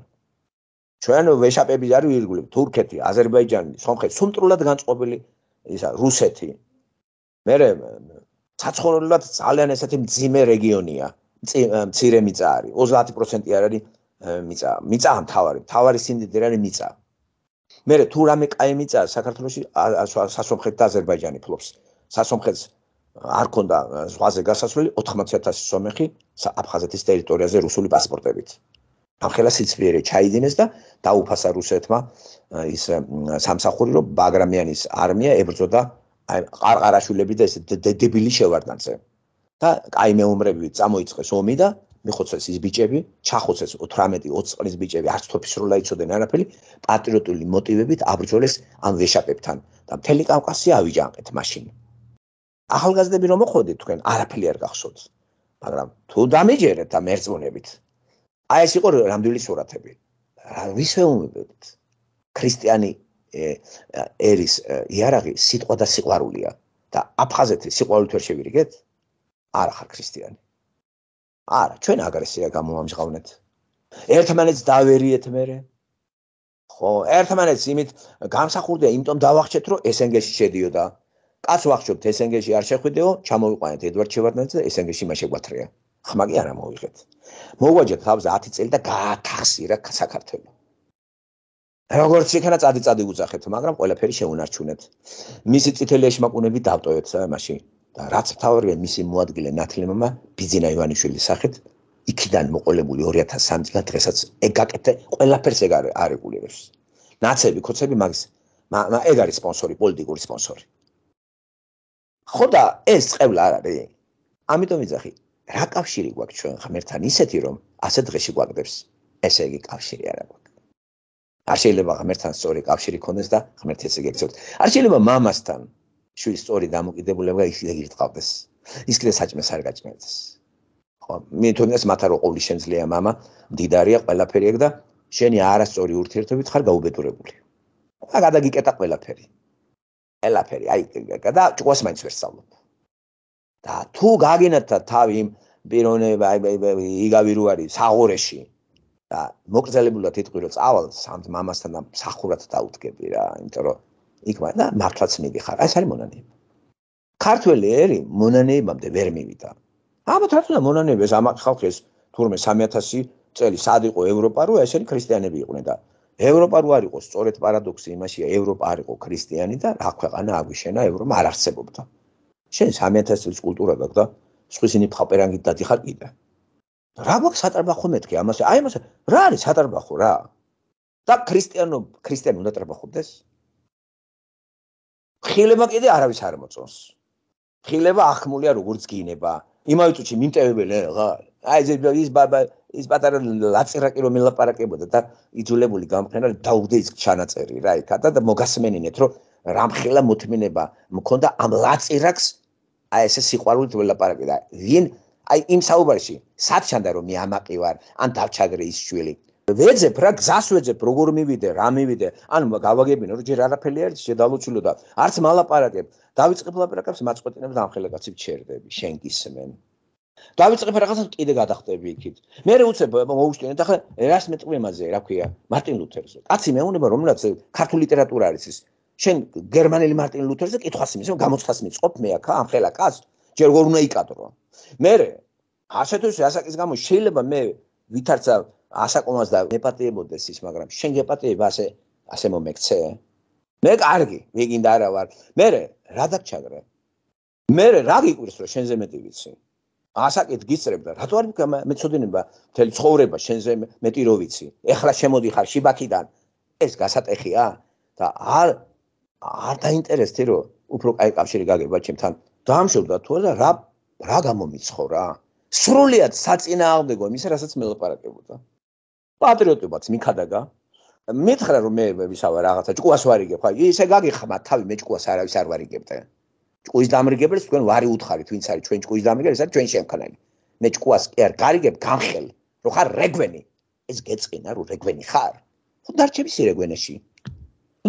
ჩვენ ვეშაპები არ ვირგულებთ თურქეთი, აზერბაიჯანი, სომხეთი, სუმტრულად განწყობილი ისა რუსეთი. მე საცხოვრებლად ძალიან ესეთი მძიმე რეგიონია. მცირე მიწა არის. 30% არ არის მიწა. მიწა ამ თავარი, თავარი სინდიდე არის მიწა. მე თუ რამე კაი მიწა საქართველოსი სასომხეთი და აზერბაიჯანი ფლობს. სასომხეთს არ ქონდა ზღვაზე გასასვლელი 80000 სომეხი აფხაზეთის ტერიტორიაზე რუსული პასპორტებით. ახლა სიცხეერე ჩაიდინეს და დაუფასა რუსეთმა ის სამსახური რომ ბაგრამიანის არმია ებრძოდა აი ყარყარაშვილები და ეს დედებილი შევარდანზე და აი მეუმრები წამოიწეს ომი და მიხოცეს ის ბიჭები ჩახოცეს 18-20 წლის ბიჭები არც თופის რო ლაიცოდნენ არაფერი პატრიოტული მოტივებით აბრძოლეს ამ ვეშაპებთან და მთელი კავკასია ავიჯანყეთ მაშინ ახალგაზრდები რომ მოხოდეთ თქვენ არაფერი არ გახსოვთ მაგრამ თუ დამეჯერეთ და მერწმუნებით აი ეს იყო რამდენი სურათები. რა ვისეულობთ? ქრისტიანი ერის იარაღი სიტყვა და სიყვარულია და აფხაზეთის სიყვარულით ვერ შევირიგეთ? არა ხარ ქრისტიანი. არა, ჩვენ აგრესია გამომამჟღავნეთ. ერთმანეთს დაверიეთ მერე. ხო, ერთმანეთს იმით გამსახურდია, იმიტომ დავახჭეთ, რომ ესენგეში შედიოდა. კაც ვახჭობთ ესენგეში არ შეხვიდეო, ჩამოვიყვანეთ ედვარდ ჩევარდნაძე და ესენგეში მას შეგვათრია. ხმაკი არ მოიღეთ. მოვაჯეთ თავზე 10 წელი და გაათახსირა საქართველოს. როგორც შეიძლება წადი-წადი უძახეთ, მაგრამ ყველაფერი შეუნარჩუნეთ. მისი წითელიაში მაკუნები დავტოვეთ რა მაშინ. და რაც თავარია მისი მოადგილე ნათლიმმა ბიძინა ივანიშვილის სახით, იქიდან მოყოლებული 2003 წლის დღესაც ეგაკეთე ყველაფერს ეგ არეგულირებს. ნაცები, ხოცები მაგის ეგ არის სპონსორი, პოლიტიკური სპონსორი. ხო და ეს წევლა არ არის. ამიტომ იძახი, რა კავშირი გვაქვს ჩვენ ღმერთთან ისეთი რომ ასე დღეში გვაგდებს ესე იგი კავშირი არა არ შეიძლება ღმერთთან სწორი კავშირი ქონდეს და ღმერთ ესე გეცოთ. არ შეიძლება მამასთან შვილი სწორი დამოკიდებულება ის იგი ირტყავდეს. ის კიდე საჭმეს არ გაჭმევდეს. ხო, მე თვითონაც მათა რო ყოვლი შენძლია мама, მდიდარია ყველაფერი ეგ და შენი არასწორი ურთიერთობით ხარ გაუბედურებული. და გადაგიკეტა ყველაფერი. ყველაფერი, აი და ჭუას მაინც ვერ სწავლობ. და თუ გაგინათა თავი პიროვნება იგავი რო არის საღორეში და მოკრძალებულად თითქმის წავალ სამ მამასთან და მსახურად დაუდგები რა იმიტომ რომ იქ და მართლაც მიდიხარ ეს არის მონანეება ქართველი ერი მონანეებამდე ვერ მივიდა ამათ რაც უნდა მონანეება ეს ამ ხალხის თურმე 3000 წელი სად იყო ევროპა რო ესენი ქრისტიანები იყვნენ და ევროპა რო არისო სწორედ პარადოქსი იმაშია ევროპა არისო ქრისტიანი და რა ქვეყანა აგვიშენა ევროპა არ არსებობდა შენ 3000 წელს კულტურა გაქვს და სხვისინი ფაპერანგით დადიხარ კიდე. რა გვაქვს ატარბახო მეთქე ამაზე? აი ამაზე რა არის ატარბახო რა? და ქრისტიანო ქრისტიანი უნდა ატარბახობდეს? ხილება კიდე არავის არ მოწონს. ხილება ახმულია როგორც გინება. იმავე წუთში მიმტევებელი რა. აი ეს ის ბაბა ის პატარა ლაწირაკი რომ ელაპარაკებოდა და იძულებული გამხნარა დაუგდე ის ჩანაწერი რა იქა და მოგასმენინეთ რომ რამხელა მოთმინება მქონდა ამ ლაწირაკს აი ესე სიყვარულით ველაპარაკი და ვინ აი იმ საუბარში საფჩანდა რომ მე ამაყივარ ან დავჩაგრე ის შვილი ვეძებ რა გზას ვეძებ როგორ მივიდე რა მივიდე ანუ გავაგებინე რომ ჯერ არაფერი არ შედალოჩულო და არც მალაპარაკებ დავიწყებ ლაპარაკებს მაწყვეტინებს ამხელაკაცი ჩერდები შენ გისმენ დავიწყებ რაღაცას კიდე გადახტები იქით მე რა უცებ მოუშტინე და ხა რას მეტყვი ამაზე რა ქვია მარტინ ლუთერზე კაცი მეუნება რომელსაც ქართული ლიტერატურა არის ის შენ გერმანელი მარტინ ლუთერზე კითხვას იმის რომ გამოცხას მიწყობ მე აქ ამ ხელა კაც ჯერ როგორ უნდა იკადრო მე ასეთოს რასაკის გამო შეიძლება მე ვითარცა ასაკომას და მეპატიებოდეს ის მაგრამ შენ გეპატიებ ასე ასე მომექცე მე კარგი მეგინდა არა ვარ მე რა დაჩაგრე მე რა გიყურს რომ შენზე მეტი ვიცი ასაკით გიწრებ და რატო არ მეცოდინება მთელი ცხოვრება შენზე მეტი რო ვიცი ეხლა შემოდიხარ შიბაქიდან ეს გასატეხია და არ არ დაინტერესდი რომ უფრო კაი კავშირი გაგება ჩემთან დაამშვიდა თუ არა რა რა გამომიცხო რა სრულიად საწინააღმდეგო იმის რასაც მელაპარაკებოდა პატრიოტებაც მიხადაგა მითხრა რომ მე ვისავა რაღაცა ჭკუას ვარიგებ ხა ისე გაგიხმა თავი მე ჭკუას არავის არ ვარიგებდე ჭკუის დამრიგებელს თქვენ ვარი უთხარით ვინც არის ჩვენ ჭკუის დამრიგებელი საერთოდ ჩვენ შემქმნელი მე ჭკუას კი არ გარიგებ განხელ რომ ხარ რეგვენი ეს გეწინა რომ რეგვენი ხარ ხო დარჩები სი რეგვენაში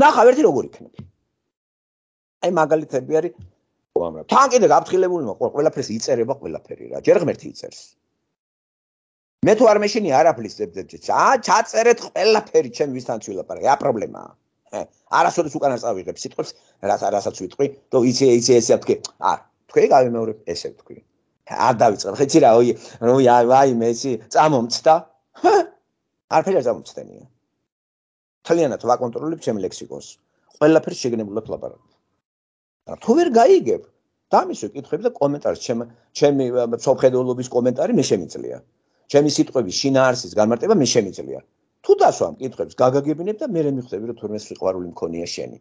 ნახავ ერთი როგორ იქნება აი მაგალითები არის უამრავ. თან კიდე გაფრთხილებული მოყვა, ყველაფერს იწერება ყველაფერი რა. ჯერ ღმერთი იწერს. მე თუ არ მეშინი არაფლის ზებზებში, ჩაწერეთ ყველაფერი ჩემ ვისთან შევლაპარაკე, რა პრობლემაა? არასოდეს უკანას წავიღებ სიტყვებს, რას რასაც ვიტყვი, თუ იცი იცი ესე თქვი. არ, თქვი გავიმეორე ესე თქვი. არ დავიწყებ. ხეცი რა, ოი, ნუ აი მეცი, წამომწდა. არაფერი არ წამომწდენია. თლიანად ვაკონტროლებ ჩემ ლექსიკონს. ყველაფერს შეგნებულად ვლაპარაკებ. თუ ვერ გაიგებ დამისო კითხები და კომენტარი ჩემ ჩემი სოფხედულობის კომენტარი მე შემიძლია ჩემი სიტყვების შინაარსის განმარტება მე შემიძლია თუ დასვამ კითხებს გაგაგებინებ და მე მე მიხვდები რომ თურმე სიყვარული მქონია შენი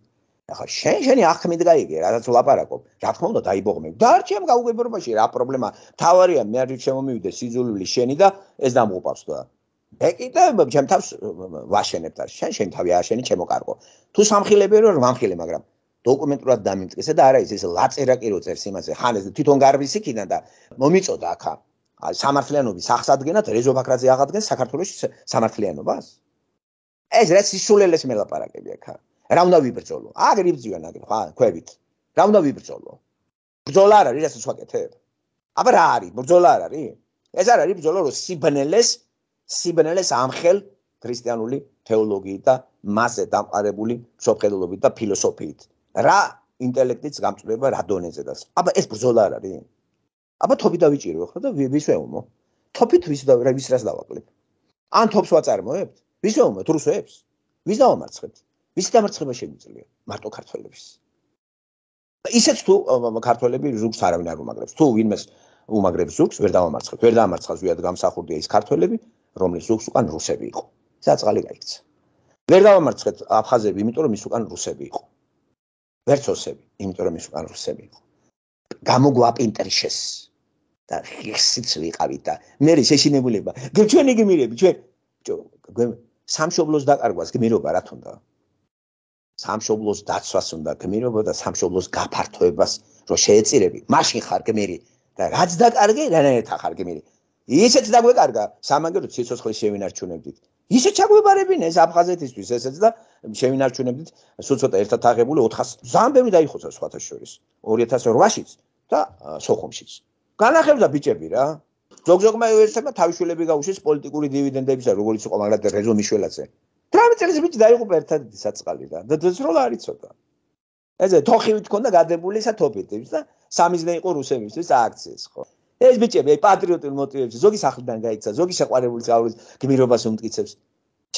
ახლა შენ შენი ახმედ გაიგე რა თქმა უნდა ლაპარაკობ რა თქმა უნდა დაიბოღმე დაარჩემ გაუგებრობაში რა პრობლემა თავარია მე არ შემომივიდე სიძულვილი შენი და ეს დამღუპავს და ეკიდებ ჩემ თავს ვაშენებ და შენ შენ თავი აშენე ჩემო კარგო თუ სამხილებია რომ ვამხილე მაგრამ დოკუმენტურად დამიმწესე და არა ის ეს ლაწერაკი რო წერს იმასე ხანეს თვითონ გარბის იქიდან და მომიწოდა ახა სამართლიანობის ახსადგენად რეზო ბაქრაძე აღადგენს საქართველოს სამართლიანობას ეს რაც ისულელეს მელაპარაკები ახა რა უნდა ვიბრძოლო აგერ იბრძვიან აგერ ხა ქვევით რა უნდა ვიბრძოლო ბრძოლა არ არის რასაც ვაკეთებ აბა რა არის ბრძოლა არ არის ეს არ არის ბრძოლა რო სიბნელეს სიბნელეს ამხელ ქრისტიანული თეოლოგიით და მასზე დამყარებული სოფხედელობით და ფილოსოფიით. რა ინტელექტიც გამწვება რა დონეზე და აბა ეს ბრძოლა არ არის აბა თოფი დავიჭირო ხო და ვისვეუმო თოფი თვის და ვის რას დავაკლებ ან თოფს ვაწარმოებთ ვისვეუმო რუსებს ვის დავამარცხებთ ვის დამარცხება შეგვიძლია მარტო ქართველებს ისეც თუ ქართველები ზურგს არავინ არ უმაგრებს თუ ვინმეს უმაგრებს ზურგს ვერ დავამარცხებთ ვერ დაამარცხავს ვიად გამსახურდია ის ქართველები რომლის ზურგს უკან რუსები იყო საწალი გაიქცა ვერ დავამარცხეთ აფხაზები იმიტომ რომ ის უკან რუსები იყო ვერცოსები, იმიტომ რომ ის უკან რუსები იყო. გამოგვაპინტრიშეს და ხისიც ვიყავით და მე ის ეშინებულება. ჩვენი გმირები, ჩვენ ჩვენ სამშობლოს დაკარგვას გმირობა რა თქმა უნდა. სამშობლოს დაცვას უნდა გმირობა და სამშობლოს გაფართოებას რომ შეეწირები. მაშინ ხარ გმირი და რაც დაკარგე, რანაირად ხარ გმირი. ისეთ დაგვეკარგა სამაგერო ციცოცხლე შევინარჩუნებდით. ისე ჩაგვებარებინეს აფხაზეთისთვის ესეც და შევინარჩუნებდით სულცოტა ერთად აღებული 400 ზამბემი დაიხოცა სხვათა შორის 2008-შიც და სოხუმშიც განახევდა ბიჭები რა ზოგჟოგმა ერთება თავშულები გაუშვეს პოლიტიკური დივიდენდებისა როგორიც იყო მაგალითად რეზო მიშველაძე 18 წელს ბიჭი დაიღუპა ერთად საწყალი და დღეს როლ არიცოდა ეს ეთოხივით ქონდა გადებული სათოპიტებს და სამიზნე იყო რუსებისთვის აქციის ხო ეს ბიჭები აი პატრიოტულ მოტივებს ზოგი სახლიდან გაიცა ზოგი შეყარებული წავლის გმირობას უმტკიცებს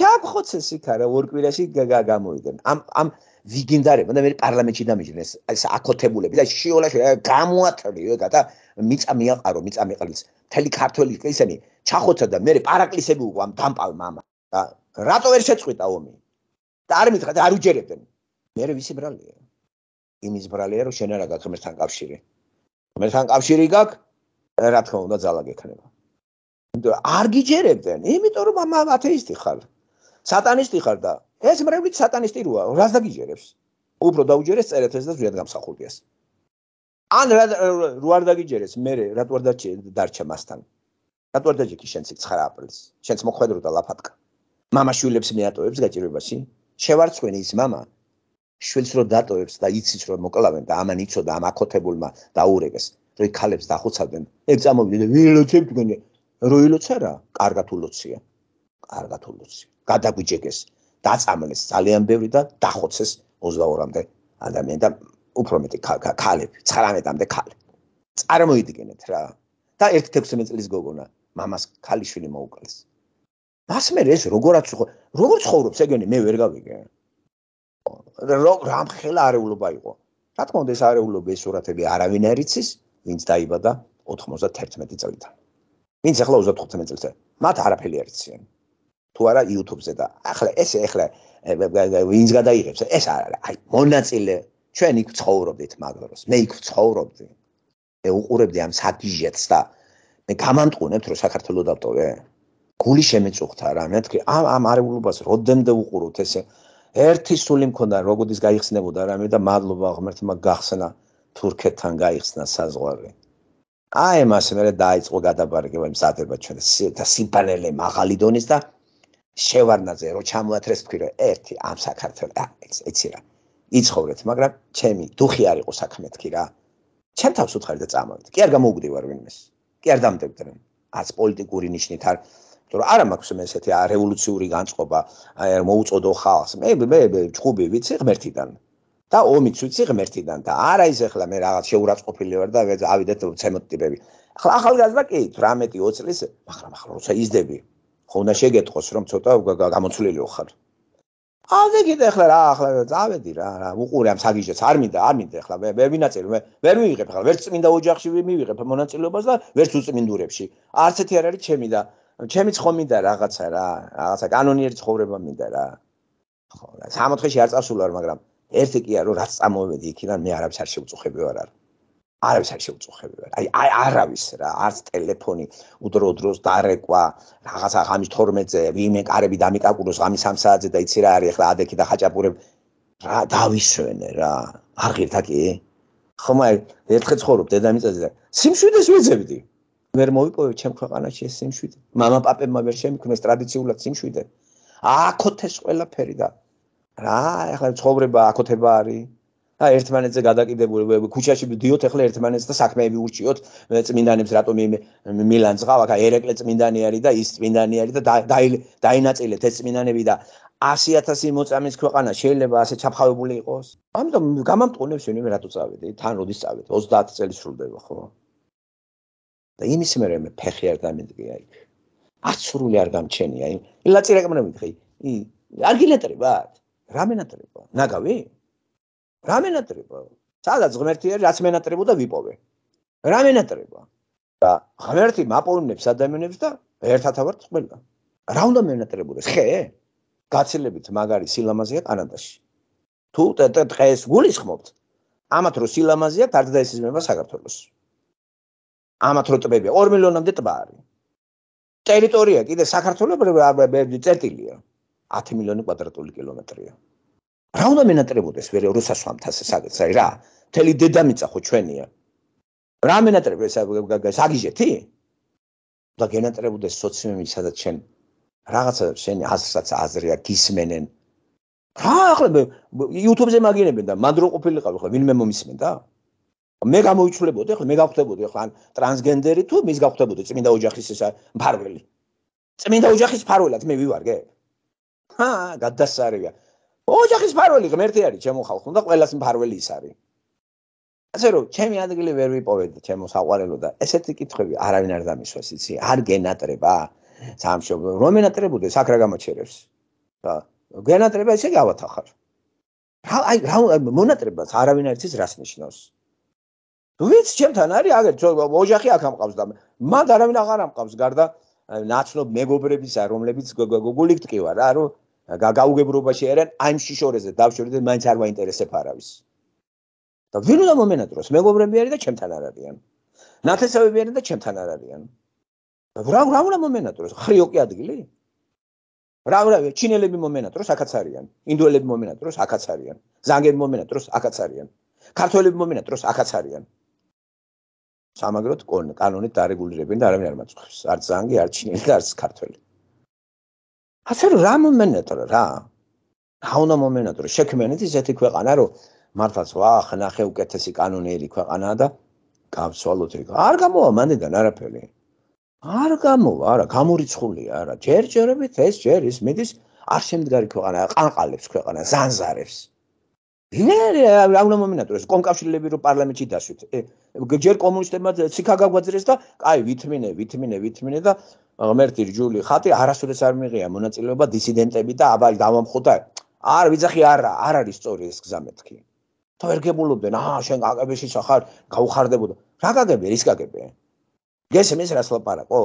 ჩაფხოცეს იქ არა ვორკვირაში გამოვიდნენ ამ ამ ვიგინდარებ და მე პარლამენტში დამიჯნე ეს აკოთებულები და შიოლაში გამოათრიო და მიწა მიაყარო მიწა მიყრილს მთელი ქართველი ისენი ჩახოცა და მე პარაკლისები უკვე ამ დამპალმა ამა და რატო ვერ შეწყვიტა ომი და არ მითხრა და არ უჯერებდნენ მე ვისი ბრალია იმის ბრალია რომ შენ არა გაქვს მერთან კავშირი მერთან კავშირი გაქვს რა თქმა უნდა ძალაგ ექნება. იმიტომ არ გიჯერებდნენ, იმიტომ რომ ამ ათეისტი ხარ. სატანისტი ხარ და ეს მრევლიც სატანისტი როა, რას დაგიჯერებს? უბრალოდ დაუჯერეს წერეთეს და ზვიად გამსახურდიას. ან რა რო არ დაგიჯერეს, მე რატო არ დარჩა მასთან? რატო არ დაჯიქი შენც 9 აპრილს? შენც მოხვედრო და ლაფატკა. мама შვილებს მეატოვებს გაჭირებაში. შევარცხვენი ის мама შვილს რო დატოვებს და იცის რომ მოკლავენ და ამან იცოდა ამ აკოთებულმა დაურეგეს. რომ ქალებს დახოცავდნენ ეგ წამოვიდა ვილოცებ თქვენი რო ილოცა რა კარგად ულოცია კარგად ულოცია გადაგვიჯეგეს დაწამლეს ძალიან ბევრი და დახოცეს 22-მდე ადამიანი და უფრო მეტი ქალები 19-მდე ქალი წარმოიდგინეთ რა და 1.16 წლის გოგონა მამას ქალიშვილი მოუკლეს მას მე ეს როგორაც ხო როგორ ცხოვრობს ეგენი მე ვერ გავიგე რა რამ ხელ არეულობა იყო რა თქმა უნდა ეს არეულობა ეს სურათები არავინ არ იცის ვინც დაიბადა 91 წლიდან. ვინც ახლა 35 წელზე, მათ არაფერი არ იციან. თუ არა YouTube-ზე და ახლა ეს ახლა ვინც გადაიღებს, ეს არ არის. აი, მონაწილე, ჩვენ იქ ვცხოვრობდით მაგდროს, მე იქ ვცხოვრობდი. მე უყურებდი ამ საგიჟეთს და მე გამანტყუნებთ, რომ საქართველოს დავტოვე. გული შემეწუხთა რა, მეთქი, ამ ამ არეულობას როდემდე უყუროთ ესე? ერთი სული მქონდა, როგორიც გაიხსნებოდა რამე და მადლობა ღმერთმა გახსნა. თურქეთთან გაიხსნა საზღვარი. აი მას მერე დაიწყო გადაბარგება იმ საერთაშორისო და სიმპანელე მაღალი დონის და შევარნაძე რო ჩამოათრეს ფქირო ერთი ამ საქართველოს ეცი რა. იცხოვრეთ, მაგრამ ჩემი დუხი არ იყო საქმეთკი რა. ჩემ თავს უთხარი და წამოვიდი. კი არ გამოგდივარ ვინმეს. კი არ დამდებდნენ. არც პოლიტიკური ნიშნით არ რომ არა მაქვს მე ესეთი რევოლუციური განწყობა, აი მოუწოდო ხალხს. მე მე ჭუბი ვიცი ღმერთიდან. და ომიც ვიცი ღმერთიდან და არა ის ახლა მე რაღაც შეურაცხყოფილი ვარ და ავიდეთ ცემოთ ტიპები. ახლა ახალგაზრდა კი 18-20 წლის, მაგრამ ახლა როცა იზდები, ხო უნდა შეგეთყოს რომ ცოტა გამოცვლილი ხარ. ავიდე კიდე ახლა რა ახლა წავედი რა რა უყურე ამ საგიჟეთს არ მინდა არ მინდა ახლა მე ვერ ვინაწილი მე ვერ ვიიღებ ახლა ვერც წმინდა ოჯახში მივიღებ მონაწილეობას და ვერც უწმინდურებში არც ერთი არ არის ჩემი და ჩემი ხომ მინდა რაღაცა რა რაღაცა კანონიერი ცხოვრება მინდა რა ხო 64-ში არ წასულარ მაგრამ ერთი კი არა რომ რაც წამოვედი იქიდან მე არავის არ შეუწუხები ვარ არ არავის არ შეუწუხები ვარ აი არავის რა არც ტელეფონი უდრო დროს დარეკვა რაღაცა ღამის 12-ზე ვიმე კარები დამიკაკუროს ღამის 3 საათზე და იცი რა არის ახლა ადექი და ხაჭაპურებ რა დავისვენე რა არ ღირთა კი ხომ აი ერთხე ცხოვრობ დედამიწაზე და სიმშვიდეს ვეძებდი ვერ მოვიპოვე ჩემ ქვეყანაში ეს სიმშვიდე მამა პაპებმა ვერ შემიქმნეს ტრადიციულად სიმშვიდე აკოთეს ყველაფერი და რა ახლა ცხოვრება აკოთება არის და ერთმანეთზე გადაკიდებული ქუჩაში ვიდიოთ ახლა ერთმანეთს და საქმეები ურჩიოთ წმინდანებს რატომ მილანს ღავ აქა ერეკლე წმინდანი არის და ის წმინდანი არის და დაინაწილეთ ეს წმინდანები და 100000 მოწამის ქვეყანა შეიძლება ასე ჩაფხავებული იყოს ამიტომ გამამტყუნებს ვინ მე რატო წავედი თან როდის წავედ 30 წელი სრულდება ხო და იმის მე რომ ფეხი არ დამიდგია იქ არც სრული არ გამჩენია ილაწირაკმნები ხი არ გილეტრებათ რამენატრებო? ნაგავი? რამენატრებო? სადაც ღმერთია, რაც მენატრებო და ვიპოვე. რამენატრებო? და ღმერთი მაპოვნებს ადამიანებს და ერთად ავარც ყველა. რა უნდა მენატრებოდეს? ხე? გაცილებით მაგარი სილამაზეა კანადაში. თუ დღეს გულისხმობთ, ამათ რო სილამაზეა, თარდა და ესიზმება საქართველოს. ამათ რო ტბებია, 2 მილიონამდე ტბა არის. ტერიტორია კიდე საქართველოს წერტილია. 10 მილიონი კვადრატული კილომეტრია. რა უნდა მენატრებოდეს ვერე რუსასვამთას საგაცაი რა? მთელი დედამიწა ხო ჩვენია. რა მენატრებოდეს საგიჟეთი? და გენატრებოდეს სოციუმი სადაც ჩვენ რაღაცა შენი ასაც აზრია გისმენენ. რა ახლა YouTube-ზე მაგინებენ და მანდრო ყופილიყავი ხო ვინმე მომისმენდა? მე გამოიჩულებოდი ხო მე გავხდებოდი ხო ან ტრანსგენდერი თუ მის გავხდებოდი წმინდა ოჯახის ეს მფარველი. წმინდა ოჯახის მფარველად მე ვივარ გე? ჰა გადასარევია ოჯახის ფარველი ღმერთი არის ჩემო ხალხო და ყველას ფარველი ის არის ასე რომ ჩემი ადგილი ვერ ვიპოვებდი ჩემო საყვარელო და ესეთი კითხვები არავინ არ დამისვას იცი არ გენატრება სამშობლო რომენატრებოდეს აქ რა გამოჩერებს და გენატრება ისე გავათახარ აი რა მონატრებას არავინ არ იცის რას ნიშნავს ვიც ჩემთან არის აგერ ოჯახი აქ ამყავს და მან არავინ აღარ ამყავს გარდა ნაცნობ მეგობრებისა, რომლებიც გოგული გტკივა რა, რომ გაგაუგებრობაში არიან, აი შიშორეზე დავშორდეთ, მაინც არ ვაინტერესებ არავის. და ვინ უნდა მომენატროს? მეგობრები არიან და ჩემთან არ არიან. ნათესავები არიან და ჩემთან არ არიან. და რა რა უნდა მომენატროს? ხრიო კი ადგილი? რა რა ჩინელები მომენატროს, აკაც არიან. ინდოელები მომენატროს, აკაც არიან. ზანგები მომენატროს, აკაც არიან. ქართველები მომენატროს, აკაც არიან. სამაგროთ კანონით დარეგულირებენ და არავინ არ მაწუხებს. არც ზანგი, არც ჩინელი და არც ქართველი. ასე რომ რა მომენატრა რა? რა უნდა მომენატრო? შექმენეთ ისეთი ქვეყანა, რომ მართლაც ვახ, ნახე უკეთესი კანონიერი ქვეყანაა და გავცვალოთ ეგ. არ გამოვა მანდიდან არაფერი. არ გამოვა, არა, გამორიცხულია, არა. ჯერჯერობით ეს ჯერ ის მიდის არ შემდგარი ქვეყანა, ყანყალებს ქვეყანა, ზანზარებს. მე რა უნდა მომენატროს კომკავშირლები რომ პარლამენტში დასვით. ჯერ კომუნისტებმა ციხა გაგვაძრეს და აი ვითმინე, ვითმინე, ვითმინე და ღმერთი რჯული ხათი არასოდეს არ მიღია მონაწილეობა დისიდენტები და აბა დავამხოთა. არ ვიძახი არა, არ არის სწორი ეს გზა მეთქი. თო ერგებულობდნენ, აა შენ გაგებეში ხარ, გაუხარდებოდა. რა გაგები, რის გაგები? გესმის რას ლაპარაკო?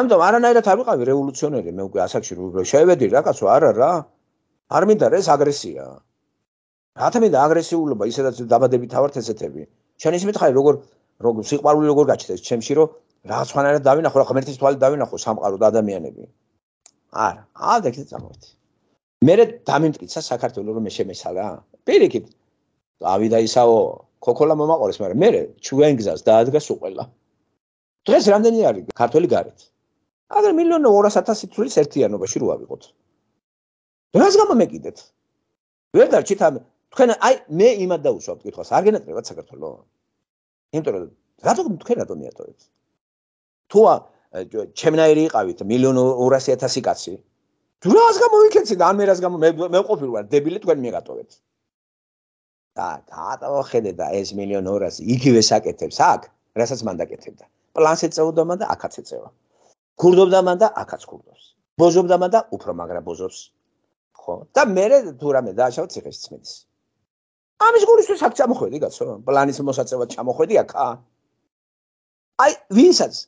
ანუ არანაირად არ ვიყავი რევოლუციონერი მე უკვე ასაკში რო შევედი რა კაცო, არა რა. არ მინდა რა ეს აგრესიაა. რა თქმა აგრესიულობა ისედაც დაბადები თავართ ესეთები ჩვენ ისმით ხარ როგორ როგორ სიყვარული როგორ გაჩნდეს ჩემში რომ რაღაც ხანარად დავინახო რა ღმერთის თვალი დავინახო სამყარო და ადამიანები არ ალბათ ეგეც ამოთ მე დამიმტკიცა საქართველოს რომ მე შემესალა პირიქით დავიდა ისაო ქოქოლა მომაყარეს მაგრამ მე ჩვენ გზას დაადგას უყელა დღეს რამდენი არის ქართველი გარეთ ადრე მილიონ 200000 წლის ერთიანობაში რო ავიღოთ რას გამომეკიდეთ ვერ დარჩით ამ თქვენ აი მე იმად დაუშვავთ კითხვას არ გენატრებათ საქართველოს იმიტომ რომ რატომ თქვენ რატომ მეატოვებთ თუ ჩემნაირი იყავით 1200000 კაცი რას გამოიქეცით ან მე რას გამო მე ვყოფილი ვარ დებილი თქვენ მეატოვებთ და დაატოვა ხედე და ეს 1200000 იგივე საკეთებს აქ რასაც მან დაკეთებდა პლანზე წეოდა მან და აქაც ეწევა ქურდობდა მან და აქაც ქურდობს ბოზობდა მან და უფრო მაგრა ბოზობს ხო და მე თურმე დააშავ ციხეში წმინდის ამის გულისთვის აქ ჩამოხედი კაცო პლანის მოსაწევად ჩამოხედი აქა აი ვინსაც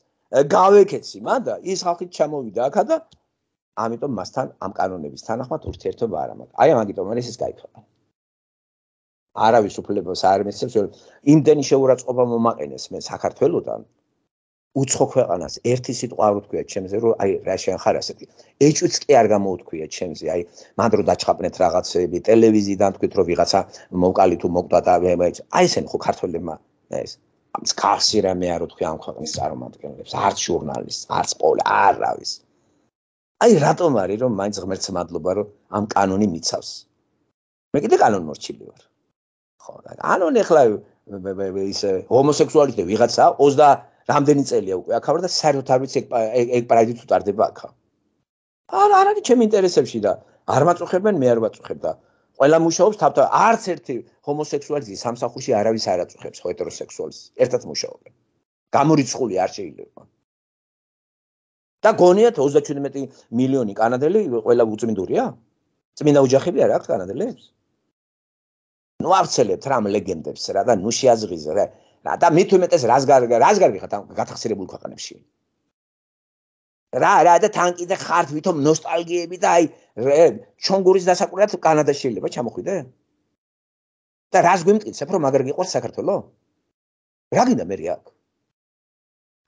გავეკეცი მან და ის ხალხი ჩამოვიდა აქა და ამიტომ მასთან ამ კანონების თანახმად ურთიერთობა არ ამაკ აი ამიტომ არის ეს გაიქრა არავის უფლებას არ მისცემს იმდენი შეურაცხყოფა მომაყენეს მე საქართველოსთან უცხო ქვეყანას ერთი სიტყვა არ უთქვია ჩემზე რომ აი რა შენ ხარ ასე ეჭვიც კი არ გამოუთქვია ჩემზე აი მანდრო დაჭყაპნეთ რაღაცები ტელევიზიიდან თქვით რომ ვიღაცა მოკალი თუ მოკვდა და აი ესენი ხო ქართველებმა ეს მსკარსი რა მე არ უთქვი ამ ქვეყნის წარმომადგენლებს არც ჟურნალისტს არც პოლ არავის აი რატომ არის რომ მაინც ღმერთს მადლობა რომ ამ კანონი მიცავს მე კიდე კანონ მორჩილი ვარ ხო და ანუ ეხლა ის ჰომოსექსუალიზმი ვიღაცა რამდენი წელია უკვე აქ ხარ და საერთოდ არ ვიცი ეგ პრაიდიც უტარდება აქ. არა, არ არის ჩემ ინტერესებში და არ ვაწუხებენ, მე არ ვაწუხებ და ყველა მუშაობს თავთან არც ერთი ჰომოსექსუალიზმი სამსახურში არავის არ აწუხებს ჰეტეროსექსუალს. ერთად მუშაობენ. გამორიცხული არ შეიძლება. და გონიათ 37 მილიონი კანადელი ყველა უწმინდურია? წმინდა ოჯახები არ აქვს კანადელებს? ნუ არ ცელებთ რამ ლეგენდებს რა და ნუ შეაზღვიზე რა რა და მით უმეტეს რას რას გარიხათ ამ გათახცერებულ ქვეყნებში რა რა და ტანკი და ხართ ვითომ ნოსტალგიები და აი ჩონგურის დასაკვირად კანადა შეიძლება ჩამოხვიდე და რას გვიმტკიცებ რომ მაგარი იყოს საქართველო რა გინდა მე რა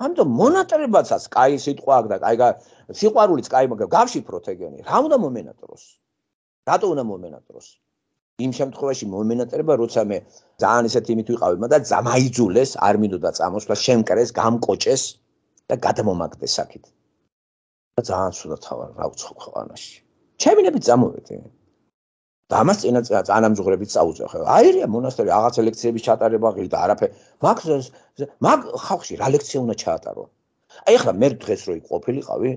ამიტომ მონატრებაცაც კაი სიტყვა აქვს და კაი სიყვარულიც კაი მაგრამ გავშიფროთ ეგენი რა უნდა მომენატროს რატო უნდა მომენატროს იმ შემთხვევაში მომენატრება როცა მე ძალიან ისეთ იმით ვიყავი მაგრამ დამაიძულეს არ მინდოდა წამოსვლა შემკრეს გამკოჭეს და გადამომაგდეს აქეთ და ძალიან სულა თავარ რა უცხო ქვეყანაში ჩემინები წამოვედი და ამას წინა წანამძღრებით წაუძახე აირია მონასტერი რაღაც ლექციების ჩატარება ღირდა არაფე მაგ მაგ ხალხში რა ლექცია უნდა ჩაატარო აი ახლა მე დღეს როი ყოფილიყავი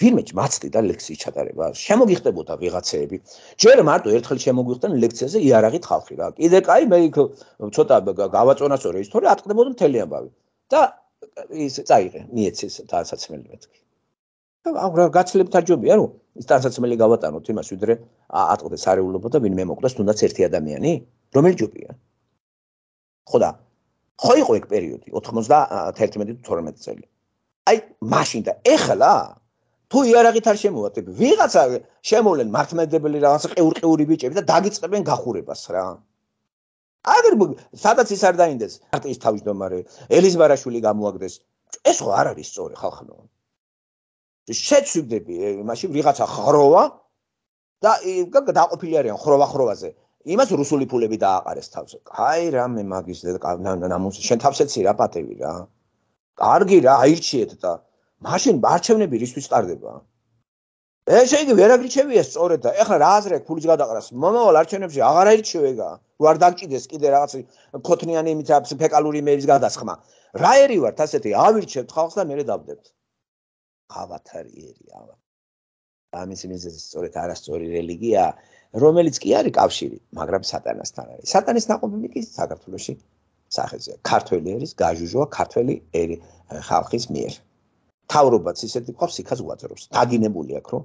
ვინმე მაწდიდა ლექსი ჩატარება შემოგიხდებოდა ვიღაცეები ჯერ მარტო ერთხელ შემოგიხდნენ ლექციაზე იარაღით ხალხი რა კიდე კაი მე იქ ცოტა გავაწონასო რა ისტორია ატკდებოდა მთელი ამბავი და ის წაიღე მიეცეს თანაცმელი მეთქი აუ რა გაცლებთ აჯობია რომ ის თანაცმელი გავატანოთ იმას ვიდრე ატყდეს არეულობა და ვინმე მოკდეს თუნდაც ერთი ადამიანი რომელი ჯობია ხოდა ხო იყო ეგ პერიოდი 91-12 წელი აი მაშინ და ეხლა თუ იარაღით არ შემოვა ტიპი ვიღაცა შემოვლენ მართმადებელი რაღაცა ყეურყეური ბიჭები და დაგიწყებენ გახურებას რა აგერ სადაც ის არ დაინდეს პარტიის თავმჯდომარე ელის ბარაშვილი გამოაგდეს ეს ხო არ არის სწორი ხალხო შეცვიდები იმაში ვიღაცა ხროვა და დაყופיლი არიან ხროვა ხროვაზე იმას რუსული ფულები დააყარეს თავზე აი რამე მაგის ნამუსი შენ თავსეცი რა პატევი რა კარგი რა აირჩიეთ და მაშინ მარჩევნები რისთვის ტარდება? ეს იგი ვერაგრიჩევია სწორედ და ეხლა რა აზრე ფულის გადაყრას მომავალ არჩევნებში აღარ აირჩევეგა ვარ დაკიდეს კიდე რაღაც ფოთნიანი იმით აფს ფეკალური მეების გადასხმა რა ერი ვართ ასეთი ავირჩევთ ხალხს და მეરે დავდებთ ავათარი ერი ავა ამის მიზეზი სწორედ არასწორი რელიგია რომელიც კი არის კავშირი მაგრამ სატანასთან არის სატანის ნაყოფები კი საქართველოსი სახეზეა ქართველი ერის გაჟუჟვა ქართველი ერი ხალხის მიერ თავრობაც ისეთი ყავს იქაც უაძროს. დაგინებული აქ რომ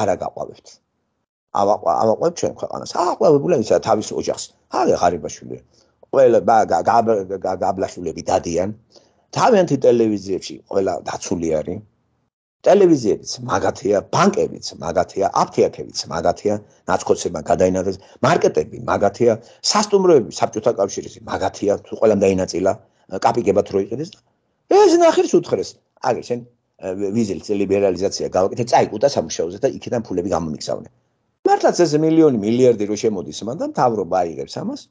არა გაყავებთ. ავაყვა ავაყვა ჩვენ ქვეყანას. ააყვავებულა ისა თავის ოჯახს. აი ღარიბაშვილი. ყველა გა გაბლაშვილები დადიან. თავენთი ტელევიზიებში ყველა დაცული არის. ტელევიზიებიც მაგათია, ბანკებიც მაგათია, აფთიაქებიც მაგათია, ნაცხოცება გადაინაცვლეს, მარკეტები მაგათია, სასტუმროები საბჭოთა კავშირის მაგათია, თუ ყველამ დაინაწილა, კაპიკებად რო იყიდეს. ეს ნახირს უთხრეს. აი შენ ვიზის ლიბერალიზაცია გავაკეთე, წაიკუტა სამშაოზე და იქიდან ფულები გამომიქსავნე. მართლაც ეს მილიონი, მილიარდი რო შემოდის მან და თავრობა აიღებს ამას.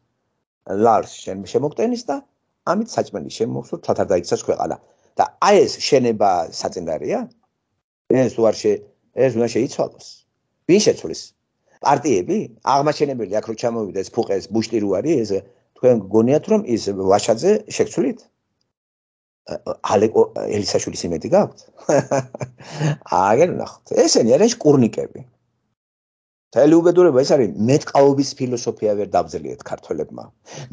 ლარს შენ შემოგტენის და ამით საჭმელი შემოხსო თათარ დაიცას ქვეყანა. და აი ეს შენება საწენდარია. ეს უარ შე ეს უნდა შეიცვალოს. ვინ შეცვლის? პარტიები? აღმაჩენებელი აქ რო ჩამოვიდა ეს ფუყეს ბუშტი როარი ეს თქვენ გგონიათ რომ ის ვაშაძე შეცვლით? ალეკო ელისაშვილის იმედი გაქვთ? აგერ ნახოთ. ესენი არის კურნიკები. მთელი უბედურება ეს არის მეტყაობის ფილოსოფია ვერ დაბძლიეთ ქართველებმა.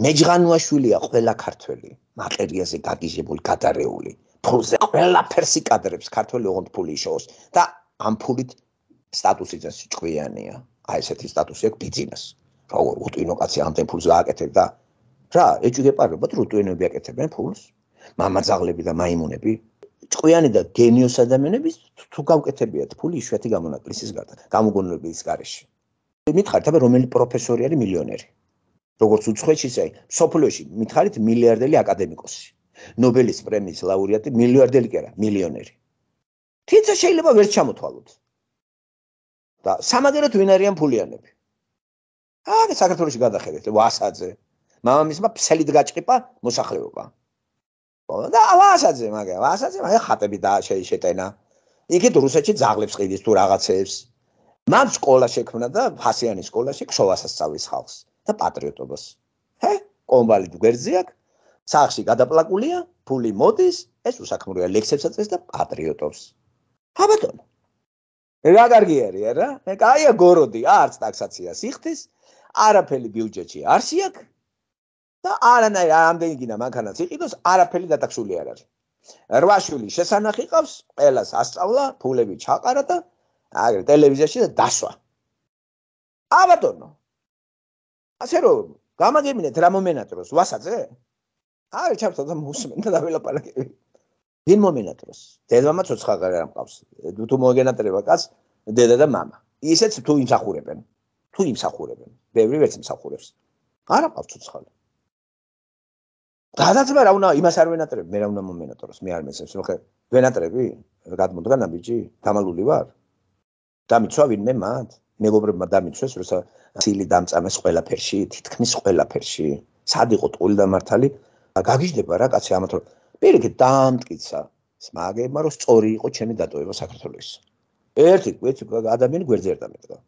მეჯღანუაშვილია ყველა ქართველი, მაყერიაზე გაგიჟებული, გადარეული. ფულზე ყველაფერს იკადრებს ქართველი ოღონდ ფული შოუს და ამ ფულით სტატუსიც ჭყვიანია. აი ესეთი სტატუსი აქვს ბიზნეს. რა უტვინო კაცი ამ ტემპულს დააკეთებ და რა ეჭიგე პარობოთ რუტვინები აკეთებენ ფულს. მამაძაღლები და მაიმუნები წყვიანი და გენიოს ადამიანების თუ გავკეთებიათ ფული შეთი გამონაკლისის გარდა გამგონებლის გარეშე მითხარით აბა რომელი პროფესორი არის მილიონერი როგორც უცხოეთში ისე სოფლიოში მითხარით მილიარდელი აკადემიკოსი ნობელის პრემიის ლაურეატი მილიარდელი კი არა მილიონერი თითქოს შეიძლება ვერ ჩამოთვალოთ და სამაგერად ვინ არიან ფულიანები აი საქართველოსი გადახედეთ ვასაძე მამამისმა ფსელით გაჭიპა მოსახლეობა და ვასაძე მაგა ვასაძე მაგა ხატები და შეიშეტენა იქით რუსეთში ძაღლებს ყიდის თუ რაღაცებს მან სკოლა შექმნა და ფასიანის სკოლაში ქსოვას ასწავლის ხალხს და პატრიოტობას ჰე კომბალი გვერდზე აქვს სახში გადაპლაკულია ფული მოდის ეს უსაქმროა ლექსებს აწეს და პატრიოტობს ა ბატონო რა კარგი არის რა მე კაია გოროდი არც ტაქსაციას იხდის არაფერი ბიუჯეტში არ შეაქვს და არანაირ ამდენი გინა მანქანას იყიდოს არაფერი დათახსული არ არის რვა შვილი შესანახი ყავს ყელას ასწავლა ფულები ჩაყარა და აი ტელევიზიაში და დასვა ა ბატონო ასე რომ გამაგებინეთ რა მომენატროს ვასაცე არ ჩავს და მუსმენ და დაველაპარაკები ვინ მომენატროს დედამა ცოცხა გარემ ყავს თუ მოგენატრება კაც დედა და мама ისეც თუ იმსახურებენ თუ იმსახურებენ ბევრი ვერც იმსახურებს არა ყავს ცოცხალი გადაცმა რა უნდა იმას არ ვენატრები მე რა უნდა მომენატოროს მე არ მესებს მოხე ვენატრები გადმოდგანა ბიჭი დამალული ვარ დამიცვა ვინმე მათ მეგობრებმა დამიცვეს როცა სილი დამწამეს ყველაფერში თითქმის ყველაფერში სად იყო ტყული და მართალი გაგიჟდება რა კაცი ამათო პირიქით დაამტკიცა მაგებმა რომ სწორი იყო ჩემი დატოება საქართველოს ერთი ვეცი ადამიანი გვერდზე ერთად მეტყვა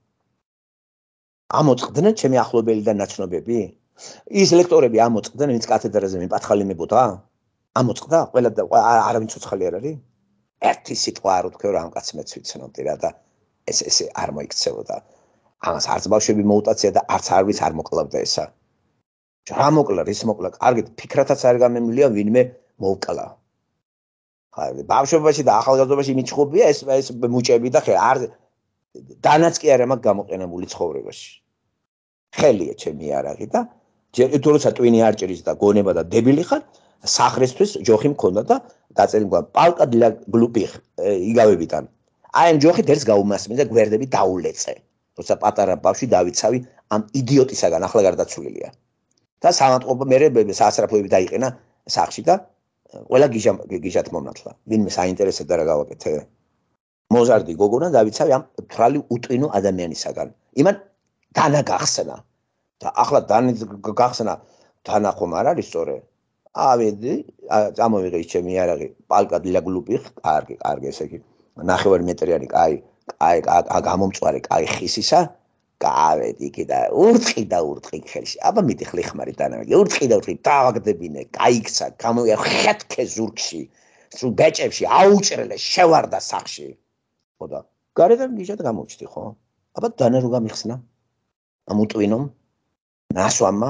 ამოწყდნენ ჩემი ახლობელი და ნაცნობები ის ლექტორები ამოწყდნენ ის კათედრაზე მიპათხალინებოდა? ამოწყდა? ყველა არავინ ცოცხალი არ არის? ერთი სიტყვა არ უთქვე რა ამ კაცმა ცვიცნობდი რა და ეს ესე არ მოიქცეოდა. ამას არც ბავშვები მოუტაცია და არც არვის არ მოკლავდა ესა. რა მოკლა, ის მოკლა. კარგით, ფიქრათაც არ გამემილია ვინმე მოკლა. ხაი, ბავშვობაში და ახალგაზრდობაში მიჩხუბია ეს ეს მუჭები და ხე არ დანაც კი არა მაგ გამოყენებული ცხოვრებაში. ხელია ჩემი არაღი და ჯერ თორსა ტვინი არ ჭრის და გონება და დებილი ხარ სახრესთვის ჯოხი მქონდა და დაწერილი გვა პალკა დილა გლუპიხ იგავებიდან აი ამ ჯოხი დერს გაუმასმე და გვერდები დაულეწე როცა პატარა ბავში დავიცავი ამ იდიოტისაგან ახლა გარდაცვლილია და სამანტყობა მე საასრაფოები დაიყენა სახში და ყველა გიჟამ გიჟათ მომნათლა ვინმე საინტერესებდა რა გავაკეთე მოზარდი გოგონა დავიცავი ამ თრალი უტრინო ადამიანისაგან იმან დანაგახსნა და ახლა განახსნა თანახომ არ არის სწორე ავედი წამოვიღე ის ჩემი იარაღი პალკა დილაგლუპი კარგი კარგი ესე იგი ნახევარ მეტრი არის კაი კაი გამომწვარე კაი ხისისა გავედი იქი და ურწი და ურწი ხელში აბა მიდი ხლი ხმარი დანამე ურწი და ურწი დააგდებინე კაიქცა გამოიარ ხეთქე ზურგში სულ ბეჭებში აუჭრელე შევარდა სახში ხო და გარედან გიჟად გამოჩდი ხო აბა დანა როგამიხსნა ამ უტვინომ ნასვამა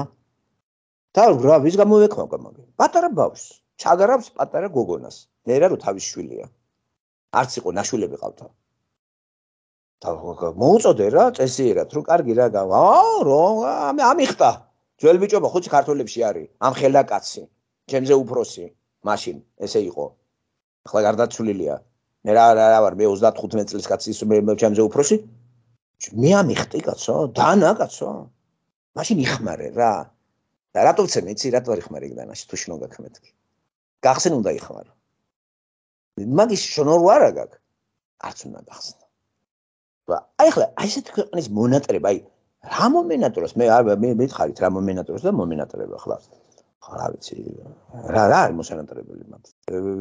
და რა ვის გამო ეკმაყა მაგრამ პატარა ბავშვს ჩაგარავს პატარა გოგონას ნერა რო თავის შვილია არც იყო ნაშვილები ყავდა და მოუწოდე რა წესიერად რომ კარგი რა გავა რო ამიხტა ძველ ბიჭობა ხუთი ქართველებში არის ამ ხელა კაცი ჩემზე უფროსი მაშინ ესე იყო ახლა გარდაცვლილია მე რა რა ვარ მე 35 წლის კაცი ის მე ჩემზე უფროსი მე ამიხტი კაცო დანა კაცო მაშინ იხმარე რა. და რატო ვცე მეცი რატო არ იხმარე ეგდანაში თუ შნო გაქმეთქი. გახსენ უნდა იხმარო. მაგის შნო რა რა გაკ? არც უნდა გახსნა. და აი ახლა აი ესეთ ქვეყნის მონატრება, აი რა მომენატროს მე მე მეთხარით რა მომენატროს და მომენატრება ახლა. რა ვიცი რა რა არის მოსანატრებელი მათ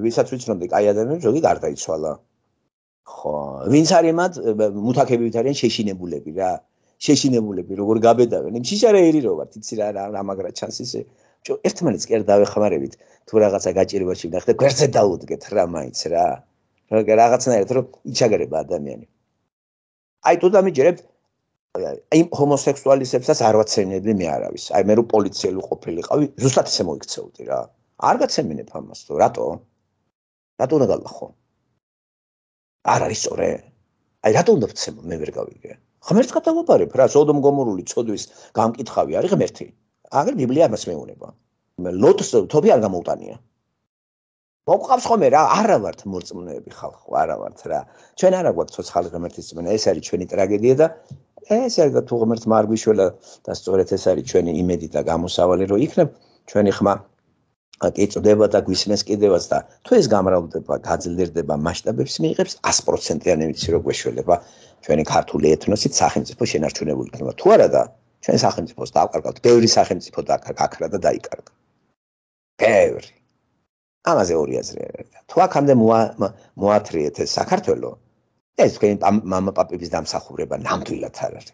ვისაც ვიცნობდი კაი ადამიანი ზოგი გარდაიცვალა ხო ვინც არის მათ მუთაქებივით არიან შეშინებულები რა შეშინებულები როგორ გაბედავენ იმ სიჩარეერი რო ვარ თიცი რა რა მაგრა ჩანს ისე ჯო ერთმანეთს კი არ დავეხმარებით თუ რაღაცა გაჭირვაში ნახდეთ გვერდზე დაუდგეთ რა მაინც რა რა რაღაცნაირად რომ იჩაგერება ადამიანი აი თუ დამიჯერებთ აი ჰომოსექსუალისებსაც არ ვაცენები მე არავის აი მე რო პოლიციელი ყოფილიყავი ზუსტად ესე მოიქცეოდი რა არ გაცემინებ ამას თუ რატო რატო უნდა გალახო არ არის სწორე აი რატო უნდა ვცემო მე ვერ გავიგე ღმერთს გადავაპარებ რა სოდომ გომორული ცოდვის გამკითხავი არის ღმერთი აგერ ბიბლია მას მეუნება ლოტს თობი არ გამოუტანია მოგყავს ხომ რა არა ვართ მორწმუნეები ხალხო არა ვართ რა ჩვენ არა გვაქვს ცოცხალი ღმერთის წმინდა ეს არის ჩვენი ტრაგედია და ეს არის და თუ ღმერთს მარგვიშველა და სწორედ ეს არის ჩვენი იმედი და გამოსავალი რომ იქნებ ჩვენი ხმა აი წდება და გვისმენს კიდევაც და თუ ეს გამრავლდება, გაძლიერდება, მასშტაბებს მიიღებს 100%-იანი ვიცი როგორ შეიძლება ჩვენი ქართული ეთნოსით სახელმწიფო შენარჩუნებული იქნება. თუ არა და ჩვენ სახელმწიფოს დააკარგავთ, ბევრი სახელმწიფო დააკარგა და დაიკარგა. ბევრი. ამაზე ორი აზრი არა. თუ აქამდე მოათრიეთ საქართველო, ეს თქვენი მამაპაპების დამსახურება ნამდვილად არ არის.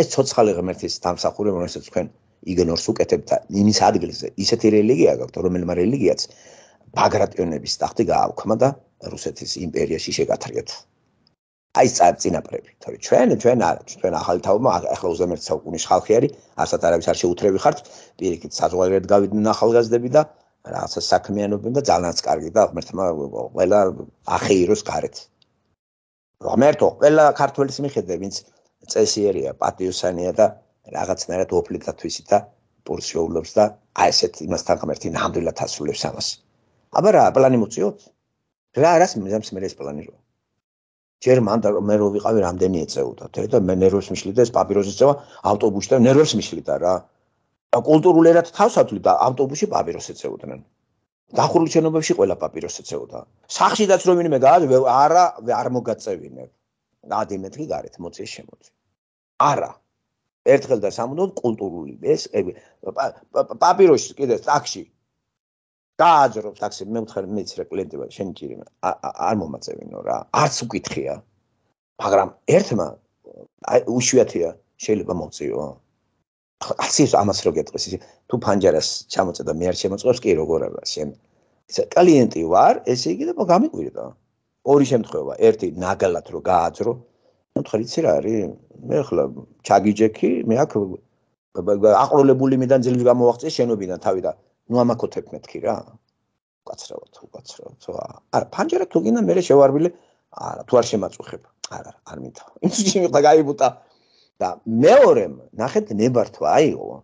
ეს ცოცხალი ღმერთის დამსახურება, რომელსაც თქვენ იგნორს უკეთებ და იმის ადგილზე ისეთი რელიგია გაქვთ რომელმა რელიგიაც ბაგრატიონების ტახტი გააქვთმა და რუსეთის იმპერიაში შეგათრიეთ აი წინაპრები თორე ჩვენ ჩვენ არ ჩვენ ახალი თავმა ახლა 21 საუკუნის ხალხი არის არსად არავის არ შეუთრები ხართ პირიქით საზღვარგარეთ გავიდნენ ახალგაზრდები და რაღაცა საქმიანობენ და ძალიანაც კარგი და ღმერთმა ყველა ახეიროს გარეთ ღმერთო ყველა ქართველის მიხედე ვინც წესიერია პატიოსანია და რაღაცნაირად ოფლებდა თვისი და პორციოულებს და აი ესეთ იმასთან ერთი ნამდვილად ასრულებს ამას. აბა რა პლანი მოწიოთ? რა არის მეზამს მე ეს პლანი რო? ჯერ მან და მე რო ვიყავი რამდენი ეწეოდა. თერე და მე ნერვებს მიშლიდა ეს პაპიროსის წევა ავტობუსში და ნერვებს მიშლიდა რა. და კულტურულერად თავსათვლიდა ავტობუსში პაპიროს ეწეოდნენ. დახურულ შენობებში ყველა პაპიროს ეწეოდა. სახშიდაც რომ ვინმე გააზ არა არ მოგაწევინებ. გადი მეთქი გარეთ მოწი შემოწი. არა ერთხელ და სამუდამოდ კულტურული ეს პაპიროში კიდე ტაქსი დააჯროს ტაქსი მე მეხარ მეცრე კლიენტებს შენი ჭირი არ მომაწევინო რა არც უკითხია მაგრამ ერთმა აი უშვიათია შეიძლება მოწიო ასეს ამას რო გეტყვის თუ ფანჯარას ჩამოწედა მე არ შემოწყებს კი როგორ არა შენ კლიენტი ვარ ესე იგი და გამიყვირდა ორი შემთხვევა ერთი ნაგალად რო გააჯრო მოთხრიცი რა არის? მე ხლა ჩაგიჯექი, მე აქ აყროლებული მიდან ძილს გამოვაღწე შენობიდან თავი და ნუ ამაკოთებ მეთქი რა. უკაცრავად, უკაცრავად. არა, პანჯერა თუ გინდა მე შევარბილე, არა, თუ არ შემაწუხებ. არა, არა, არ მითხო. იმისი შევიღდა გაიბუტა. და მეორემ ნახეთ ნებართვა აიღო.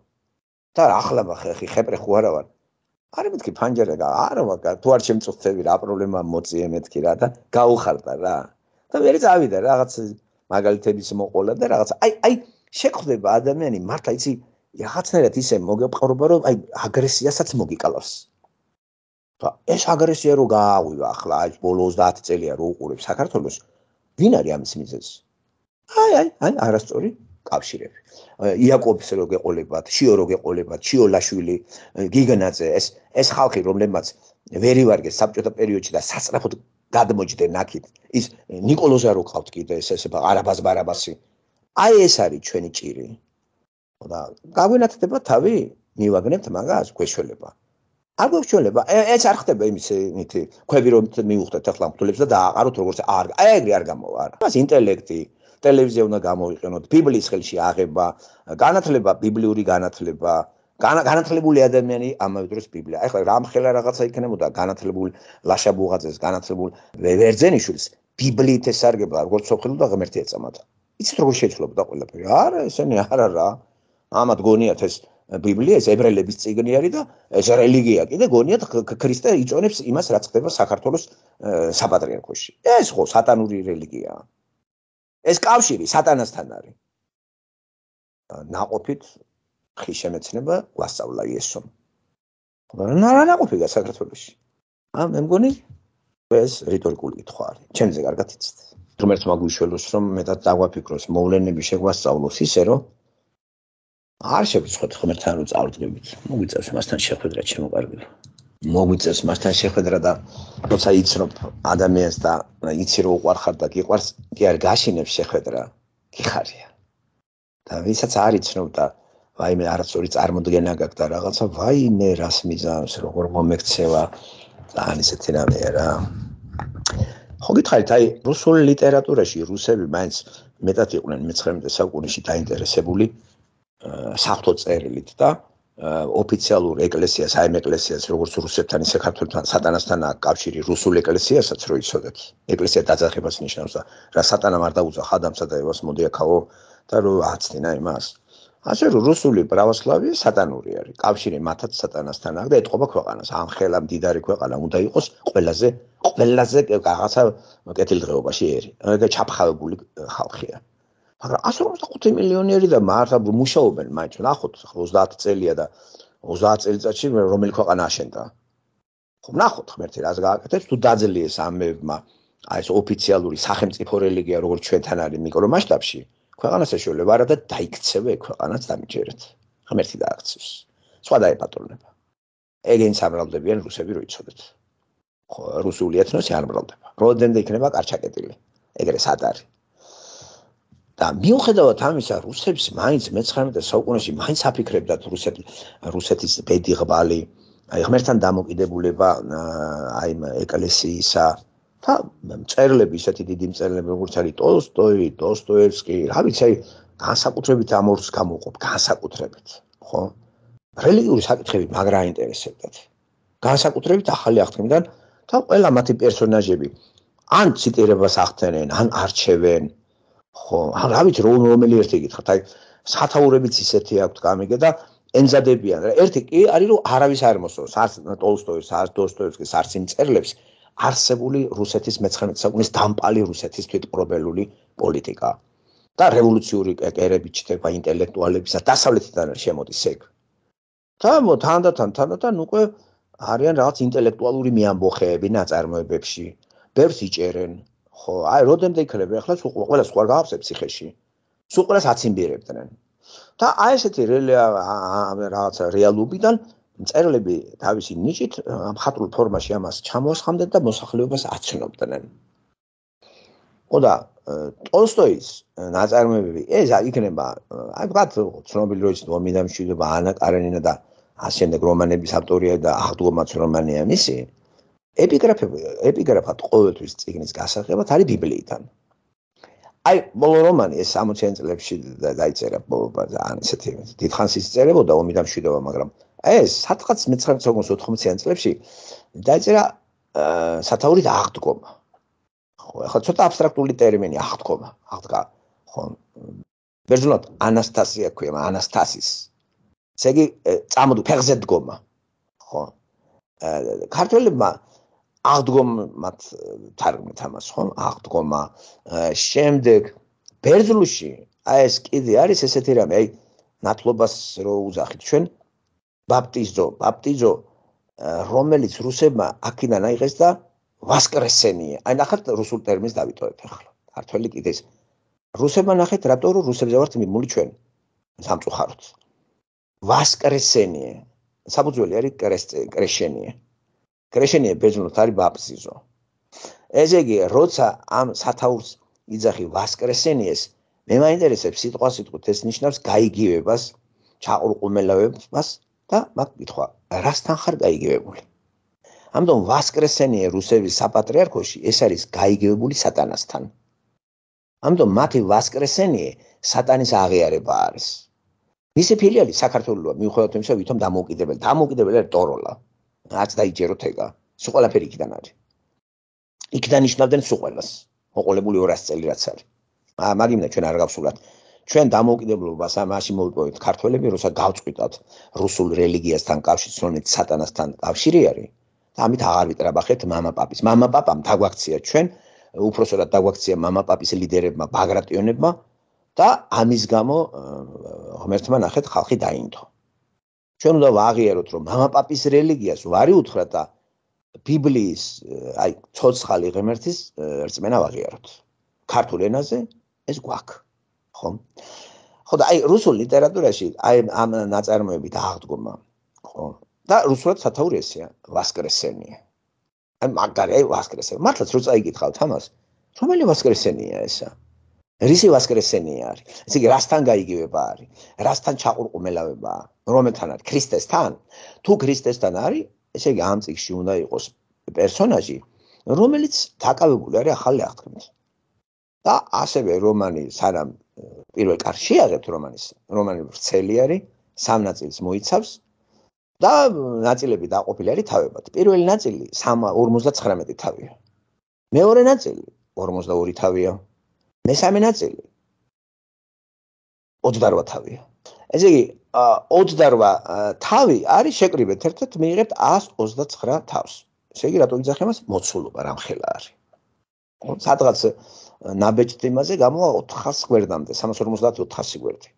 და ახლა ხეხი ხეპრე ხო არა ვარ. არა მეთქი პანჯერა და არა ვარ, თუ არ შემწუხდები რა პრობლემა მოწიე მეთქი რა და გაუხარდა რა. და მე წავიდა რაღაც მაგალითების მოყოლა და რაღაც აი აი შეხვდება ადამიანი მართლა იცი რაღაცნაირად ისე მოგეპყრობა რომ აი აგრესიასაც მოგიკალავს და ეს აგრესია რო გააღვივა ახლა აი ბოლო 30 წელია რო უყურებ საქართველოს ვინ არის ამის მიზეზი აი აი აი არასწორი კავშირები იაკობს რო გეყოლებათ შიო რო გეყოლებათ შიო ლაშვილი გიგნაძე ეს ეს ხალხი რომლებმაც ვერივარგეს საბჭოთა პერიოდში და სასწრაფოდ გადმოჯდენ აქეთ ის نيكოლოზა რო ყავთ კიდე ეს ესე არაბაზ ბარაბასი აი ეს არის ჩვენი ჭირი ხოდა გავენათდება თავი მივაგნებთ მაგას ქეშველება არ გქეშველება ეს არ ხდება იმის ნიტი ხები რომ მიუხვდეთ ახლა მკვლელებს და დააყაროთ როგორც არ აი ეგრე არ გამოვა რა მას ინტელექტი ტელევიზია უნდა გამოიყენოთ ბიბლიის ხელში აღება განათლება ბიბლიური განათლება განათლებული ადამიანი ამავე დროს ბიბლია. ეხლა რამ ხელა რაღაცა იქნებოდა განათლებული ლაშა ბუღაძეს, განათლებული ვერძენიშვილს ბიბლიით ესარგებდა, როგორც სოფელო და ღმერთი ეწამოდა. იცით როგორ შეიძლებაოდა ყველაფერი? არა, ესენი არა რა. ამათ გონიათ ეს ბიბლია, ეს ებრაელების წიგნი არის და ეს რელიგია კიდე გონიათ ქრისტე იწონებს იმას, რაც ხდება საქართველოს საპატრიარქოში. ეს ხო სატანური რელიგიაა. ეს კავშირი სატანასთან არის. ნაყოფით ხის შემეცნება გასავლა ესო. არ არ ნაყופיა საქართველოსში. ა მე მგონი ეს რიტორიკული კითხვა არის. ჩემზე კარგად იცით. რომელიც მაგუშველოს რომ მეტად დაგვაფიქროს მოვლენები შეგვასწავლოს ისე რომ არ შევიცხოთ ხმერთან რომ წავდგებით. მოგვიწევს მასთან შეხვედრა ჩემო კარგი. მოგვიწევს მასთან შეხვედრა და როცა იცნობ ადამიანს და იცი რომ უყარხარ და გიყვარს, კი არ გაშინებს შეხვედრა. გიხარია. და ვისაც არ იცნობ და ვაიმე არასწორი წარმოდგენა გაქვს და რაღაცა ვაიმე რას მიზანს როგორ მომექცევა ძალიან ისეთი რამეა რა ხო გითხარით აი რუსული ლიტერატურაში რუსები მაინც მეტად იყვნენ მე-19 საუკუნეში დაინტერესებული საფთო წერილით და ოფიციალურ ეკლესიას, აი ეკლესიას, როგორც რუსებთან ისე ქართულთან სატანასთან აკავშირი რუსულ ეკლესიასაც რო იცოდეთ. ეკლესია დაძახებას ნიშნავს და რა სატანამ არ დაუძა ხადამსა და ევას მოდია ქაო და რო აცდინა იმას. აა ასე რომ რუსული პრავოსლავია სატანური არის. კავშირი მათაც სატანასთან აქვს და ეთყობა ქვეყანას. ამ ხელა მდიდარი ქვეყანა უნდა იყოს ყველაზე ყველაზე რაღაცა კეთილდღეობაში ერი. ეგა ჩაფხავებული ხალხია. მაგრამ 155 მილიონიერი და მართლა მუშაობენ მაინც ნახოთ 30 წელია და 30 წელიწადში რომელი ქვეყანა აშენდა. ხო ნახოთ ღმერთი რას გააკეთებს თუ დაძლიეს ამებმა აი ეს ოფიციალური სახელმწიფო რელიგია როგორც ჩვენთან არის მიკრომასშტაბში. ქვეყანას შეიძლება არა და დაიქცევე ქვეყანას დამჯერეთ. ღმერთი დააქცევს. სხვა დაეპატრონება. ეგენი სამრავლებიან რუსები როიცოდეთ. ხო, რუსული ეთნოსი არ მრავლდება. როდენდე იქნება კარჩაკეტილი? ეგრე სატარი. და მიუხედავად ამისა რუსებს მაინც მე-19 საუკუნეში მაინც აფიქრებდათ რუსები რუსეთის ბედი ღბალი აი ღმერთთან დამოკიდებულება აი ეკლესიისა და მწერლები ისეთი დიდი მწერლები როგორც არის ტოლსტოი, დოსტოევსკი, რა ვიცი, აი განსაკუთრებით ამორს გამოყოფ, განსაკუთრებით, ხო? რელიგიური საკითხები მაგრა ინტერესებდათ. განსაკუთრებით ახალი აღთქმიდან და ყველა მათი პერსონაჟები ან ციტირებას ახდენენ, ან არჩევენ, ხო? ან რა ვიცი, რომ რომელი ერთი გითხრათ, აი სათაურებიც ისეთი აქვს გამიგე და ენზადებიან. ერთი კი არის რომ არავის არ მოსწონს არც ტოლსტოის, არც დოსტოევსკის, არც იმ წერლებს, არსებული რუსეთის მე-19 საუკუნის დამპალი რუსეთის თვითპრობელული პოლიტიკა და რევოლუციური კერები ჩდება ინტელექტუალებისა დასავლეთიდან შემოდის ეგ. და თანდათან თანდათან უკვე არიან რაღაც ინტელექტუალური მიამბოხეები ნაწარმოებებში. ბევრს იჭერენ, ხო, აი როდემდე იქნება ახლა სულ ყველა სხვა გააფსე ფსიქეში. სულ ყველას აცინბირებდნენ. და აი ესეთი რელია რაღაც რეალობიდან მწერლები თავისი ნიჭით ამხატრულ ფორმაში ამას ჩამოასხამდნენ და მოსახლეობას აცნობდნენ. ოდა ტოლსტოის ნაწარმოებები ეს იქნება აი ვთქვათ ცნობილი როის დომინამშვიდობა ანა კარენინა და ასენდეგ რომანების ავტორია და აღდგომაც რომანია მისი ეპიგრაფები ეპიგრაფად ყოველთვის წიგნის გასაღებად არის ბიბლიიდან აი მოლო რომანი ეს 60 წელებში დაიწერა ან ისეთი დიდხანს ის წერებოდა ომი და მშვიდობა მაგრამ ეს 1999-იან წლებში დაიწერა სათაური და აღდგომა. ხო, ახლა ცოტა აბსტრაქტული ტერმინი აღდგომა, აღდგა. ხო. ბერძნულად ანასტასია ქვია, ანასტასის. ესე იგი წამოდო ფეხზე დგომა. ხო. ქართველებმა აღდგომათ თარგმნით ამას, ხო? აღდგომა. შემდეგ ბერძნულში აი ეს კიდე არის ესეთი რამე, აი ნათლობას რო უძახით ჩვენ ბაპტიზო ბაპტიზო რომელიც რუსებმა აქედან აიღეს და ვასკრესენია აი ნახეთ რუსულ ტერმინს დავიტოვეთ ახლა ქართველი კიდე ეს რუსებმა ნახეთ რატო რომ რუსებზე ვართ მიმული ჩვენ სამწუხაროდ ვასკრესენია საფუძველი არის კრესტე კრეშენია კრეშენია ბერძნულად არის ბაპტიზო ესე იგი როცა ამ სათაურს იძახი ვასკრესენიეს მე მაინტერესებს სიტყვა სიტყვით ეს ნიშნავს გაიგივებას ჩაყრუყმელავებას და მაგ კითხვა, რასთან ხარ გაიგებებული? ამიტომ ვასკრესენიე რუსების საპატრიარქოში ეს არის გაიგებებული სატანასთან. ამიტომ მათი ვასკრესენიე სატანის აღიარება არის. მისი ფილიალი საქართველოსა მიუხედავად იმისა, ვითომ დამოუკიდებელი, დამოუკიდებელი არის ტოროლა. რაც დაიჯეროთ ეგა. სულ ყველაფერი იქიდან არის. იქიდან ნიშნავდნენ სულ ყველას. მოყოლებული 200 წელი რაც არის. აა მაგ იმდა ჩვენ არ გავსულათ. ჩვენ დამოუკიდებლობას ამაში მოვიპოვეთ ქართველები, როცა გავწყვიტავთ რუსულ რელიგიასთან კავშირს, რომელიც სატანასთან კავშირი არის და ამით აღარიტრაბახეთ мамаპაპის. мамаპაპამ დაგვაქცია ჩვენ, უпроსოდად დაგვაქცია мамаპაპის ლიდერებმა, ბაგრატიონებმა და ამის გამო ღმერთმა ნახეთ ხალხი დაინთო. ჩვენ უნდა ვაღიაროთ, რომ мамаპაპის რელიგიას ვარი უთხრა და ბიბლიის, აი, ცოცხალი ღმერთის რწმენა ვაღიაროთ. ქართულ ენაზე ეს გვაქვს. ხო? ხო და აი რუსულ ლიტერატურაში აი ამ ნაწარმოებით აღდგომა, ხო? და რუსულად სათაური ესეა, ვასკრესენია. აი მაგარი აი ვასკრესენია. მართლაც რო წაიგითხავთ ამას, რომელი ვასკრესენია ესა? რისი ვასკრესენია არის? ესე იგი, რასთან გაიგივება არის? რასთან ჩაყურყმელავება? რომელთან არის? ქრისტესთან? თუ ქრისტესთან არის, ესე იგი, ამ წიგში უნდა იყოს პერსონაჟი, რომელიც დაკავებული არის ახალი აღთქმით. და ასევე რომანი სანამ პირველ კარში აღებთ რომანის რომანი ვრცელი არის სამ ნაწილს მოიცავს და ნაწილები დაყოფილი არის თავებად პირველი ნაწილი 59 თავია მეორე ნაწილი 42 თავია მესამე ნაწილი 28 თავია ესე იგი 28 თავი არის შეკრიბეთ ერთად მიიღებთ 129 თავს ესე იგი რატომ იძახე მას მოცულობა რამხელა არის სადღაც ნაბეჭდმაზე გამოა 400 გვერდამდე, 350-400 გვერდი.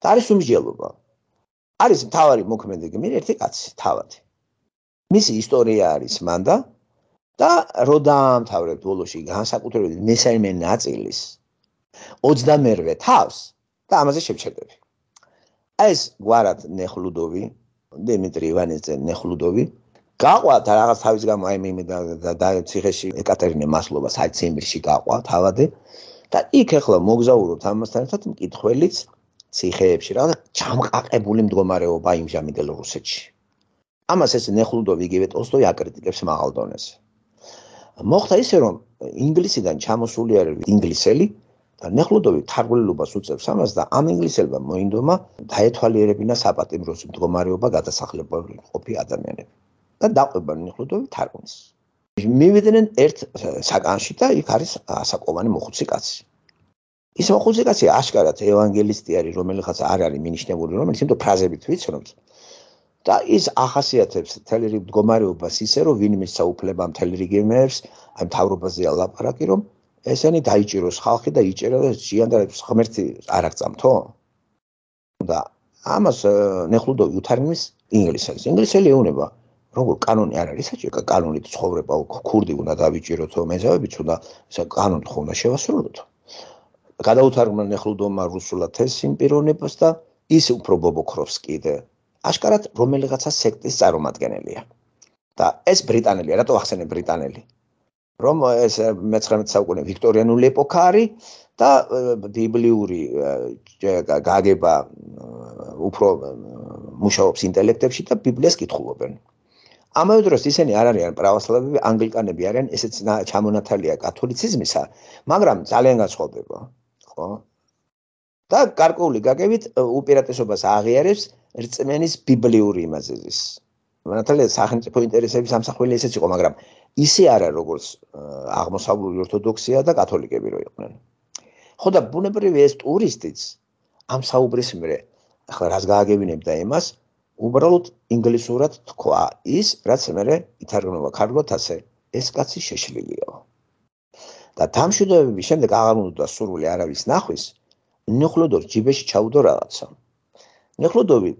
და არის უმსჯელობა. არის მთავარი მოქმედი მე ერთი კაცი, თავად. მისი ისტორია არის მანდა და რო დაამთავრებ ბოლოში განსაკუთრებით მესამე ნაწილის 28-ე თავს და ამაზე შევჩერდები. ეს გვარად ნეხლუდოვი, დემიტრი ივანიძე ნეხლუდოვი გაყვა და რაღაც თავის გამო აი მიმე და და ციხეში ეკატერინე მასლობა საციმბირში გაყვა თავადე და იქ ახლა მოგზაურობთ ამასთან ერთად მკითხველიც ციხეებში რა და ჩამყაყებული მდგომარეობა იმჟამინდელ რუსეთში ამას ეს ნეხლუდოვი იგივე ტოლსტოი აკრიტიკებს მაღალ დონეზე მოხდა ისე რომ ინგლისიდან ჩამოსული არ ინგლისელი და ნეხლუდოვი თარგმნილობას უწევს ამას და ამ ინგლისელებმა მოინდომა დაეთვალიერებინა საპატიმროს მდგომარეობა გადასახლებული ყოფილი ადამიანები და დაყვებან ეხლოდები თარგმნის. მივიდნენ ერთ საგანში და იქ არის ასაკოვანი მოხუცი კაცი. ის მოხუცი კაცი აშკარად ევანგელისტი არის, რომელიღაც არ არის მინიშნებული, რომელიც იმიტომ ფრაზებით ვიცნობთ. და ის ახასიათებს მთელი რიგ მდგომარეობას ისე, რომ ვინმე საუფლება მთელი რიგ მერს, ან თავრობაზეა ლაპარაკი, რომ ესენი დაიჭიროს ხალხი და იჭერავს ჟიანდარებს ღმერთი არ აღწამთო? და ამას э, ნეხლუდოვი უთარგმნის ინგლისელს. ინგლისელი ეუბნება, როგორ კანონი არ არის საჭირო კანონით ცხოვრება ქურდი უნდა დაბიჭიროთ მეზავებიც უნდა კანონით ხომ უნდა შევასრულოთ გადაუთარგმნენ ახლუდომა რუსულად თეს იმპირონებას და ის უფრო ბობოქროვს კიდე აშკარად რომელიღაცა სექტის წარმომადგენელია და ეს ბრიტანელია რატო ახსენე ბრიტანელი რომ ეს მე-19 საუკუნე ვიქტორიანული ეპოქა არის და ბიბლიური გაგება უფრო მუშაობს ინტელექტებში და ბიბლიას კითხულობენ. ამავე დროს ისინი არ არიან პრავოსლავები, ანგლიკანები არიან, ესეც ჩამონათალია კათოლიციზმისა, მაგრამ ძალიან გაცხობებო, ხო? და კარკული გაგებით უპირატესობას აღიარებს რწმენის ბიბლიური იმაზეზის. მანათალია სახელმწიფო ინტერესების ამსახველი ესეც იყო, მაგრამ ისე არა როგორც აღმოსავლური ორთოდოქსია და კათოლიკები რო იყვნენ. ხო და ბუნებრივია ეს ტურისტიც ამ საუბრის მერე ახლა რას გააგებინებ და იმას უბრალოდ ინგლისურად თქვა ის, რაც მე ითარგმნა კარგოთ ასე. ეს კაცი შეშლილიო. და თამშვიდობების შემდეგ აღარ უნდა სურვილი არავის ნახვის, ნიხლოდორ ჯიბეში ჩაუდო რაღაცა. ნიხლოდოვი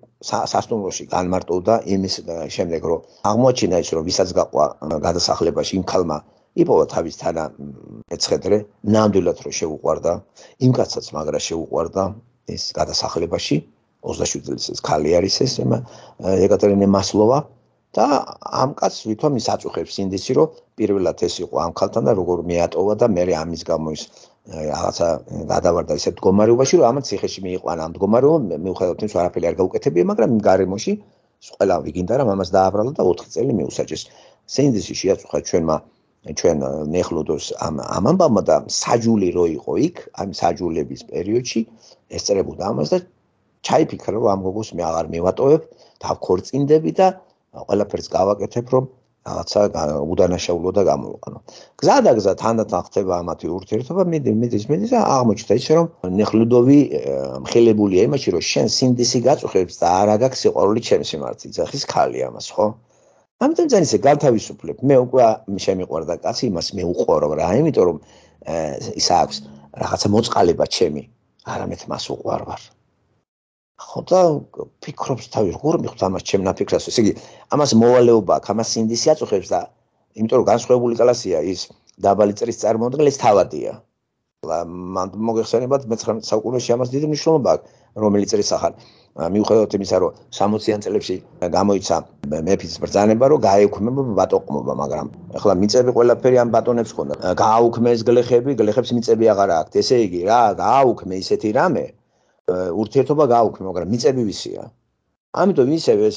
სასტუმროში განმარტოვდა იმის შემდეგ, რომ აღმოჩინა ის, რომ ვისაც გაყვა გადასახლებაში იმ ქალმა იპოვა თავის თანა მეცხედრე, ნამდვილად რომ შეუყვარდა იმ კაცსაც მაგრა შეუყვარდა ეს გადასახლებაში 27 წელიწადის ქალი არის ეს ემა ეკატერინე მასლოვა და ამ კაცს თვითონ ის აწუხებს ინდისი რომ პირველად ეს იყო ამ ქალთან და როგორ მეატოვა და მე ამის გამო ის რაღაცა გადავარდა ისეთ მდგომარეობაში რომ ამან ციხეში მიიყვანა ამ მდგომარეობა მე ვხედავთ ის არაფერი არ გაუკეთებია მაგრამ გარემოში ყველა ვიგინდა რომ ამას დააბრალა და 4 წელი მიუსაჯეს სენდისი შეაწუხა ჩვენმა ჩვენ ნეხლოდოს ამ ამ ამბამ და საჯული რო იყო იქ ამ საჯულების პერიოდში ესწრებოდა ამას და ჩაიფიქრე რომ ამ გოგოს მე აღარ მევატოვებ, დავქორწინდები და ყველაფერს გავაკეთებ რომ რაღაცა უდანაშაულო და გამოვყანო. გზადაგზა თანდათან ხდება ამათი ურთიერთობა, მიდი მიდის მიდის და აღმოჩნდა ის რომ ნეხლუდოვი მხელებულია იმაში რომ შენ სინდისი გაწუხებს და არ აგაქ სიყვარული ჩემს მიმართი ძახის ხალი ამას ხო? ამიტომ ძალიან ისე გათავისუფლებ. მე უკვე შემიყვარდა კაცი, იმას მე უყვარო რა, იმიტომ რომ ის აქვს რაღაცა მოწყალება ჩემი, არამედ მას უყვარვარ. ხო და ფიქრობს თავი როგორ მიხვდ ამას ჩემ ნაფიქრას ესე იგი ამას მოვალეობა აქვს ამას ინდისი აწუხებს და იმიტომ რომ განსხვავებული კლასია ის დაბალი წრის წარმოადგენს ეს თავადია მან მოიხსენებათ მე-19 საუკუნეში ამას დიდი მნიშვნელობა აქვს რომელი წრის ახალ მიუხედავად იმისა რომ 60-იან წლებში გამოიცა მეფის ბრძანება რომ გაეუქმება ბატონყმობა მაგრამ ახლა მიწები ყველაფერი ამ ბატონებს ხონდა გააუქმეს გლეხები გლეხებს მიწები აღარა აქვს ესე იგი რა გააუქმე ისეთი რამე ურთიერთობა გაუქმე, მაგრამ მიწები ვისია. ამიტომ ისევ ეს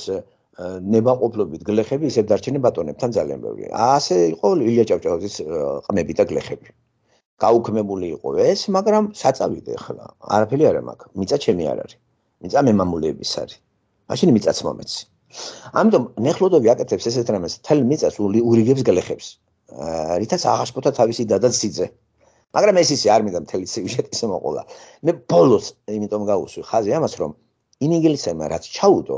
ნებაყოფლობით გლეხები ისევ დარჩენენ ბატონებთან ძალიან ბევრი. ასე იყო ილია ჭავჭავაძის ყმები და გლეხები. გაუქმებული იყო ეს, მაგრამ საწავიდე ხლა. არაფერი არ მაქვს. მიწა ჩემი არ არის. მიწა მემამულეების არის. მაშინ მიწაც მომეც. ამიტომ ნეხლოდოვი აკეთებს ესეთ რამეს, თელ მიწას ურიგებს გლეხებს. რითაც აღაშფოთა თავისი დადაციძე. მაგრამ ეს ისე არ მინდა მთელი სიუჟეტი ისე მოყოლა. მე ბოლოს იმიტომ გავუსვი ხაზე ამას რომ ინგლისელმა რაც ჩაუდო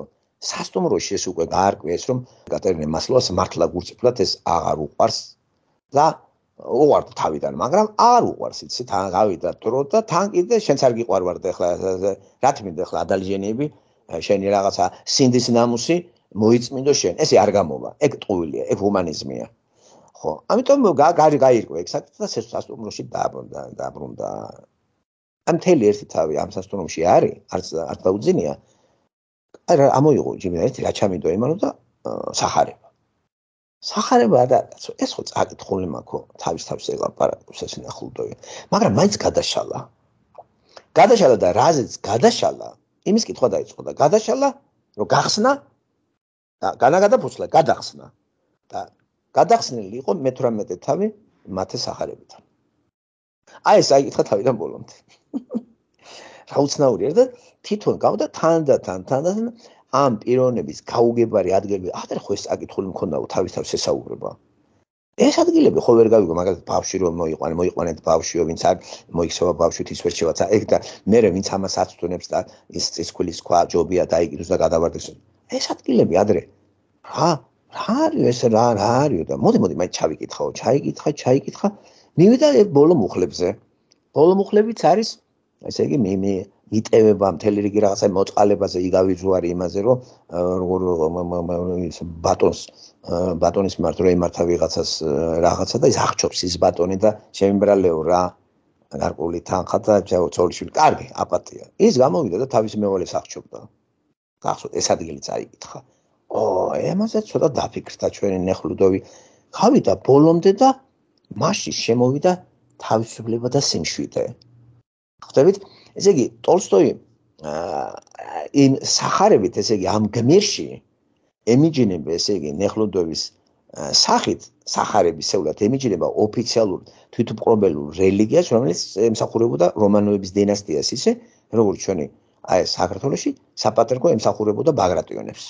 სასტუმროში ეს უკვე გაარკვიეს რომ კატერინე მასლოვას მართლა გურწფლად ეს აღარ უყარს და უყარ თავიდან მაგრამ არ უყარს იცით ან გავიდა დრო და თან კიდე შენც არ გიყვარვარდ ახლა რა თქმა ახლა ადალჟენიები შენი რაღაცა სინდის ნამუსი მოიწმინდო შენ ესე არ გამოვა ეგ ტყუილია ეგ ჰუმანიზმია ხო ამიტომ გარი გაირკვა ეგსაც და სასტუმროში დაბრუნდა დაბრუნდა ან თელი ერთი თავი ამ სასტუმროში არის არც არც დაუძინია არა ამოიღო ჯიმი და ერთი რა ჩამიდო იმანო და сахарება сахарება და ეს ხო წაკითხული მაქო თავის თავს ელაპარაკოს ეს ნახულდოვი მაგრამ მაინც გადაშალა გადაშალა და რაზეც გადაშალა იმის კითხვა დაიწყო და გადაშალა რომ გახსნა და განაგადაფოცლა გადახსნა და გადახსნილი იყო მე-18 თავი მათე сахарებიდან. აი ეს აი ხა თავიდან ბოლომდე. რა უცნაურია და თვითონ გავდა თან და თან თან და ამ პიროვნების გაუგებარი ადგილები ადრე ხო ეს აკითხული მქონდაო თავის თავს შესაუბრება. ეს ადგილები ხო ვერ გავიგო მაგალითად ბავშვი რომ მოიყვანე, მოიყვანეთ ბავშვიო, ვინც არ მოიქცევა ბავშვი თვის ვერ შევაცა. ეგ და მე რე ვინც ამას აცდუნებს და ის წისქვილის ხვა ჯობია დაიგიროს და გადავარდეს. ეს ადგილები ადრე ა რა არის ეს რა რა არისო და მოდი მოდი მაინც ჩავიკითხაო ჩაიკითხა ჩაიკითხა მივიდა ბოლო მუხლებზე ბოლო მუხლებიც არის ესე იგი მე მე იტევება მთელი რიგი რაღაცა მოწალებაზე იგავიჟვარი იმაზე რომ როგორ ის ბატონს ბატონის მართ რო იმართა ვიღაცას რაღაცა და ის აღჭობს ის ბატონი და შემიბრალეო რა გარკული თანხა და ცოლიშვილი კარგი აპატია ის გამოვიდა და თავის მეორეს აღჭობდა გახსოვთ ეს ადგილი წაიკითხა ო, ამაზე ცოტა დაფიქრდა ჩვენი ნეხლუდოვი. გავიდა ბოლომდე და მაშინ შემოვიდა თავისუფლება და სიმშვიდე. ხვდებით? ესე იგი, ტოლსტოი აა სახარებით, ესე იგი, ამ გმირში ემიჯინება, ესე იგი, ნეხლუდოვის სახით სახარებისეულად ემიჯინება ოფიციალურ თვითმყოფელურ რელიგიას, რომელიც ემსახურებოდა რომანოების დინასტიას ისე, როგორც ჩვენი აი საქართველოსი საპატრიარქო ემსახურებოდა ბაგრატიონებს.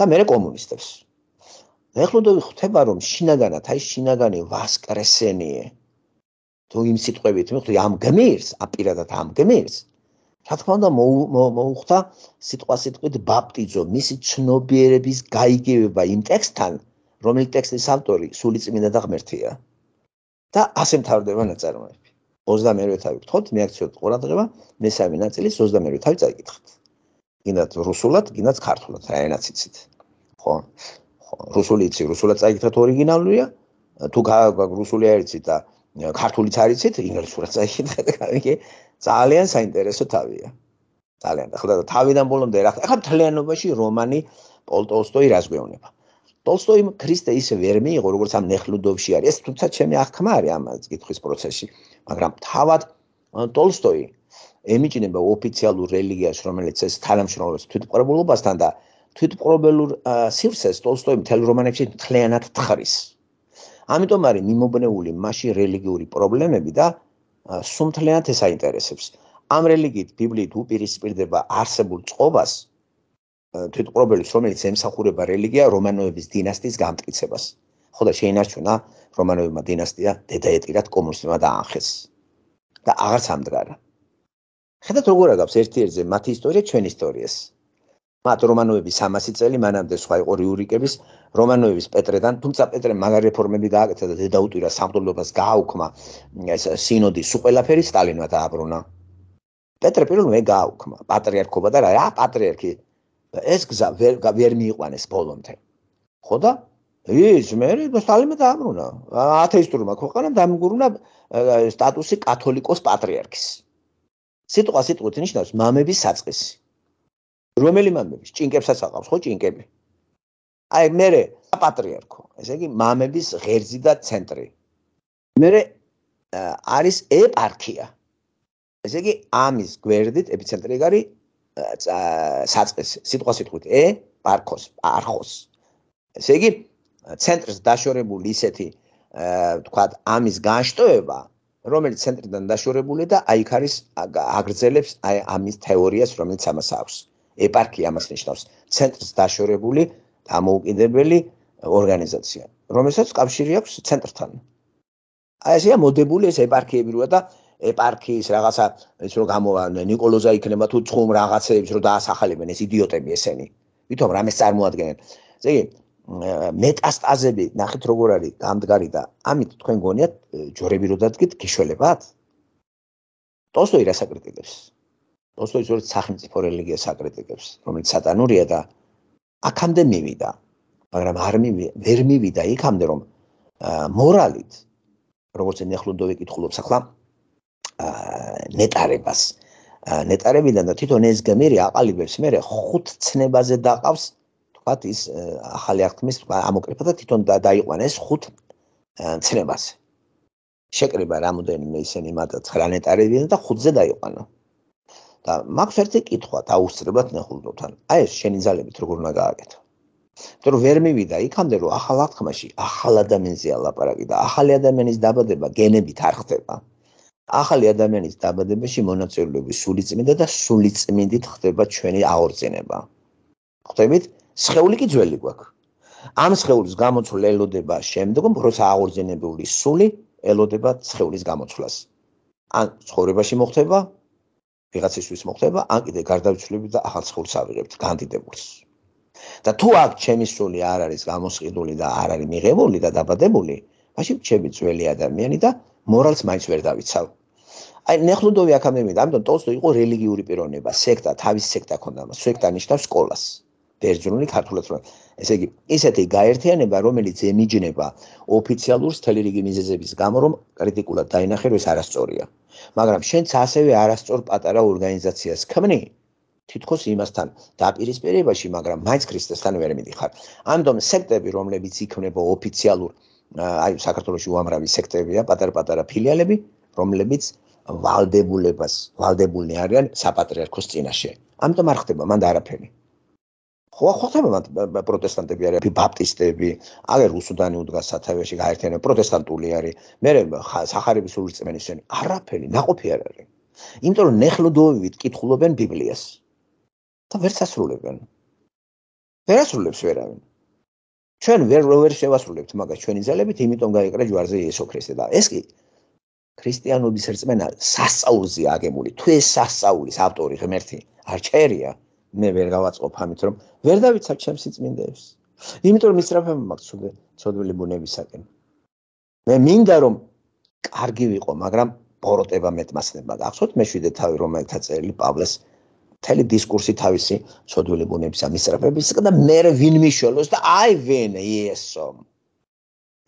და მეორე კომუნისტებს. ეხლოდები ხვდება რომ შინაგანად აი შინაგანი ვასკრესენიე. თუ იმ სიტყვებით მეხვდი ამ გმირს, აპირადად ამ გმირს. რა თქმა უნდა მოუხდა სიტყვა სიტყვით ბაპტიზო, მისი ცნობიერების გაიგივება იმ ტექსთან, რომელიც ტექსტის ავტორი სულიწმინდა და ღმერთია. და ასე მთავრდება ნაწარმოები. 28-ე თავი გთხოვთ, მე აქციოთ ყურადღება, მე სამი ნაწილის 28-ე თავი წაიკითხეთ. გინდათ რუსულად, გინდათ ქართულად, რა ენაც იცით. ხო? ხო, რუსული იცი, რუსულად წაიკითხეთ ორიგინალურია. თუ რუსული არ იცით და ქართულიც არ იცით, ინგლისურად წაიკითხეთ, კარგი. ძალიან საინტერესო თავია. ძალიან. ახლა და თავიდან ბოლომდე რა. ახლა თლიანობაში რომანი პოლ ტოლსტოი რას გვეუბნება. ტოლსტოი ქრისტე ისე ვერ მიიღო, როგორც ამ ნეხლუდოვში არის. ეს თუმცა ჩემი აღქმა არის ამ კითხვის პროცესში, მაგრამ თავად ტოლსტოი ემიჭნება ოფიციალურ რელიგიას, რომელიც ეს თანამშრომლობს თვითმყოფობასთან და თვითმყოფობელურ სივრცეს ტოლსტოიმ თელ რომანებში მთლიანად თხრის. ამიტომ არის მიმობნეული მასში რელიგიური პრობლემები და სუმთლიანად ეს აინტერესებს. ამ რელიგიით ბიბლიით უპირისპირდება არსებულ წყობას თვითმყოფობელს, რომელიც ემსახურება რელიგია რომანოების დინასტიის გამტკიცებას. ხოდა შეინარჩუნა რომანოვმა დინასტია დედაეტირათ კომუნისტმა და ახეს. და აღარც ამდგარა. ხედავთ როგორ აგავს ერთ-ერთზე მათი ისტორია ჩვენ ისტორიას. მათ რომანოები 300 წელი მანამდე სხვა იყო რიურიკების რომანოების პეტრედან, თუმცა პეტრემ მაგარ რეფორმები დააკეთა და დედაუტირა სამფლობელოს გააუქმა ეს სინოდი სუყელაფერი სტალინმა დააბრუნა. პეტრე პირველ მე გააუქმა პატრიარქობა და რა რა პატრიარქი ეს გზა ვერ ვერ მიიყვანეს ბოლომდე. ხო და ის მე სტალინმა დააბრუნა. ათეისტურმა ქვეყანამ დამიგურნა სტატუსი კათოლიკოს პატრიარქის. სიტყვა სიტყვით ნიშნავს მამების საწყისი. რომელი მამების? ჭინკებსაც აყავს ხო ჭინკები? აი მე რე პატრიარქო, ესე იგი მამების ღერძი და ცენტრი. მე რე არის ეპარქია. ესე იგი ამის გვერდით ეპიცენტრი გარი საწყისი. სიტყვა სიტყვით ე პარქოს, არხოს. ესე იგი ცენტრს დაშორებული ისეთი აა თქვა ამის განშტოება რომელიც ცენტრიდან დაშორებული და აიქ არის აგრძელებს აი ამის თეორიას, რომელიც ამას აქვს. ეპარქია ამას ნიშნავს ცენტრს დაშორებული დამოუკიდებელი ორგანიზაცია, რომელსაც კავშირი აქვს ცენტრთან. აი ესეა მოდებული ეს ეპარქიები როა და ეპარქიის რაღაცა ის რომ გამოვა ნიკოლოზა იქნება თუ ცხუმ რაღაცეებს რომ დაასახალებენ ეს იდიოტები ესენი. თვითონ რამეს წარმოადგენენ. ესე იგი, მეტასტაზები ნახეთ როგორ არის გამდგარი და ამით თქვენ გონიათ ჯორები რო დადგეთ გიშველებათ? ტოსტოი რას აკრიტიკებს? ტოსტოი ზოგადად სახელმწიფო რელიგიას აკრიტიკებს, რომელიც სატანურია და აქამდე მივიდა, მაგრამ არ მივი ვერ მივიდა იქამდე რომ მორალით როგორც ნეხლუდოვი კითხულობს ახლა ნეტარებას ნეტარებიდან და თვითონ ეს გემირი აყალიბებს მე ხუთ ცნებაზე დაყავს ვთქვათ, ის ახალი აღთქმის ამოკრეფა და თვითონ დაიყვანეს ხუთ ცნებას. შეკრება რამოდენიმე ისენი მათ 9 ნეტარებიდან და ხუთზე დაიყვანა. და მაქვს ერთი კითხვა, დაუსწრებლად ნახულობთ ან აი ეს შენი ძალებით როგორ უნდა გააკეთო? იმიტომ რომ ვერ მივიდა იქამდე რომ ახალ აღთქმაში ახალ ადამიანზე ალაპარაკი და ახალი ადამიანის დაბადება გენებით არ ხდება. ახალი ადამიანის დაბადებაში მონაწილეობის სულიწმიდა და სულიწმინდით ხდება ჩვენი აღორძინება. ხვდებით? სხეული კი ძველი გვაქვს. ამ სხეულის გამოცვლა ელოდება შემდგომ, როცა აღორძინებული სული ელოდება სხეულის გამოცვლას. ან ცხოვრებაში მოხდება, ვიღაცისთვის მოხდება, ან კიდე გარდაიცვლები და ახალ სხეულს ავიღებთ, განდიდებულს. და თუ აქ ჩემი სული არ არის გამოსყიდული და არ არის მიღებული და დაბადებული, მაშინ ჩემი ძველი ადამიანი და მორალს მაინც ვერ დავიცავ. აი ნეხლუდოვი აქამდე მე ამიტომ ტოლსტოი იყო რელიგიური პიროვნება, სექტა, თავის სექტა ქონდა, სექტა ნიშნავს სკოლას. ბერძნული ქართულად რა. ესე იგი, ესეთი გაერთიანება, რომელიც ემიჯნება ოფიციალურ თელერიგი მიზეზების გამო, რომ კრიტიკულად დაინახერო ეს არასწორია. მაგრამ შენც ასევე არასწორ პატარა ორგანიზაციას ქმნი. თითქოს იმასთან დაპირისპირებაში, მაგრამ მაინც ქრისტესთან ვერ მიდიხარ. ამიტომ სექტები, რომლებიც იქნება ოფიციალურ აი საქართველოს უამრავი სექტებია, პატარ-პატარა ფილიალები, რომლებიც ვალდებულებას, ვალდებულნი არიან საპატრიარქოს წინაშე. ამიტომ არ ხდება მანდ არაფერი. ხო ხვდება მათ პროტესტანტები არის ბაპტისტები აგერ რუსუდანი უდგას სათავეში გაერთიანება პროტესტანტული არის მე სახარების უწმენისენ არაფერი ناقოფი არ არის იმიტომ რომ ნეხლოდოვივით კითხულობენ ბიბლიას და ვერ სასრულებენ ვერ ასრულებს ვერავინ ჩვენ ვერ ვერ შევასრულებთ მაგას ჩვენი ძალებით იმიტომ გაიყრა ჯვარზე იესო ქრისტე და ეს კი ქრისტიანობის რწმენა სასწაულზე აგებული თუ ეს სასწაულის ავტორი ღმერთი არ ჭერია მე ვერ გავაწყობ ამით რომ ვერ დავიცავ ჩემს წმინდებს იმიტომ რომ ისრაფემ მაქვს უდე ცოდვილი ბუნებისაკენ მე მინდა რომ კარგი ვიყო მაგრამ ბოროტება მეტმასნება გახსოვთ მე შვიდე თავი რომელთა წერილი პავლეს მთელი დისკურსი თავისი ცოდვილი ბუნებისა მისრაფების და მე ვინ მიშველოს და აი ვენ იესო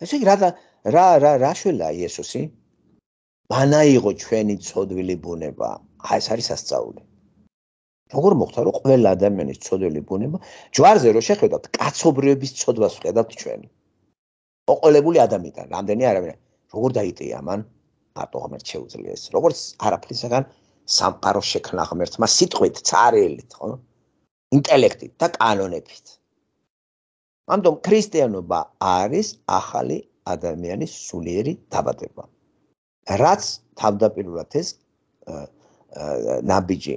ესე რა და რა რა რა შველა იესოსი ბანაიღო ჩვენი ცოდვილი ბუნება აი ეს არის სასწაული როგორ მოხდა რომ ყველა ადამიანის ცოდველი ბუნება ჯვარზე რო შეხედათ კაცობრიობის ცოდვას ვხედავთ ჩვენ ოყოლებული ადამიანთან რამდენი არამედ როგორ დაიტია მან ატო ღმერთ შეუძლია ეს როგორ არაფრისგან სამყარო შექმნა ღმერთმა სიტყვით цаრელით ხო ინტელექტით და კანონებით ანდომ ქრისტიანობა არის ახალი ადამიანის სულიერი დაბადება რაც თავდაპირველად ეს ნაბიჯი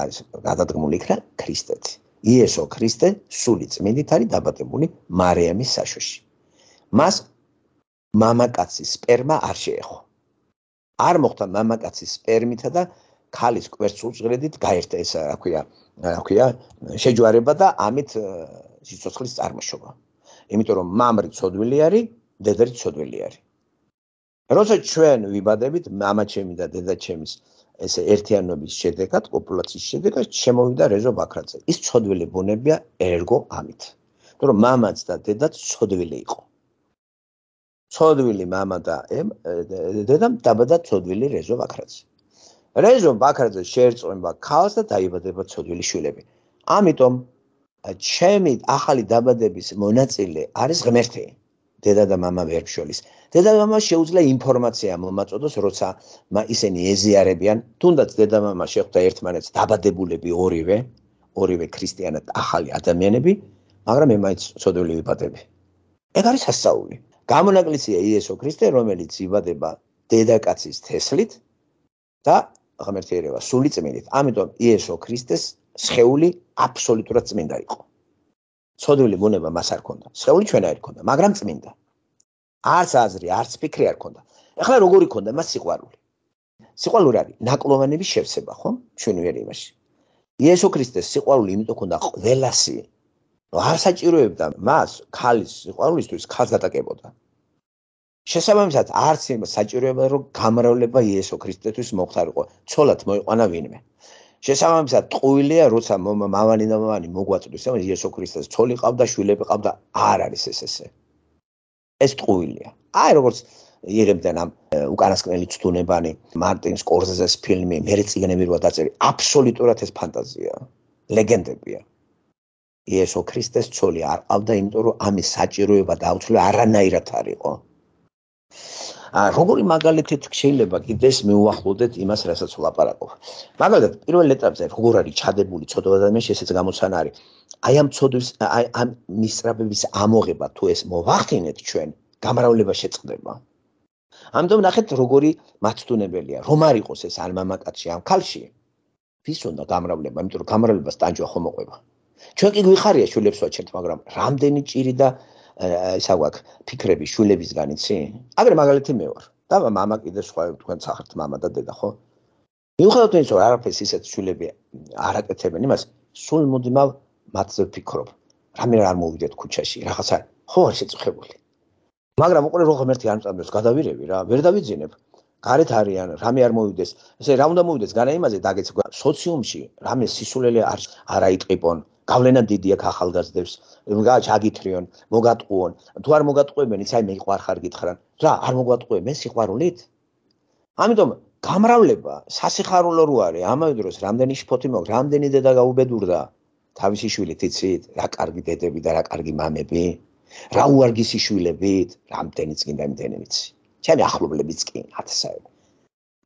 არის გადადგმული იქნა ქრისტეც. იესო ქრისტე სული წმინდით არის დაბადებული მარიამის საშოში. მას მამაკაცის სპერმა არ შეეხო. არ მოხდა მამაკაცის სპერმითა და ქალის კვერცხუჯრედით გაერთა ეს რა ქვია, რა ქვია, შეჯვარება და ამით სიცოცხლის წარმოშობა. იმიტომ რომ მამრი ცოდვილი არის, დედაც ცოდვილი არის. როცა ჩვენ ვიბადებით მამაჩემი და დედაჩემის ესე ერთიანობის შედეგად, პოპულაციის შედეგად შემოვიდა რეზო ბაქრაძე. ის ცოდვილი ბუნებია ერგო ამით. იმიტომ რომ მამაც და დედაც ცოდვილი იყო. ცოდვილი мама და დედამ დაბადა ცოდვილი რეზო ბაქრაძე. რეზო ბაქრაძე შეერწყმება ქალს და დაიბადება ცოდვილი შვილები. ამიტომ ჩემი ახალი დაბადების მონაწილე არის ღმერთი. დედა და мама ვერ შოლის. დედა და мама შეუძლია ინფორმაცია მომაწოდოს, როცა ისინი ეზიარებიან, თუნდაც დედა და мама შეხვდა ერთმანეთს დაბადებულები ორივე, ორივე ქრისტიანად ახალი ადამიანები, მაგრამ მე მაინც ცოდვილი ვიპატები. ეგ არის ასაული. გამონაკლისია იესო ქრისტე, რომელიც იბადება დედაკაცის თესლით და ღმერთიერება სული წმინდით. ამიტომ იესო ქრისტეს შეული აბსოლუტურად წმინდა იყო. ცოდვილი ბუნება მას არ ქონდა. შეული ჩვენაი ქონდა, მაგრამ წმინდა. არც აზრი, არც ფიქრი არ ქონდა. ეხლა როგორი ქონდა მას სიყვარული? სიყვარული არის ნაკლოვანების შევსება, ხო? ჩვენ ვერ იმაში. იესო ქრისტეს სიყვარული იმიტომ ქონდა ყველასი. არ საჭიროებდა მას ქალის სიყვარულისთვის ქალს დატაკებოდა. შესაბამისად, არც იმას საჭიროება რომ გამრავლება იესო ქრისტესთვის მოხდარიყო, ცოლად მოიყვანა ვინმე. შესაბამისად ტყუილია როცა მამალი და მამალი მოგვაწვდის ამ იესო ქრისტეს ცოლი ყავდა შვილები ყავდა არ არის ეს ესე ეს ტყუილია აი როგორც იერებდნენ ამ უკანასკნელი ცდუნებანი მარტინ სკორზეზეს ფილმი მერე წიგნები როა დაწერი აბსოლუტურად ეს ფანტაზია ლეგენდებია იესო ქრისტეს ცოლი არ ყავდა იმიტომ რომ ამის საჭიროება დაუცლო არანაირად არისო როგორი მაგალითით შეიძლება კიდეს მეუახლოდეთ იმას, რასაც ვლაპარაკობ. მაგალითად, პირველ ეტაპზე როგორ არის ჩადებული ცოდვა ადამიანს შესაძ გამოცანა არის. აი ამ ცოდვის აი ამ მისწრაფების ამოღება თუ ეს მოვახდინეთ ჩვენ, გამრავლება შეწყდება. ამიტომ ნახეთ როგორი მაცდუნებელია, რომ არ იყოს ეს ან მამაკაცი, ან ქალში. ვის უნდა გამრავლება, იმიტომ რომ გამრავლებას ტანჯვა ხომ მოყვება. ჩვენ კი გვიხარია შულებს ვაჩერთ, მაგრამ რამდენი ჭირი და ეს აგვაკ ფიქრები შულებისგან იცი? აგრე მაგალითი მე ვარ. და мама კიდე სხვა თქვენ სახართ мама და დედა ხო? მიუხედავად იმისა, რომ არაფერს ისეთ შულები არ აკეთებენ იმას, სულ მუდმივად მათზე ვფიქრობ. რამე არ მოვიდეთ ქუჩაში, რაღაცა ხო არ შეწუხებული. მაგრამ უყურე როგორ ერთი არმწამებს გადავირევი რა, ვერ დავიძინებ. გარეთ არიან, რამე არ მოვიდეს. ესე რა უნდა მოვიდეს, განა იმაზე დაგეც სოციუმში, რამე სისულელე არ არაიტყიპონ, გავლენა დიდი აქვს ახალგაზრდებს გააჩაგიტრიონ მოგატყუონ თუ არ მოგატყუებენ ისაი მე ყარხარ გითხრან რა არ მოგატყუებენ სიყვარულით ამიტომ გამრავლება სასიხარულო რო არის ამავე დროს რამდენი შფოთი მოგ რამდენი დედა გაუბედურდა თავისი შვილით იცით რა კარგი დედები და რა კარგი მამები რა უარგისი შვილებით რამდენი წინდა იმდენი ვიცი ჩემი ახლობლებიც კი ათასები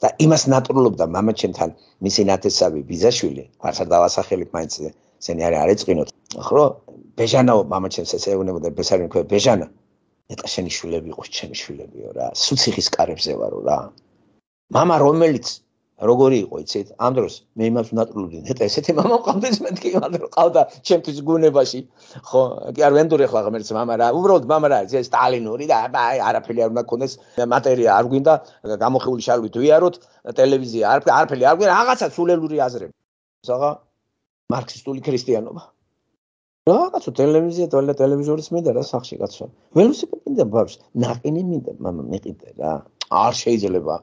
და იმას ნატრულობდა მამა ჩემთან მისი ნათესავი ბიზაშვილი ყარსა დავასახელებ მაინც სენი არ არის წინოთ ხო ბეჟანაო მამაჩემს ესე ეუბნებოდა ბესარიმ ქვე ბეჟანა ეტყა შენი შვილები იყოს ჩემი შვილებიო რა სუციხის კარებზე ვარო რა мама რომელიც როგორი იყო იცით ამ დროს მე იმას ნატრულდი ეტყა ესეთი мама ყავდეს მე თქვი მაგრამ ყავდა ჩემთვის გუნებაში ხო კი არ ვენდური ხო ღმერთს мама რა უბრალოდ мама რა ეს სტალინური და აი არაფერი არ უნდა გქონდეს მატერია არ გვინდა გამოხეული შარვი დვიაროთ ტელევიზია არაფერი არ გვინდა რაღაცა სულელური აზრები ზოგადად მარქსისტული ქრისტიანობა. რა კაცო ტელევიზია თოლა ტელევიზორის მე და რა სახში კაცო. ველოსიპედი მინდა ბავშვს, ნაყინი მინდა, მამა მეყიდე რა. არ შეიძლება.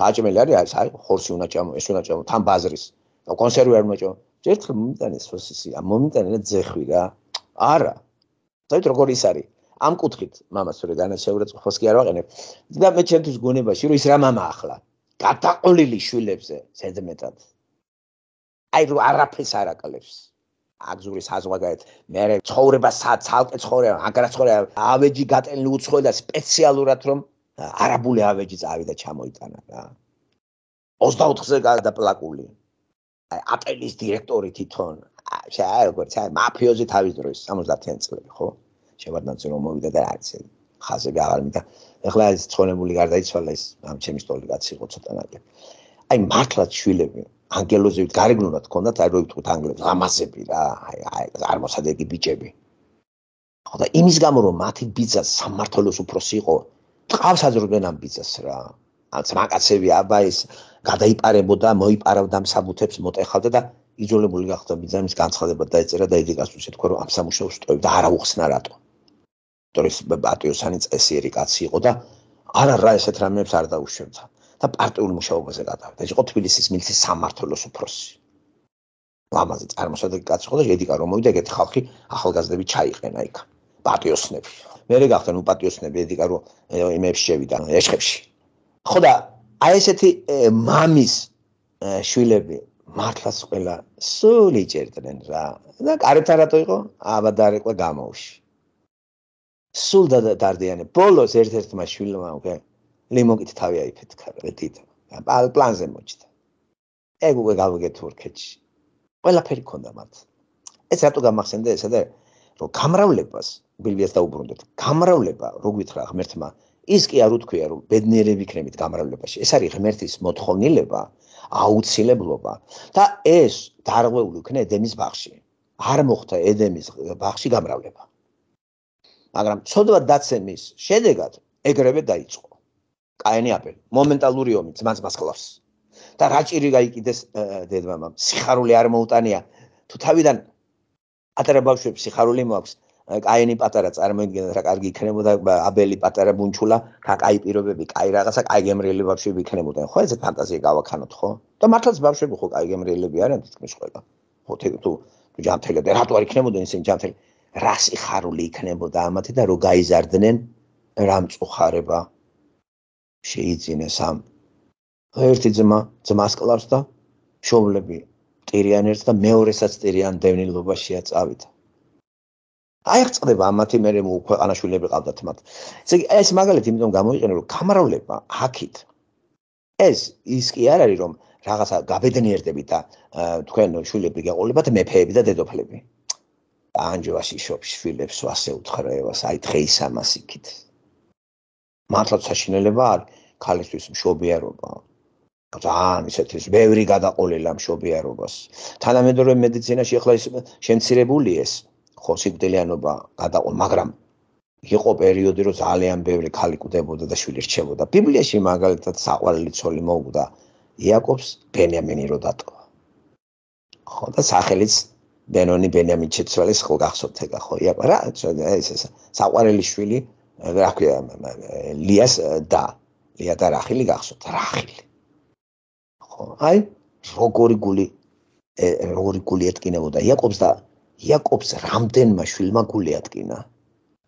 საჭმელი არის, აი საერთოდ ხორცი უნდა ჭამო, ეს უნდა ჭამო, თან ბაზრის. და კონსერვი არ მოჭო. ერთხელ მომიტანეს ფოსისი, ა მომიტანელა ძეხვი რა. არა. საერთოდ როგორ ის არის? ამ კუთხით მამას ვერ განაშეურეც ფოს კი არ ვაყენებ. და მე ჩემთვის გონებაში რომ ის რა მამა ახლა? გადაყოლილი შვილებზე ზედმეტად. აი რა არაფერს არ აკლებს აგზური საზღვაგაეთ მე რე ცხოვრება სად ცალკე ცხოვრება აგრა ცხოვრება ავეჯი გატენილი უცხოელი და სპეციალურად რომ არაბული ავეჯი წავიდა ჩამოიტანა რა 24-ზე გადაპლაკული აი ატელის დირექტორი თვითონ აი როგორც აი მაფიოზი თავის დროის 70-იან წლებში ხო შევარდანცი რომ მოვიდა და არის ხაზე გავალმიდა ეხლა ეს ცხოვრებული გარდაიცვალა ეს ამ ჩემი სტოლი კაცი იყო ცოტა ნაკლები აი მართლაც შვილები ანგელოზებით გარეგნულად ქონდათ აი რო ვიტყვით ანგელებს ამასები რა აი აი არ მოსადეგი ბიჭები ხოდა იმის გამო რომ მათი ბიძა სამართლოს უფროსი იყო ტყავს აძრობენ ამ ბიძას რა ანც მაკაცები აბა ეს გადაიპარებოდა მოიპარავდა მსაბუთებს მოტეხავდა და იძულებული გახდა ბიძა მის განცხადება დაეწერა და ეგეკასუს ეთქვა რომ ამ სამუშაოს სწოვებ და არა უხსნა რატო იმიტომ რომ ბატიოსანი წესიერი კაცი იყო და არა რა ესეთ რამეებს არ დაუშვებდა და პარტიულ მუშაობაზე გადავიდა. ეს იყო თბილისის მილის სამართლოს უფროსი. ლამაზი წარმოსადგენი კაცი ხო და ედიკა რომოვიდა ეგეთი ხალხი ახალგაზრდები ჩაიყენა იქ. პატიოსნები. მე რე გახდა ნუ პატიოსნები ედიკა რო იმებს შევიდა ეშხებში. ხო და აი ესეთი მამის შვილები მართლაც ყველა სულ იჭერდნენ რა. და კარეთ არათო იყო, აბადარეკვა გამოუში. სულ და დარდიანე. ბოლოს ერთ-ერთმა შვილმა უკვე ლიმონკით თავი აიფეთ კარეთით პლანზე მოჭდა ეგ უკვე გავიგე თურქეთში ყველაფერი ქონდა მათ ეს რატო გამახსენდა ესა და რომ გამრავლებას ბილიას დაუბრუნდეთ გამრავლება რო გითხრა ღმერთმა ის კი არ უთქვია რომ ბედნიერები იქნებით გამრავლებაში ეს არის ღმერთის მოთხოვნილება აუცილებლობა და ეს დარღვეული ქნე დემის ბაღში არ მოხდა ედემის ბაღში გამრავლება მაგრამ ცოდვა დაცემის შედეგად ეგრევე დაიწყო კაენი აპელი მომენტალური ომი ძმას მას ყლავს და რა ჭირი გაიკიდეს დედმამამ სიხარული არ მოუტანია თუ თავიდან პატარა ბავშვებს სიხარული მოაქვს კაენი პატარა წარმოიდგინეთ რა კარგი იქნებოდა აბელი პატარა ბუნჩულა და კაი პიროვნები კაი რაღაცა კაი გემრიელი ბავშვები იქნებოდნენ ხო ეს ფანტაზია გავაქანოთ ხო და მართლაც ბავშვები ხო კაი გემრიელები არიან თქმის ყველა ხო თუ თუ ჯანთელი და რატო არ იქნებოდნენ ისინი ჯანთელი რა სიხარული იქნებოდა ამათი და რო გაიზარდნენ რამწუხარება შეიძინეს ამ ერთი ძმა ძმას კლავს და მშობლები ტირიან ერთს და მეორესაც ტირიან დევნილობაშია წავით აი ხწდება ამათი მე მე უქვეყანაშვილები ყავდათ მათ ესე იგი ეს მაგალითი იმიტომ გამოიყენე რომ გამრავლება აქით ეს ის კი არ არის რომ რაღაცა გაბედნიერდები და თქვენ შვილები გეყოლებათ მეფეები და დედოფლები ანჯოაში შობ შვილებს ვასე უთხრევას აი დღეისამას იქით მართლაც საშინელება არის ქალისთვის მშობიარობა ძალიან ისეთის ბევრი გადაყოლილა მშობიარობას თანამედროვე მედიცინაში ახლა ის შემცირებული ეს ხო სიმდელიანობა გადაყოლ მაგრამ იყო პერიოდი რომ ძალიან ბევრი ქალი კვდებოდა და შვილი რჩებოდა ბიბლიაში მაგალითად საყვალელი ცოლი მოუგდა იაკობს ბენიამინი რო დატოვა ხო და სახელიც ბენონი ბენიამინ შეცვალეს ხო გახსოვთ ეგა ხო იაკო რა ეს საყვალელი შვილი რა ქვია ლიას და ლია და რახილი გახსოვთ რახილი ხო აი როგორი გული როგორი გული ეთკინებოდა იაკობს და იაკობს რამდენმა შვილმა გული ეთკინა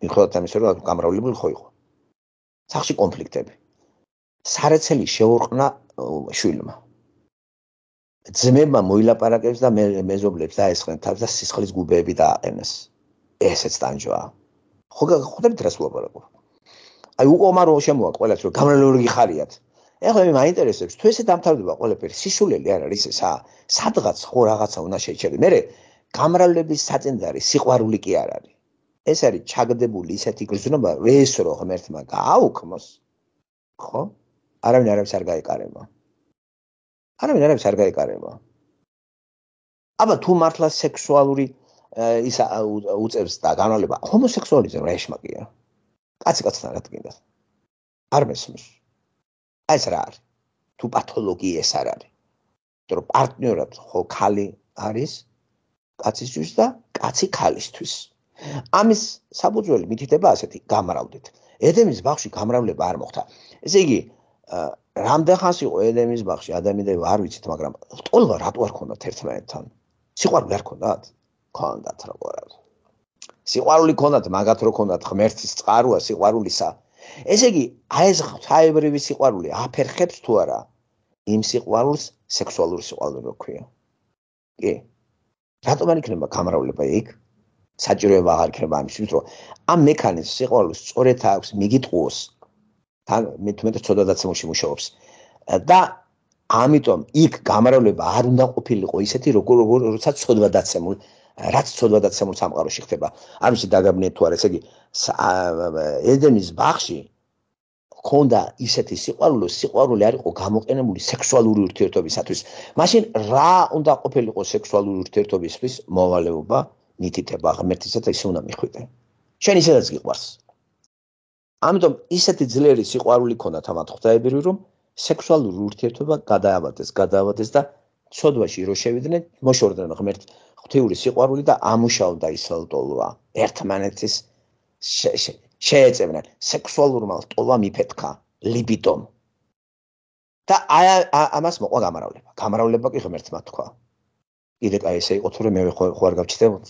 მიხოთ ამის რომ გამრავლებული ხო იყო სახში კონფლიქტები სარეცელი შეურყნა შვილმა ძმებმა მოილაპარაკებს და მეზობლებს დაესხნენ თავს და სისხლის გუბეები დააყენეს ესეც დანჯვაა ხო გხვდებით რას ვლაპარაკობ? აი უყომარო შემოაკ ყველას რომ გამრავლებული გიხარიათ. ეხლა მე მაინტერესებს თუ ესე დამთავრდება ყველაფერი სისულელი არ არის ესა? სადღაც ხო რაღაცა უნდა შეიძლება. მე გამრავლების საწენდარი სიყვარული კი არ არის. ეს არის ჩაგდებული ისეთი გრძნობა, ვესრო ღმერთმა გააუქმოს. ხო? არავინ არავის არ გაეკარება. არავინ არავის არ გაეკარება. აბა თუ მართლა სექსუალური ის უწევს და განვალება ჰომოსექსუალიზმი რა ეშმაკია? კაცი კაცთან რა თქმა უნდა. არ მესმის. აი ეს რა არის? თუ პათოლოგია ეს არ არის. იმიტომ რომ პარტნიორად ხო ხალი არის კაცისთვის და კაცი ხალისთვის. ამის საფუძველი მითითება ასეთი გამრავლდეთ. ედემის ბაღში გამრავლება არ მოხდა. ესე იგი, რამდენხანს იყო ედემის ბაღში ადამიანები არ ვიცით, მაგრამ ყოლა რატო არ ქონდათ ერთმანეთთან? სიყვარული არ ქონდათ? ქონდათ როგორ არის სიყვარული ქონდათ მაგათ რო ქონდათ ღმერთის წყაროა სიყვარულისა ესე იგი აი ეს ღთაებრივი სიყვარული აფერხებს თუ არა იმ სიყვარულს სექსუალური სიყვარული როქვია კი რატომ არ იქნება გამრავლება იქ საჭიროება აღარ იქნება ამისთვის რომ ამ მექანიზმს სიყვარულს სწორედ აქვს მიგიტყუოს თან მე თუმცა ცოდადაცემულში მუშაობს და ამიტომ იქ გამრავლება არ უნდა ყოფილიყო ისეთი როგორ როცა ცოდადაცემული რაც თოდადაც ამ სამყაროში ხდება. ანუ შე დაგაბნიეთ თუ არა, ესე იგი ედენის ბაღში ქონდა ისეთი სიყვარული, სიყვარული არ იყო გამოყენებული სექსუალური ურთიერთობისათვის. მაშინ რა უნდა ყოფილიყო სექსუალური ურთიერთობისთვის მოვალეობა ნიტიტება ღმერთისა და ისე უნდა მიხვიდე. შენ ისედაც გიყვარს. ამიტომ ისეთი ძლიერი სიყვარული ქონდა თამათ ხვთაებირი რომ სექსუალური ურთიერთობა გადაავადდეს, გადაავადდეს და ცოდვაში რო შევიდნენ, მოშორდნენ ღმერთ ღვთიური სიყვარული და ამუშავდა ისალტოლვა ერთმანეთის შეეწევნა სექსუალურმა ლტოლვამ იფეთქა ლიბიდომ და აი ამას მოყვა გამრავლება. გამრავლება კი ღმერთმა თქვა. კიდე კაესე იყო თუ რა მე ხوار გავჩდებოდ.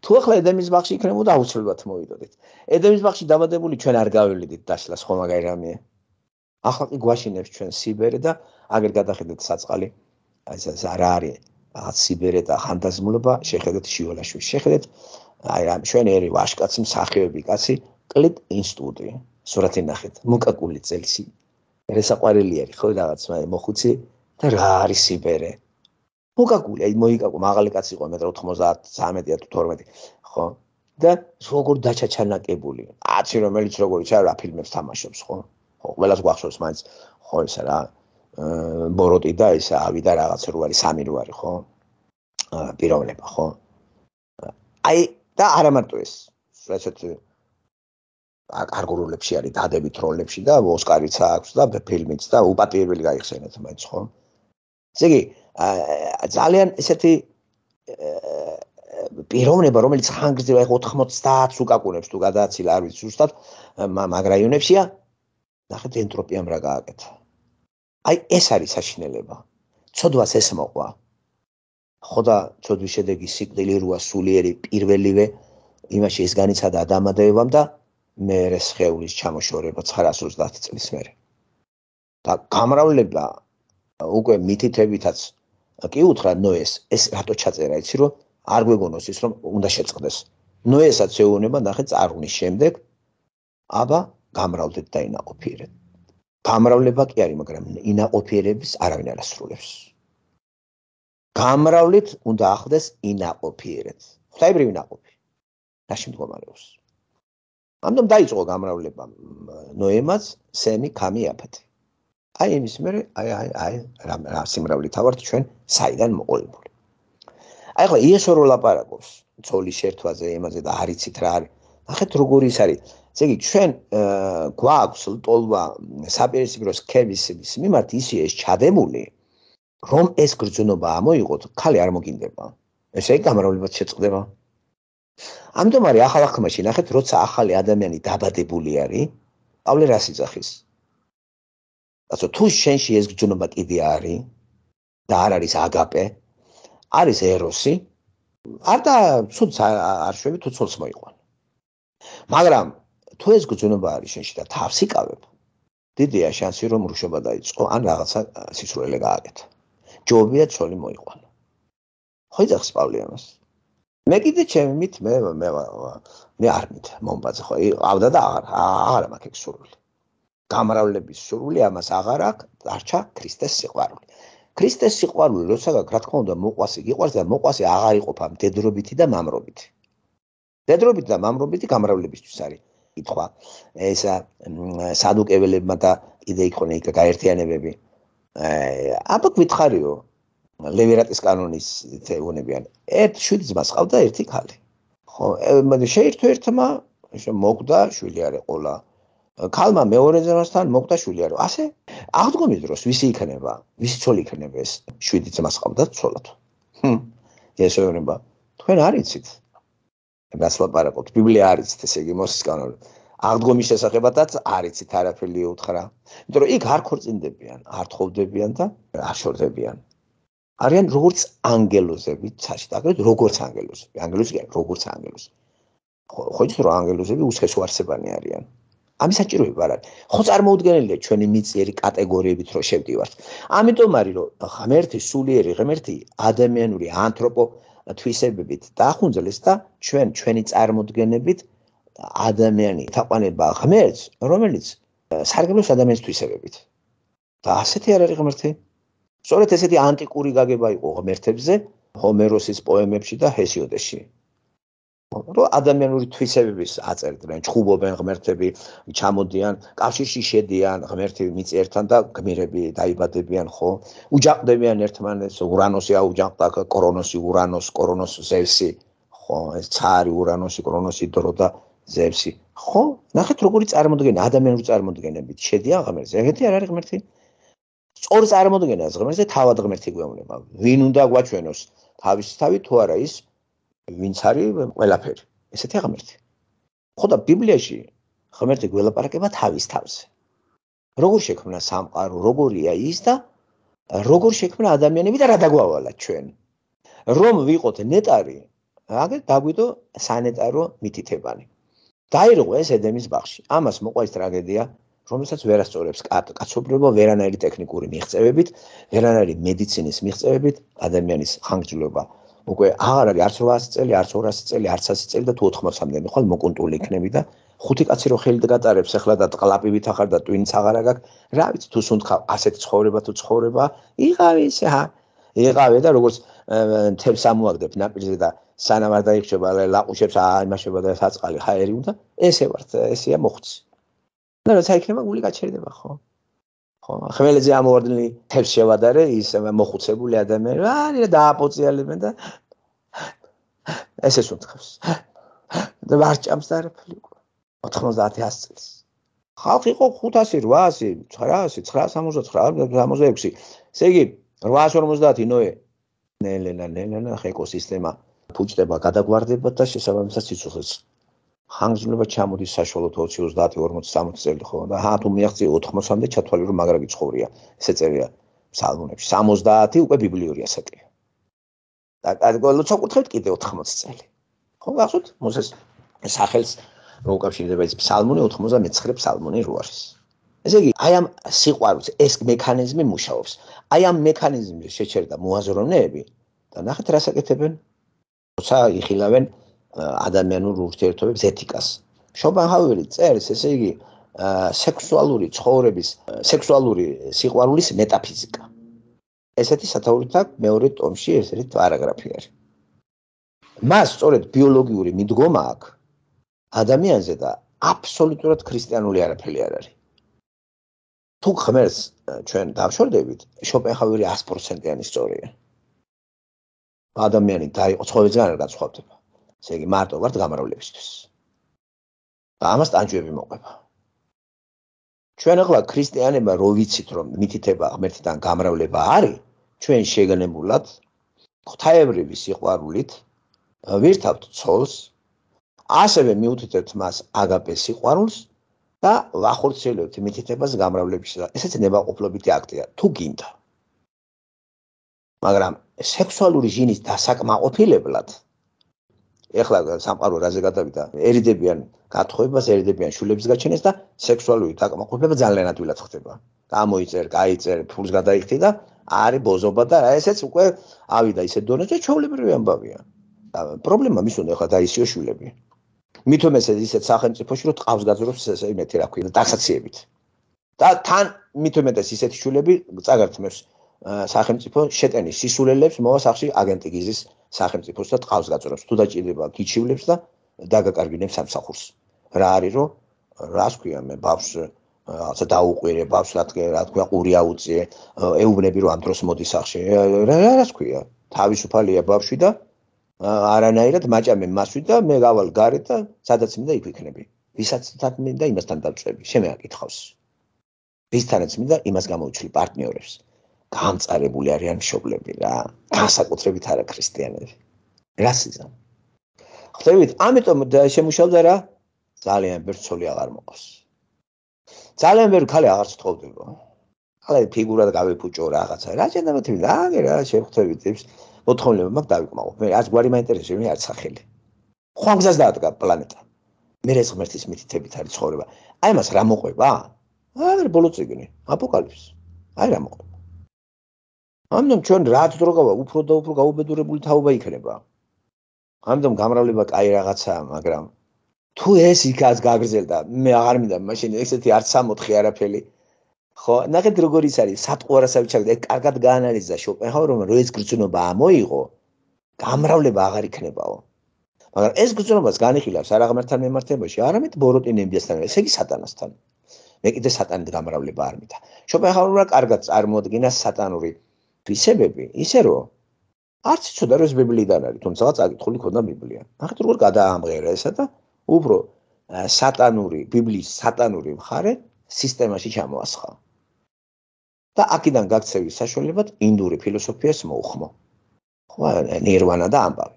თუ ახლა ედემის ბაღში იქნებოდა აუცილებლად მოვიდოდით. ედემის ბაღში დაბადებული ჩვენ არ გავივლიდით დაშლას ხომ მაგარი რამე. ახლა კი გვაშინებს ჩვენ სიბერი და აგერ გადახედეთ საწყალი ეს ეს არ არის აციბერე და ხანდაზმულობა შეხედეთ შიოლაშვილს შეხედეთ აი რა ჩვენ ერი ვაშკაც მსახიობი კაცი კლიტ ინსტიტუტი სურათი ნახეთ მოკაკული წელსი ერესაყვარელი არის ხო რაღაც მე მოხუცი და რა არის სიბერე მოკაკული აი მოიკაკო მაღალი კაცი იყო მე 93-ა თუ 12 ხო და როგორ დაჩაჩანაკებული კაცი რომელიც როგორიც არა ფილმებს თამაშობს ხო ხო ყველას გვახსოვს მაინც ხო ისა რა ბოროტი და ეს ავიდა რაღაც როარი სამი როარი ხო პიროვნება ხო აი და არა მარტო ეს რაც აკარგურულებში არის დადებით როლებში და ოსკარიც აქვს და ფილმიც და უპატიებელი გაიხსენეთ მაინც ხო ესე იგი ძალიან ესეთი პიროვნება რომელიც ხანგრძლივა ხა 90-ს უკაკუნებს თუ გადააცილა არ ვიცი ზუსტად მაგ რაიონებშია ნახეთ ენტროპიამ რა გააკეთა აი ეს არის საშინელება. ცოდვას ეს მოყვა. ხოდა ცოდვის შედეგი სიკვდილი როა სულიერი პირველივე იმაში ეს განიცადა ადამიანებამ და მეერე შეეულის ჩამოშორება 930 წლის მერე. და გამრავლება უკვე მითითებითაც კი უთხრა ნოეს ეს რატო ჩაწერა იცი რომ არ გვეგონოს ის რომ უნდა შეწყდეს. ნოესაც შეეუნება ნახე წარვნის შემდეგ აბა გამრავლდეთ და ინაყოფიერეთ. გამრავლება კი არის, მაგრამ ინაყოფიერების არავინ არ ასრულებს. გამრავლით უნდა ახდეს ინაყოფიერებს. ხთაიბრივი ნაყოფი. რაში მდგომარეობს? ამდენ დაიწყო გამრავლება ნოემას, სემი, ქამი, აფეთი. აი იმის მერე, აი აი აი რა სიმრავლით ავართ ჩვენ საიდან მოყოლებული. აი ხო იესო რო ლაპარაკობს ძოლის ერთვაზე, ემაზე და არიცით რა არის. ნახეთ როგორ ის არის. ესე იგი ჩვენ გვაქვს ლტოლვა საპირისპირო სქემის მიმართ ისე ჩადებული რომ ეს გრძნობა ამოიღოთ ხალი არ მოგინდება ესე იგი გამრავლებაც შეწყდება ამიტომ არის ახალ ახლმაში ნახეთ როცა ახალი ადამიანი დაბადებული არის პავლე რას იძახის ასე თუ შენში ეს გრძნობა კიდე არის და არ არის აგაპე არის ეროსი არ და ცოც არ შევი თუ ცოც მოიყვან მაგრამ თუ ეს გძნობა არის შენში და თავს იკავებ დიდია შანსი რომ რუშობა დაიწყო ან რაღაცა სიცრულე გააკეთ ჯობია ცოლი მოიყვანო ხო იძახს პავლე ამას მე კიდე ჩემით მე მე მე არ მით მომბაზე ხო ყავდა და აღარ აღარ მაქვს ეს სურვილი გამრავლების სურვილი ამას აღარ აქვს არჩა ქრისტეს სიყვარული ქრისტეს სიყვარული როცა რა თქმა უნდა მოყვასი გიყვარს და მოყვასი აღარ იყოფა მდედრობითი და მამრობითი მდედრობითი და მამრობითი გამრავლებისთვის არის კითხვა. ეს სადუკეველებმა და კიდე იყვნენ იქა გაერთიანებები. აბა გვითხარიო ლევერატის კანონის თეუნებიან. ერთ შვილს მას ყავდა ერთი ქალი. ხო, შეერთო ერთმა მოკვდა შვილი არ ეყოლა. ქალმა მეორე ძმასთან მოკვდა შვილი არო. ასე აღდგომის დროს ვისი იქნება? ვისი ცოლი იქნება ეს შვილი ძმას ყავდა ცოლად? ჰმ. ესეუნება. თქვენ არიცით? რას ვაპარაკოთ? ბიბლია არის ესე იგი მოსის კანონი. აღდგომის შესახებაც არიცით არაფერი უთხრა. იმიტომ რომ იქ არ ხორცინდებიან, არ თხოვდებიან და არ შორდებიან. არიან როგორც ანგელოზები, ცაში დაგეთ როგორც ანგელოზები. ანგელოზები არიან როგორც ანგელოზები. ხო ის რომ ანგელოზები უცხესო არსებანი არიან. ამის საჭიროება არის. ხო წარმოუდგენელია ჩვენი მიწიერი კატეგორიებით რო შევდივართ. ამიტომ არის რომ ღმერთი სულიერი ღმერთი ადამიანური ანთროპო თვისებებით დახუნძლეს და ჩვენ ჩვენი წარმოდგენებით ადამიანი თაყვანება ღმერთს რომელიც სარგებლობს ადამიანის თვისებებით და ასეთი არ არის ღმერთი სწორედ ესეთი ანტიკური გაგება იყო ღმერთებზე ჰომეროსის პოემებში და ჰესიოდეში რომ ადამიანური თვისებების აწერდნენ, ჩხუბობენ ღმერთები, ჩამოდიან, კავშირში შედიან ღმერთები მიწერთან და გმირები დაიბადებიან, ხო? უჯაყდებიან ერთმანეთს, ურანოსი აუჯანყდა, კრონოსი, ურანოს, კრონოს ზევსი, ხო, ეს цаარი ურანოსი, კრონოსი დრო და ზევსი, ხო? ნახეთ როგორი წარმოდგენა ადამიანური წარმოდგენებით შედიან ღმერთს. ეგეთი არ არის ღმერთი? სწორი წარმოდგენაა ღმერთზე თავად ღმერთი გვეუბნება. ვინ უნდა გვაჩვენოს თავისთავი თუ არა ის ვინც არის ყველაფერი ესეთი ღმერთი ხო და ბიბლიაში ღმერთი გველაპარაკება თავის თავზე როგორ შექმნა სამყარო როგორია ის და როგორ შექმნა ადამიანები და რა დაგვავალა ჩვენ რომ ვიყოთ ნეტარი აგე დაგვიდო სანეტარო მითითებანი დაირღვა ეს ედემის ბაღში ამას მოყვა ის ტრაგედია რომელსაც ვერასწორებს კაცობრიობა ვერანაირი ტექნიკური მიღწევებით ვერანაირი მედიცინის მიღწევებით ადამიანის ხანგრძლივობა უკვე აღარ არის არც 100 წელი, არც 200 წელი, არც 100 წელი და თუ 80-მდე ხვალ მოკონტროლი იქნება და ხუთი კაცი რო ხელი დაგატარებს ახლა და ყლაპივით ახარ და ტვინც აღარ აგაქვს, რა ვიცი თუ სუნთქა ასეთ ცხოვრება თუ ცხოვრება, იღავი ისე ჰა. იღავე და როგორც თებს ამოაგდებ ნაპირზე და სანამ არ დაიხშება ლაყუშებს აა იმაშება და საწყალი ხაერი უნდა ესე ვარ ესეა მოხუცი და რაც აიქნება გული გაჩერდება ხო ხო ხმელეთზე ამოვარდნილი თებს შევადარე ის მოხუცებული ადამიანი არა დააპოწიალებენ და ესეც უთხებს და ვარჭამს დაერფლი უკვე 90-100 წელს ხალხი ყო 500 800 900 979 ესე იგი 850 ნოე ნელელა ნელელა ეკოსისტემა ფუჭდება გადაგვარდება და შესაბამისად სიცოცხლეს ხანგრძლივად ჩამოდის საშუალოთ 20-30 წელი ხო და ჰა თუ მეღწია 80-მდე ჩათვალე რომ მაგრაგი ცხოვრია ესე წერია სალმონებში 70 უკვე ბიბლიური ასაკია და კარგო ცოკუთხეთ კიდე 80 წელი ხო გახსოვთ მოსეს სახელს რო უკავშირდება ეს სალმონი 99 სალმონი რო არის ესე იგი აი ამ სიყვარულს ეს მექანიზმი მუშაობს აი ამ მექანიზმზე შეჩერდა მოაზროვნეები და ნახეთ რა საკეთებენ როცა იხილავენ ადამიანურ ურთიერთობებს ეთიკას. შობანჰაუერი წერს, ესე იგი, სექსუალური ცხოვრების, სექსუალური სიყვარულის მეტაფიზიკა. ესეთი სათაურიც აქვს მეორე ტომში ესეთი პარაგრაფი არის. მას სწორედ ბიოლოგიური მიდგომა აქვს ადამიანზე და აბსოლუტურად ქრისტიანული არაფერი არ არის. თუ ხმერს ჩვენ დავშორდებით, შოპენჰაუერი 100%-იანი სწორია. ადამიანი დაიყო ცხოვრებისგან არ განსხვავდება. ესე იგი მარტო ვარ გამრავლებისთვის. და ამას ტანჯვები მოყვება. ჩვენ ახლა ქრისტიანებმა რო ვიცით რომ მითითება ღმერთთან გამრავლება არის, ჩვენ შეგნებულად ღვთაებრივი სიყვარულით ვირთავთ ცოლს, ასევე მიუთითებთ მას აგაპე სიყვარულს და ვახორციელებთ მითითებას გამრავლებისა. ესეც ნებაყოფლობითი აქტია, თუ გინდა. მაგრამ სექსუალური ჟინის დასაკმაყოფილებლად ეხლა სამყარო რაზე გადავიდა ერიდებიან გათხოვებას ერიდებიან შულებს გაჩენეს და სექსუალური დაკმაყოფილება ძალიან ადვილად ხდება გამოიწერ გაიწერ ფულს გადაიხდი და არის ბოზობა და რა ესეც უკვე ავიდა ისეთ დონეზე ჩაოლებრივი ამბავია პრობლემა მის უნდა ხა დაისიო შულები მითონ ეს ისეთ სახელმწიფოში რომ ტყავს გაძურებს ესე იმეთი რა ქვია დაკაცაციებით და თან მითონ ეს ისეთი შულები წაგართმევს სახელმწიფო შეტენის სისულელებს მოვა სახში აგენტი გიზის სახელმწიფოს და ტყავს გაწურებს თუ დაჭირდება გიჩივლებს და დაგაკარგინებს სამსახურს რა არის რომ რას ქვია მე ბავშვ ასე დაუყვირე ბავშვ რატკე რა თქვა ყური აუწიე ეუბნები რომ ამ დროს მოდი სახლში რა რას ქვია თავისუფალია ბავშვი და არანაირად მაჭამე მასვით და მე გავალ გარეთ და სადაც მინდა იქ ვიქნები ვისაც თქმი და იმასთან დავწები შემეა კითხავს ვისთანაც მინდა იმას გამოვჩილი პარტნიორებს დამწარებული არიან მშობლები რა, გასაკუთრებით არა ქრისტიანები. რასიზა. ხდებით, ამიტომ შემუშავდა რა, ძალიან ბერცოლი აღარ მოყავს. ძალიან ბერ ქალი აღარ შეხვდება. ხალე ფიგურად გავიფუჭო რაღაცა. რა შეიძლება თქვი, აი რა შეხვდები ტიპს, მოთხოვნილება მაქვს დავიკმაყო. მე რაც გვარი მაინტერესებს, მე არც ახელი. ხვანგზას დაადგა პლანეტა. მე რეც ღმერთის მითითებით არის ცხოვრება. აი მას რა მოყვება? აი ბოლო წიგნი, აპოკალიფსი. აი რა მოყვება? ამიტომ ჩვენ რაც დრო გავა უფრო და უფრო გაუბედურებული თაობა იქნება ამიტომ გამრავლება კაი რაღაცაა მაგრამ თუ ეს იქაც გაგრძელდა მე აღარ მინდა მაშინ ესეთი არც 64 არაფერი ხო ნახეთ როგორ ის არის საფყვა რასაც ჩაგდა ეგ კარგად გაანალიზა შოპენჰაურმა რომ ეს გრძნობა ამოიღო გამრავლება აღარ იქნებაო მაგრამ ეს გრძნობას განიხილავს არა ღმერთთან მემართებაში არამედ ბოროტინებიასთან ესე იგი სატანასთან მე კიდე სატანით გამრავლება არ მითა შოპენჰაურმა კარგად წარმოადგინა სატანური ფისებები, ისე რომ არც ცოტა რომ ეს ბიბლიიდან არის, თუმცა წაკითხული ქონდა ბიბლია. ახეთ როგორ გადაამღერა ესა და უფრო სატანური ბიბლიის სატანური მხარე სისტემაში ჩამოასხა. და აქედან გაქცევის საშუალებად ინდური ფილოსოფიას მოუხმო. ხო, ნირვანა და ამბავი.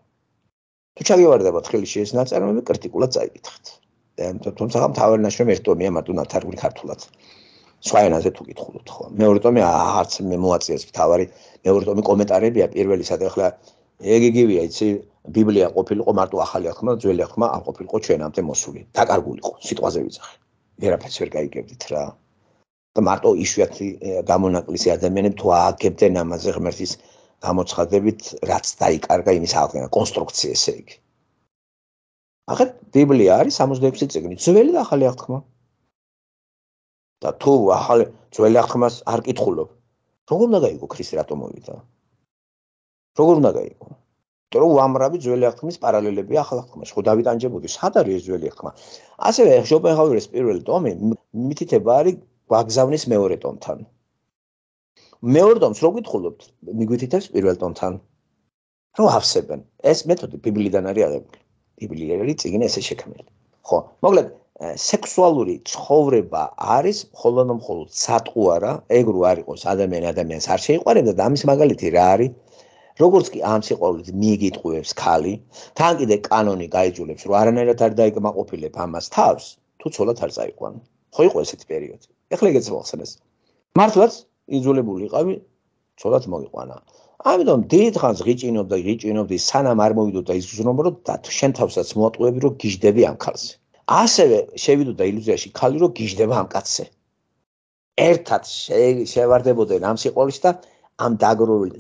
თუ ჩაგევარდებათ ხელში ეს ნაწარმოები კრიტიკულად წაიკითხეთ. და თუმცა ამ თავერნაშრომ ერთომია მარტო ნათარგმნი ქართულად. სხვა ენაზე თუ გითხულობთ ხო მეორე ტომი არც მე მოაწიეს თავარი მეორე ტომი კომენტარებია პირველი სად ახლა ეგ იგივეა იცი ბიბლია ყოფილიყო მარტო ახალი ახმა ძველი ახმა არ ყოფილიყო ჩვენამდე მოსული დაკარგულიყო სიტყვაზე ვიცახე ვერაფერს ვერ გაიგებდით რა და მარტო ისუათი გამონაკლისი ადამიანები თუ ააგებდნენ ამაზე ღმერთის გამოცხადებით რაც დაიკარგა იმის აღდგენა კონსტრუქცია ესე იგი აღარ ბიბლია არის 66 წიგნი ძველი და ახალი ახმა და თუ ახალ ძველი ხმას არ ეკითხულობ როგორ უნდა გაიგო ქრისტე რატომ მოვიდა როგორ უნდა გაიგო იმიტომ რომ უამრავი ძველი ხმის პარალელები ახალ ხმას ხო დავით ანჯებოდი სად არის ძველი ხმა ასევე შოპენჰაუერის პირველი ტომი მითითება არის გვაგზავნის მეორე ტომთან მეორე ტომს რო გითხულობთ მიგვითითებს პირველ ტომთან რო აფსებენ ეს მეთოდი ბიბლიიდან არის აღებული ბიბლიელი წიგნი ესე შექმნილი ხო მოკლედ სექსუალური ცხოვრება არის ხოლმე მხოლოდ სატყუ არა, ეგრო არ იყოს ადამიან ადამიანს არ შეიყვარებდა და ამის მაგალითი რა არის? როგორც კი ამ სიყვარულით მიგიტყუებს ქალი, თან კიდე კანონი გაიჯულებს, რომ არანაირად არ დაიკმაყოფილებ ამას თავს, თუ ცოლად არ წაიყვანო. ხო იყო ესეთი პერიოდი. ეხლა ეგეც მოხსენეს. მართლაც იძულებულიყავი ცოლად მოიყვანა. ამიტომ დიდხანს ღიჭინობდა, ღიჭინობდი, სანამ არ მოვიდოდა ის უზრუნო, რომ შენ თავსაც მოატყუები, რომ გიждდები ამ ქალს. ასევე შევიდოდა ილუზიაში ხალი რომ გიждდება ამ კაცზე ერთად შევარდებოდნენ ამ სიყვარულს და ამ დაგროვილ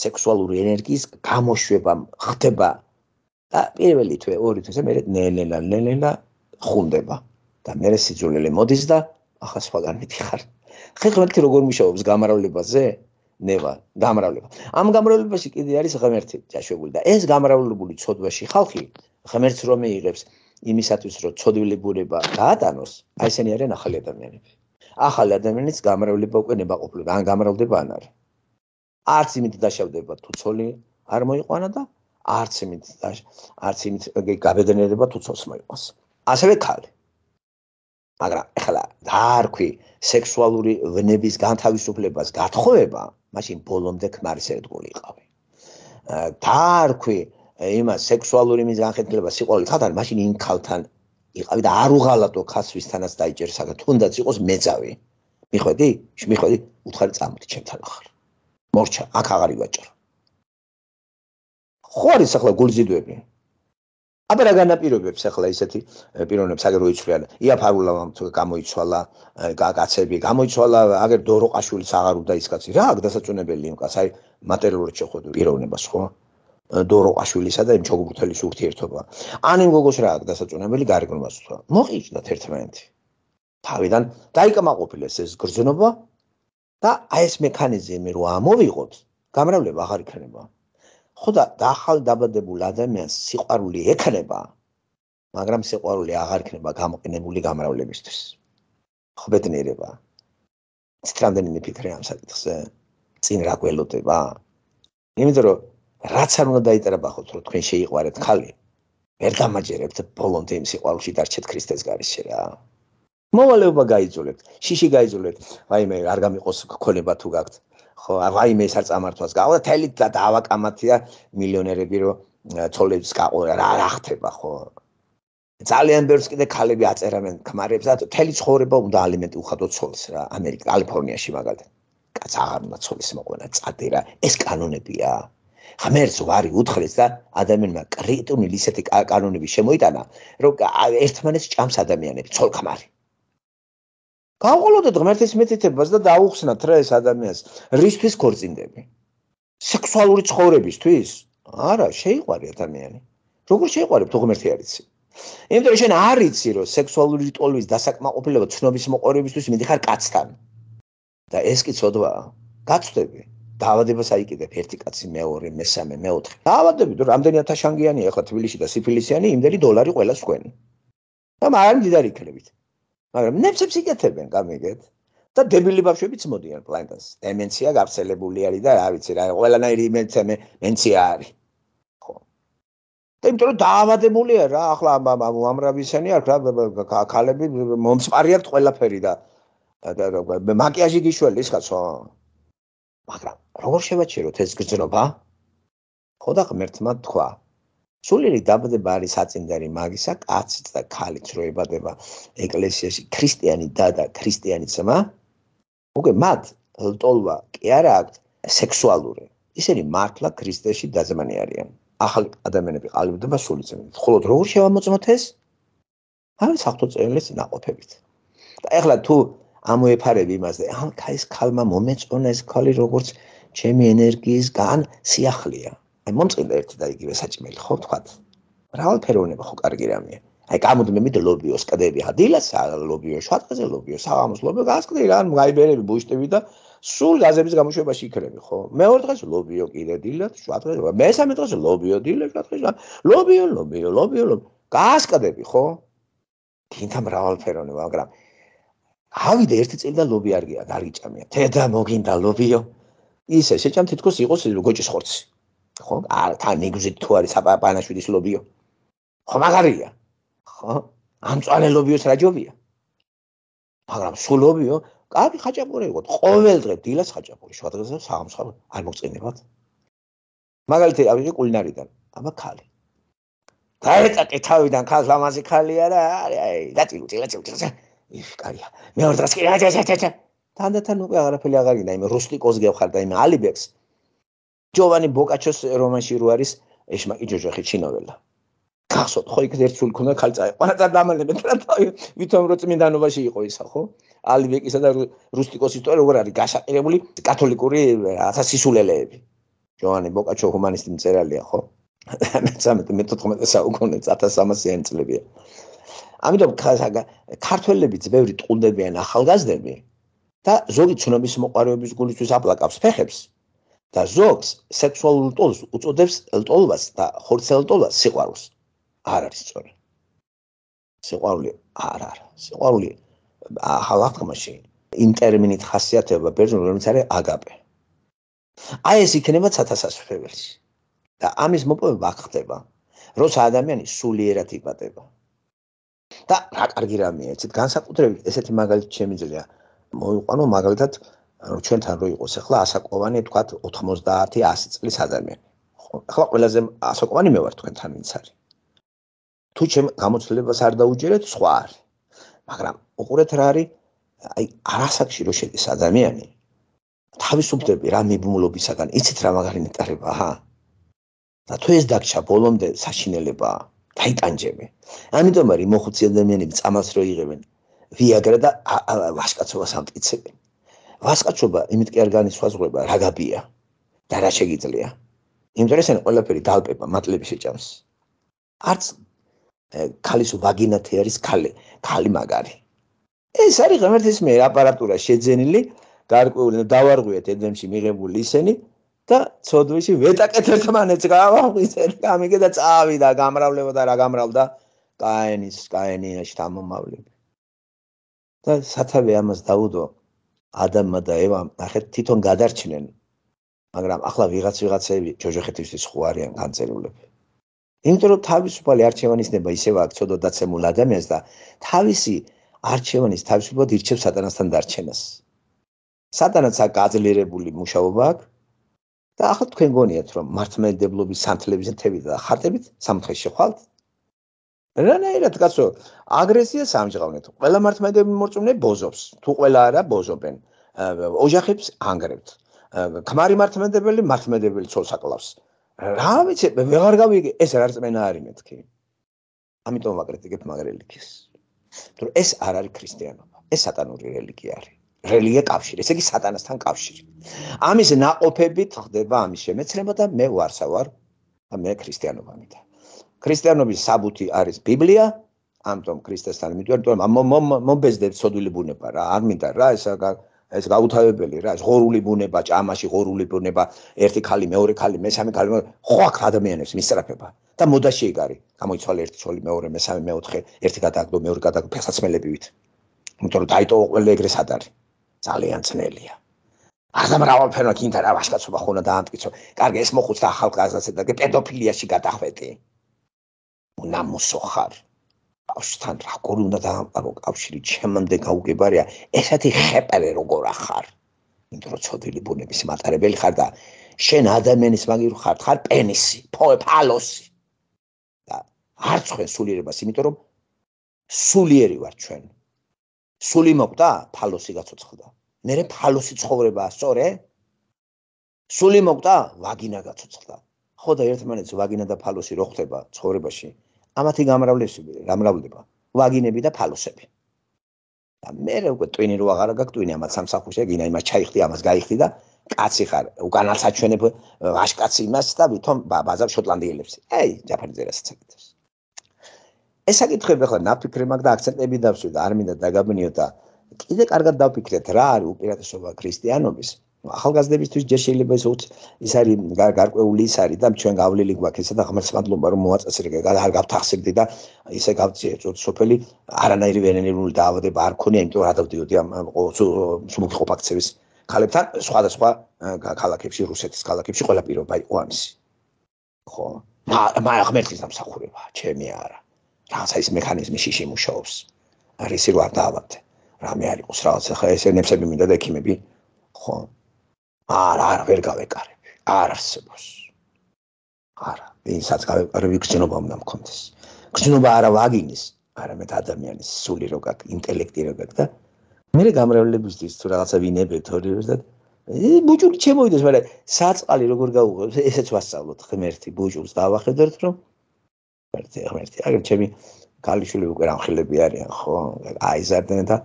სექსუალური ენერგიის გამოშვებამ ხდება და პირველი თვე ორი თვეზე მე ნელელა ნელელა ხუნდება და მე სიძულელე მოდის და ახლა სხვაგანეთი ხარ ხეთვალთი როგორ მუშაობს გამრავლებაზე ნევა გამრავლება ამ გამრავლებაში კიდე არის ღმერთი ჯაშვებული და ეს გამრავლებული ცოდვაში ხალხი ღმერთს რომ მიიღებს იმისათვის რომ ცოდვილებულება გაატანოს, აი ესენი არიან ახალი ადამიანები. ახალი ადამიანის გამრავლება უკვე ნებაყოფლობა, ან გამრავლდება ან არა. არც იმით დაშავდება თუ ცოლი არ მოიყვანა და არც იმით არც იმით გაბედნიერება თუ ცოლს მოიყვანს. ასევე ხალე. მაგრამ ახლა დაარქვი სექსუალური ვნების განთავისუფლებას გათხოვება, მაშინ ბოლომდე ქმარის ერთგული იყავი. დაარქვი იმას სექსუალური მიზანხეთლება სიყვარულით ხართან მაშინ იმ ხალთან იყავი და არ უღალატო ხასვის თანაც დაიჭერ საგან თუნდაც იყოს მეძავი მიხვედი მიხვედი უთხარი წამოდი ჩემთან ახლა მორჩა აქ აღარი ვაჭრ ხო არის ახლა გულზიდვები აბა რა განაპირობებს ახლა ისეთი პიროვნებს აგერ უიცვლიან იაფარულა გამოიცვალა გაკაცები გამოიცვალა აგერ დოროყაშვილიც აღარ უნდა ის კაცი რა აქ დასაწუნებელი იმ კაცს აი მატერიალურად შეხოდო პიროვნებას ხო დოროყაშვილისა და ჯოგბურთელის ურთიერთობა. ანენ გოგოს რა აქვს დასაწუნებელი გარეგნობას თქვა. მოყიჭდათ ერთმანეთი. თავიდან დაიკმაყოფილეს ეს გრძნობა და აი ეს მექანიზმი რო ამოვიღოთ, გამრავლება აღარ იქნება. ხო და ახალ დაბადებულ ადამიანს სიყვარული ექნება, მაგრამ სიყვარული აღარ იქნება გამოყენებული გამრავლებისთვის. ხო ბედნიერება. ცით რამდენიმე ფიქრი ამ საკითხზე წინ რა გველოდება? იმიტომ რომ რაც არ უნდა დაიტრაბახოთ, რომ თქვენ შეიყვარეთ ხალხი, ვერ გამაჯერებთ ბოლონდე იმ სიყვარულში დარჩეთ ქრისტეს გარეშე რა. მოვალეობა გაიძულებთ, შიში გაიძულებთ, ვაიმე, არ გამიყოს ქონება თუ გაქვთ. ხო, ვაიმე, ეს არ წამართვას გავა და თელი და დავაკამათია მილიონერები რო ცოლებს გაყო რა რა ხდება ხო? ძალიან ბევრს კიდე ქალები აწერამენ ქმარებს და თელი ცხოვრება უნდა ალიმენტი უხადო ცოლს რა ამერიკა კალიფორნიაში მაგალითად კაც აღარ უნდა ცოლის მოყვანა წადე რა ეს კანონებია ღმერთს ვარი უთხრეს და ადამიანმა კრიტონი ისეთი კანონები შემოიტანა, რომ ერთმანეთს ჭამს ადამიანები, ცოლქმარი. გავყოლოდეთ ღმერთის მეცეთებას და დაუხსნათ რა ეს ადამიანს, რისთვის ქორწინდები? სექსუალური ცხოვრებისთვის? არა, შეიყვარე ადამიანი. როგორ შეიყვარებ თუ ღმერთი არ იცი? იმიტომ რომ შენ არ იცი, რომ სექსუალური რიტუალების დასაკმაყოფილება ცნობის მოყოლებისთვის მიდიხარ კაცთან. და ეს კი ცოდვაა. გაცდები. დაავადებას აიკიდებ ერთი კაცი მეორე, მესამე, მეოთხე. დაავადები თუ რამდენი ათაშანგიანია ხო თბილისში და სიფილისიანი იმდენი დოლარი ყოველს გვენი. და მაგრამ დიდარი ქლებით. მაგრამ ნებსებს იკეთებენ, გამიგეთ. და დებილი ბავშვებიც მოდიან პლანეტას. დემენცია გავრცელებული არის და რა ვიცი რა, ყველანაირი მენცემე, მენცია არის. ხო. და იმიტომ რომ დაავადებულია რა, ახლა ამ ამრავისენი არ რა ქალები მომწარიათ ყველაფერი და და მაკიაჟი გიშველის ხაცო? მაგრამ როგორ შევაჩეროთ ეს გრძნობა? ხო და ღმერთმა თქვა სულიერი დაბადება არის საწინდარი მაგისა, კაცით და ქალით რო ებადება ეკლესიაში ქრისტიანი და და ქრისტიანი ძმა. უკვე მათ ლტოლვა კი არა აქვს სექსუალური. ისინი მართლა ქრისტეში დაძმანი არიან. ახალი ადამიანები ყალიბდება სულიერად. მხოლოდ როგორ შევამოწმოთ ეს? არის საფთო წერილის ნაყოფებით. და ეხლა თუ ამოეფარები იმასე ან ქაის ხალმა მომეწონა ეს ქალი როგორც ჩემი ენერგიისგან სიახლეა აი მომწყილა ერთი და იგივე საჭმელი ხო თქვათ მრავალფეროვნება ხო კარგი რამეა აი გამუდმებით ლობიოს კდები ადილას ლობიო შვატაზე ლობიო საღამოს ლობიო გასკდი რა ან გაიბერები ბუშტები და სულ გაზების გამოშვებაში იქნები ხო მეორე დღეს ლობიო კიდე დილად შვატაზე მესამე დღეს ლობიო დილად შვატაზე ლობიო ლობიო ლობიო ლობიო გასკდები ხო თინთა მრავალფეროვნება მაგრამ ავიდე ერთი წელი და ლობი არ გია, არ იჭამია. თედა მოგინდა ლობიო? ისე შეჭამ თითქოს იყოს გოჭის ხორცი. ხო? არ თან იგზით თუ არის აპანაშვილის ლობიო. ხო მაგარია. ხო? ამწვანე ლობიოს რა ჯობია? მაგრამ სულ ლობიო, კარგი ხაჭაპური იყო. ყოველ დღე დილას ხაჭაპური, შუადღესაც საამცხარო არ მოგწინებათ. მაგალითად, ავიღე კულინარიდან, აბა ქალი. დაეტაკე თავიდან ქალს ლამაზი ქალია და არის აი, დაწილუ, წილაცილუ, წილაცილუ. იხკარია მეორე დღეს კი თანდათან უკვე აღარაფერი აღარ გინდა იმე რუსტიკოს გევხარ და იმე ალიბექს ჯოვანი ბოკაჩოს რომანში რო არის ეშმაკი ჯოჯოხი ჩინოველა გახსოთ ხო იქ ერთული ქონდა ხალ წაი ყველა და დამალებენ და თავი ვითომ რო წმინდანობაში იყო ისა ხო ალიბეკისა და რუსტიკოს ისტორია როგორ არის გასაყირებული კათოლიკური ათასისულელეები ჯოვანი ბოკაჩო ჰუმანისტი მწერალია ხო მე-13 მე-14 საუკუნე 1300-იანი წლებია ამიტომ ქართველებიც ბევრი ტყუნდებიან ახალგაზრდები და ზოგი ცნობის მოყარების გულისთვის აპლაკავს ფეხებს და ზოგს სექსუალურ ლტოლს უწოდებს ლტოლვას და ხორცელ ლტოლვას სიყვარულს არ არის სწორი სიყვარული არ არის სიყვარული ახალგაზრდაში იმ ტერმინით ხასიათდება ბერძნულ რომც არის აგაპე აი ეს იქნება ცათასასწრებელში და ამის მოპოვება ხდება როცა ადამიანი სულიერად იყატება და რა კარგი რამეა ეცეთ განსაკუთრებით ესეთი მაგალითი შემიძლია მოიყვანო მაგალითად ანუ ჩვენთან რო იყოს ახლა ასაკოვანი თქვათ 90-100 წლის ადამიანი ახლა ყველაზე ასაკოვანი მე ვარ თქვენთან ვინც არის თუ ჩემ გამოცდილებას არ დაუჯერეთ სხვა არის მაგრამ უყურეთ რა არის აი არასაკში რო შედის ადამიანი თავისუფლები რა მიბმულობისაგან იცით რა მაგარი ნეტარებაა და თუ ეს დაგჭა ბოლომდე საშინელებაა დაიტანჯები. ამიტომ არის მოხუცი ადამიანები წამას რო იღებენ ვიაგრა და ვასკაცობას ამტკიცებენ. ვასკაცობა იმით კი არ განისხვავება რა გაბია და რა შეიძლება. იმიტომ ეს ან ყველაფერი დაალპება მატლების შეჭამს. არც ქალის ვაგინათი არის ქალი, ქალი მაგარი. ეს არის ღმერთის მიერ აპარატურა შეძენილი გარკვეული და დავარღვიეთ ედემში მიღებული ისენი და ცოდვისი ვეტაკეთ ერთმანეთს გავაღვიძეთ გამიგე და წავიდა გამრავლებო და რა გამრავლდა კაენის კაენიაში თამომავლები და სათავე ამას დაუდო ადამმა და ევამ ნახეთ თვითონ გადარჩნენ მაგრამ ახლა ვიღაც ვიღაცები ჯოჯოხეთისთვის ხო არიან განწერულები იმიტომ რომ თავისუფალი არჩევანისნება ისევა აქ ცოდო დაცემულ ადამიანს და თავისი არჩევანის თავისუფლად ირჩევს სატანასთან დარჩენას სატანაც აკაძლიერებული მუშაობა აქვს და ახლა თქვენ გონიათ რომ მართლმადიდებლობის სანთლებისა თევი და ხარტებით სამთხე შეხვალთ რანაირად კაცო აგრესია სამჯღავნეთ ყველა მართლმადიდებლი მოწმენ ბოზობს თუ ყველა არა ბოზობენ ოჯახებს ანგრევთ ქმარი მართლმადიდებელი მართლმადიდებელი ცოლსაკლავს რა ვიცი ვეღარ გავიგე ეს რა რწმენა არის მეთქი ამიტომ ვაკრიტიკებ მაგრელიქის რომ ეს არ არის ქრისტიანობა ეს სატანური რელიგია არის რელია კავშირი, ესე იგი სატანასთან კავშირი. ამის ناقოფებით ხდება ამის შემეცრება და მე ვარსა ვარ და მე ქრისტიანობა მითა. ქრისტიანობის საბუთი არის ბიბლია, ამიტომ ქრისტესთან მიდიარ, ამიტომ მომბეზდებ სოდული ბუნება რა, არ მინდა რა ესა ეს გაუთავებელი რა, ეს ღორული ბუნება, ჭამაში ღორული ბუნება, ერთი ხალი, მეორე ხალი, მესამე ხალი, ხოაქ ადამიანებს მისწრაფება და მოდაში ეგარი. გამოიცვალა ერთი ცოლი, მეორე, მესამე, მეოთხე, ერთი გადააგდო, მეორე გადააგდო, ფასაცმელებივით. იმიტომ რომ დაიტოვა ყველა ეგრე სადარი. ძალიან ძნელია. ახლა მრავალფერო კიდე რა ვაშკაცობა ხונה დაანტკიცო. კარგი ეს მოხუც და ახალ გაზაცე და პედოფილიაში გადახვეტი. უნდა მოსოხარ. ავშთან რა გული უნდა დაამყარო კავშირი ჩემამდე გაუგებარია. ესეთი ხეპერე როგორ ახარ? იმიტომ რომ ცოდილი ბუნების მატარებელი ხარ და შენ ადამიანის მაგი რო ხარ, ხარ პენისი, ფალოსი. და არც ხენ სულიერებას, იმიტომ რომ სულიერი ვარ ჩვენ. სული მოკდა, ფალოსი გაцоცხდა. მერე ფალოსი ცხოვრებაა, სწორე? სული მოგდა? ვაგინა გაწოცხდა. ხო და ერთმანეთს ვაგინა და ფალოსი რო ხდება ცხოვრებაში? ამათი გამრავლებები, გამრავლება. ვაგინები და ფალოსები. და მერე უკვე ტვინი რო აღარა გაქვს ტვინი ამათ სამსახურში, გინა იმას ჩაიხდი, ამას გაიხდი და კაცი ხარ, უკანასაჩვენებ ვაშკაცი იმას და ვითომ ბაზარ შოტლანდიელებს. აი, ჯაფარიძერასაც აკეთებს. ესაკითხები ხო ნაფიქრი მაგ და აქცენტები დავსვი და არ მინდა დაგაბნიოთ და კიდე კარგად დაფიქრეთ რა არის უპირატესობა ქრისტიანობის ახალგაზრდებისთვის ჯერ შეიძლება ეს უც ის არის გარკვეული ის არის და ჩვენ გავლილი გვაქვს ესა და ღმერთს მადლობა რომ მოაწესრიგე და არ გავთახსებდი და ისე გავწიე ცოტ სოფელი არანაირი ვენერული დაავადება არ ქონია იმიტომ რომ ადავდიოდი ამ სუბიქტ ოპაქცების ქალებთან სხვადასხვა ქალაქებში რუსეთის ქალაქებში ყველა პირობა იყო ამისი ხო მა ღმერთის ამსახურება ჩემი არა რაღაცა ის მექანიზმი შეიმუშავებს არის ის რა დაავადდება რამე არ იყოს რაღაც ახლა ეს ენებსები მინდა და ექიმები ხო არა არა ვერ გავეკარები არ არსებობს არა ვინსაც გავეკარები გძნობა უნდა მქონდეს გძნობა არა ვაგინის არამედ ადამიანის სული როგორ აქ ინტელექტი როგორ აქ და მე გამრავლებისთვის თუ რაღაცა ვინებეთ ორი ეს და ბუჯული ჩემოვიდეს მაგრამ საწყალი როგორ გაუღებს ესეც ვასწავლოთ ღმერთი ბუჯულს დავახედოთ რომ ღმერთი ღმერთი აგერ ჩემი ქალიშვილები უკვე რამხელები არიან ხო აიზარდნენ და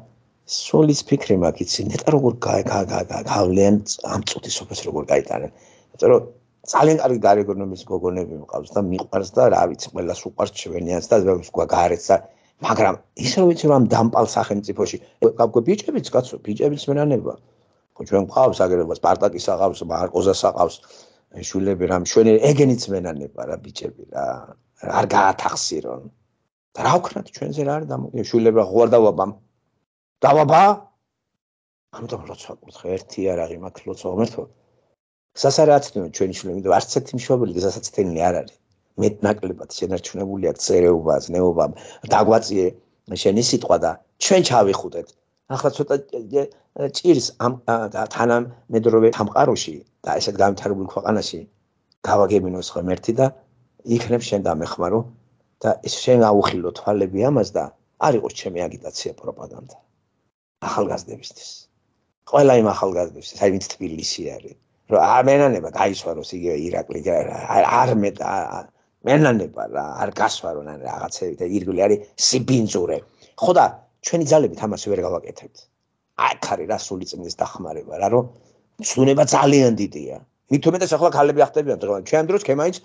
სოლის ფიქრი მაგიცი ნეტა როგორ გავლენ ამ წუთის სოფეს როგორ გაიტანენ იმიტომ რომ ძალიან კარგი გარეგონომის გოგონები მყავს და მიყვარს და რა ვიცი ყველას უყვარს ჩვენიანს და ზოგს გვაგარეთ და მაგრამ ისე რომ ვიცი რომ დამპალ სახელმწიფოში გაგგვე ბიჭებიც კაცო ბიჭებიც მერანება ხო ჩვენ გვყავს აგერება სპარტაკის აყავს მარკოზა საყავს შვილები რამ ჩვენი ეგენიც მენანება რა ბიჭები რა არ გაათახსირონ და რა ვქნათ ჩვენზე რა არ დამო შვილებს ხوار დავაბამ დავაბა ამიტომ როცა კუთხე ერთი არ არის მაგ ლოცვა მართო სასარაცნო ჩვენი შვილები და არც ერთი მშობელი გასაცდელი არ არის მეტნაკლებად შენარჩუნებული აქვს წერეობა ზნეობამ დაგვაწიე შენი სიტყვა და ჩვენ ჩავიხუდეთ ახლა ცოტა ჭირს ამ თანამედროვე სამყაროში და ესეთ გამთარებულ ქვეყანაში გავაგებინოს ხოლმე ერთი და იქნებ შენ დამეხმარო და ეს შენ აუხილო თვალები ამას და არ იყოს ჩემი აგიტაცია პროპაგანდა. ახალგაზრდებისთვის. ყველა იმ ახალგაზრდებისთვის, აი ვინც თბილისი არის, რომ ამენანება გაისვაროს იგივე ირაკლი და არ მე მენანება რა, არ გასვარონ ან რაღაცები და ირგვლი არის სიბინძურე. ხო და ჩვენი ძალები თამაში ვერ გავაკეთებთ. აქ არის რა სული წმინდის დახმარება რა, რომ ცუნება ძალიან დიდია. მითუმეტეს ახლა ქალები ახტებიან დღეს. ჩემ დროს ქემაიც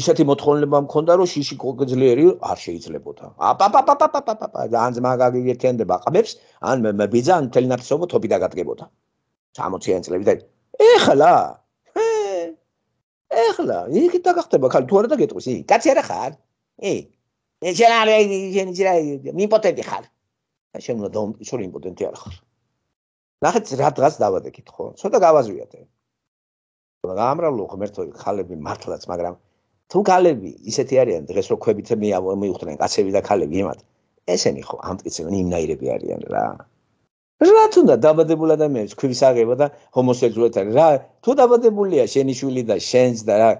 ისეთი მოთხოვნილება მქონდა, რომ შიში გძლიერი არ შეიძლებოდა. აპაპაპაპაპაპაპა ძალიან მაგარი ერთიანდება ყმებს, ან ბიძა ან თელი ნაფსობა თოფი დაგადგებოდა. 60-იან წლებში და ეხლა ეხლა იქი დაგახტება ხალ თუ არა და გეტყვის იქ. კაცი არა ხარ? ე ეჯერ არა ეჯერ ეჯერ იმპოტენტი ხარ. შენ უნდა დაუმკვირდე იმპოტენტი არ ხარ. ნახეთ რა დღას დავადგეთ ხო? ცოტა გავაზვიათე. გამრავლო ღმერთო ხალები მართლაც მაგრამ თუ ხალები ისეთი არიან დღეს რო ხვებით მეიუხდნენ კაცები და ხალები იმათ ესენი ხო ამტკიცებენ იმნაირები არიან რა რა თუნდა დაბადებულ ადამიანს ქვის აღება და ჰომოსექსუალთა რა თუ დაბადებულია შენი შვილი და შენს და რა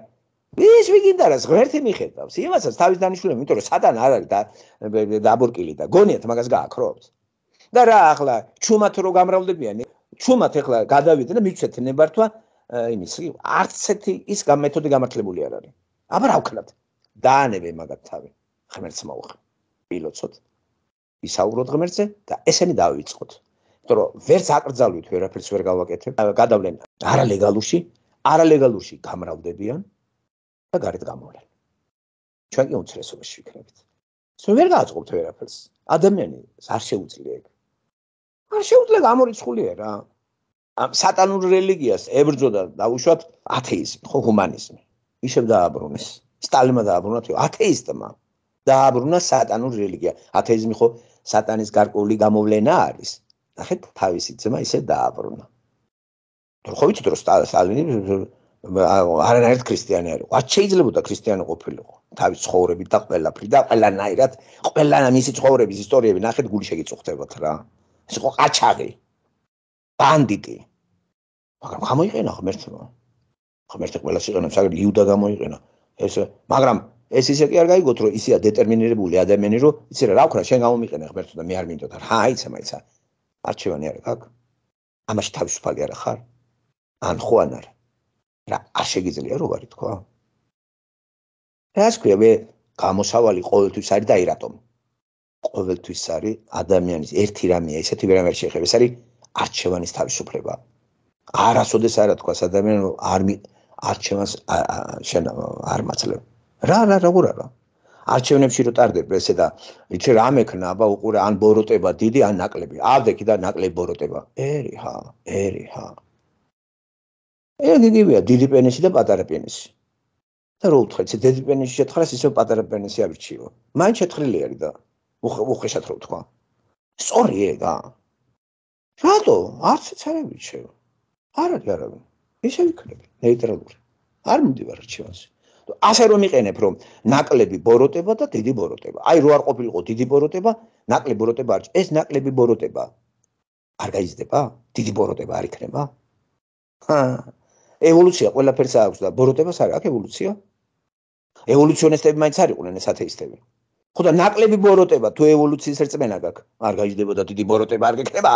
ის ვიგინდა რა ღერთი მიხედავს იმასაც თავის დანიშნულებ იმიტომ რომ სადან არ არის და დაბორკილი და გონიათ მაგას გააქროობს და რა ახლა ჩუმათ რო გამრავლდებიან ჩუმათ ახლა გადავიდნენ მიცეთ ნებართვა იმის არცეთი ის გამეთოდი გამართლებული არ არის. აბა რა ვქნათ? დაანებე მაგათ თავი. ღმერთს მოუხე. პილოცოთ. ისაუბროთ ღმერთზე და ესენი დავიწყოთ. იმიტომ რომ ვერც აკრძალვით, ვერაფერს ვერ გავაკეთებ. გადავლენ არალეგალურში, არალეგალურში გამრავლდებიან და გარეთ გამოვლენ. ჩვენ კი უცრესობაში ვიქნებით. ცოტა ვერ გააწყობთ ვერაფერს. ადამიანს არ შეუძლია ეგ. არ შეუძლია გამორიცხულიერა. ამ სატანურ რელიგიას ებრძოდა დაუშვათ ათეიზმი, ხო ჰუმანიზმი. ისევ დააბრუნეს. სტალინმა დააბრუნა თვით ათეიზმმა. დააბრუნა სატანური რელიგია. ათეიზმი ხო სატანის გარკვეული გამოვლენა არის. ნახეთ, თავისი ძმა ისე დააბრუნა. თორხოვიც დრო სტალინი არანაირ ქრისტიანი არ იყო. აც შეიძლებოდა ქრისტიანი ყოფილიყო. თავის ცხოვრებით და ყველაფრით და ყველანაირად ყველა მისი ცხოვრების ისტორიები ნახეთ გული შეგიწუხდებათ რა. ეს იყო ყაჩაღი. ბანდიტი. მაგრამ გამოიყენა ხომ ერთმა? ხომ ერთი ყველა სიყენებს, აგერ ლიუდა გამოიყენა. ეს მაგრამ ეს ისე კი არ გაიგოთ რომ ისეა დეტერმინირებული ადამიანი რომ იცი რა რა ვქნა შენ გამომიყენე ღმერთო და მე არ მინდოდა რა აიცა მაიცა არჩევანი არა გაკ ამაში თავისუფალი არა ხარ ან ხო ან არა რა არ შეიძლება რო ვარი თქო რა ასქვია მე გამოსავალი ყოველთვის არის და ირატომ ყოველთვის არის ადამიანის ერთი რამეა ესეთი რამე არ შეიძლება ეს არის არჩევანის თავისუფლება. არასოდეს არ თქვა ადამიანს არ არჩევანს შენ არ მაძლევ. რა რა როგორ არა? არჩევნებში რო ტარდება ესე და იცი რა მექნა აბა უყურე ან ბოროტება დიდი ან ნაკლები. ავდექი და ნაკლები ბოროტება. ერი ხა, ერი ხა. ეგ იგივეა დიდი პენისი და პატარა პენისი. და რო უთხრა ცე დიდი პენისი შეთხრას ისევ პატარა პენისი არ ვიჩიო. მაინც შეთხრილი არის და უხე შეთხრა თქვა. სწორია ეგა. რატო? არც ეს არ ვიჩევ. არადი არავინ. ისე ვიქნები ნეიტრალური. არ მიდივარ რჩევაში. ასე რომ იყენებ რომ ნაკლები ბოროტება და დიდი ბოროტება. აი რო არ ყოფილიყო დიდი ბოროტება, ნაკლები ბოროტება არჩ. ეს ნაკლები ბოროტება არ გაიზდება? დიდი ბოროტება არ იქნება? ა ევოლუცია ყველაფერს აქვს და ბოროტებას არ აქვს ევოლუცია. ევოლუციონისტები მაინც არიყვნენ ეს ათეისტები. ხო და ნაკლები ბოროტება თუ ევოლუციის რწმენა გაქვს, არ გაიზდებოდა დიდი ბოროტება არ გექნებოდა?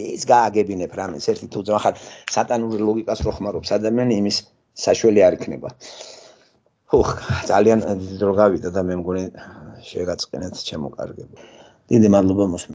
ის გააგებინებ რამის ერთი თუ ძახარ სატანური ლოგიკას რო ხმარობს ადამიანი იმის საშველი არ იქნება ხოხ ძალიან ძროგავიდა და მე მგონი შეგაწყინეთ ჩემო კარგები დიდი მადლობა მოსმენ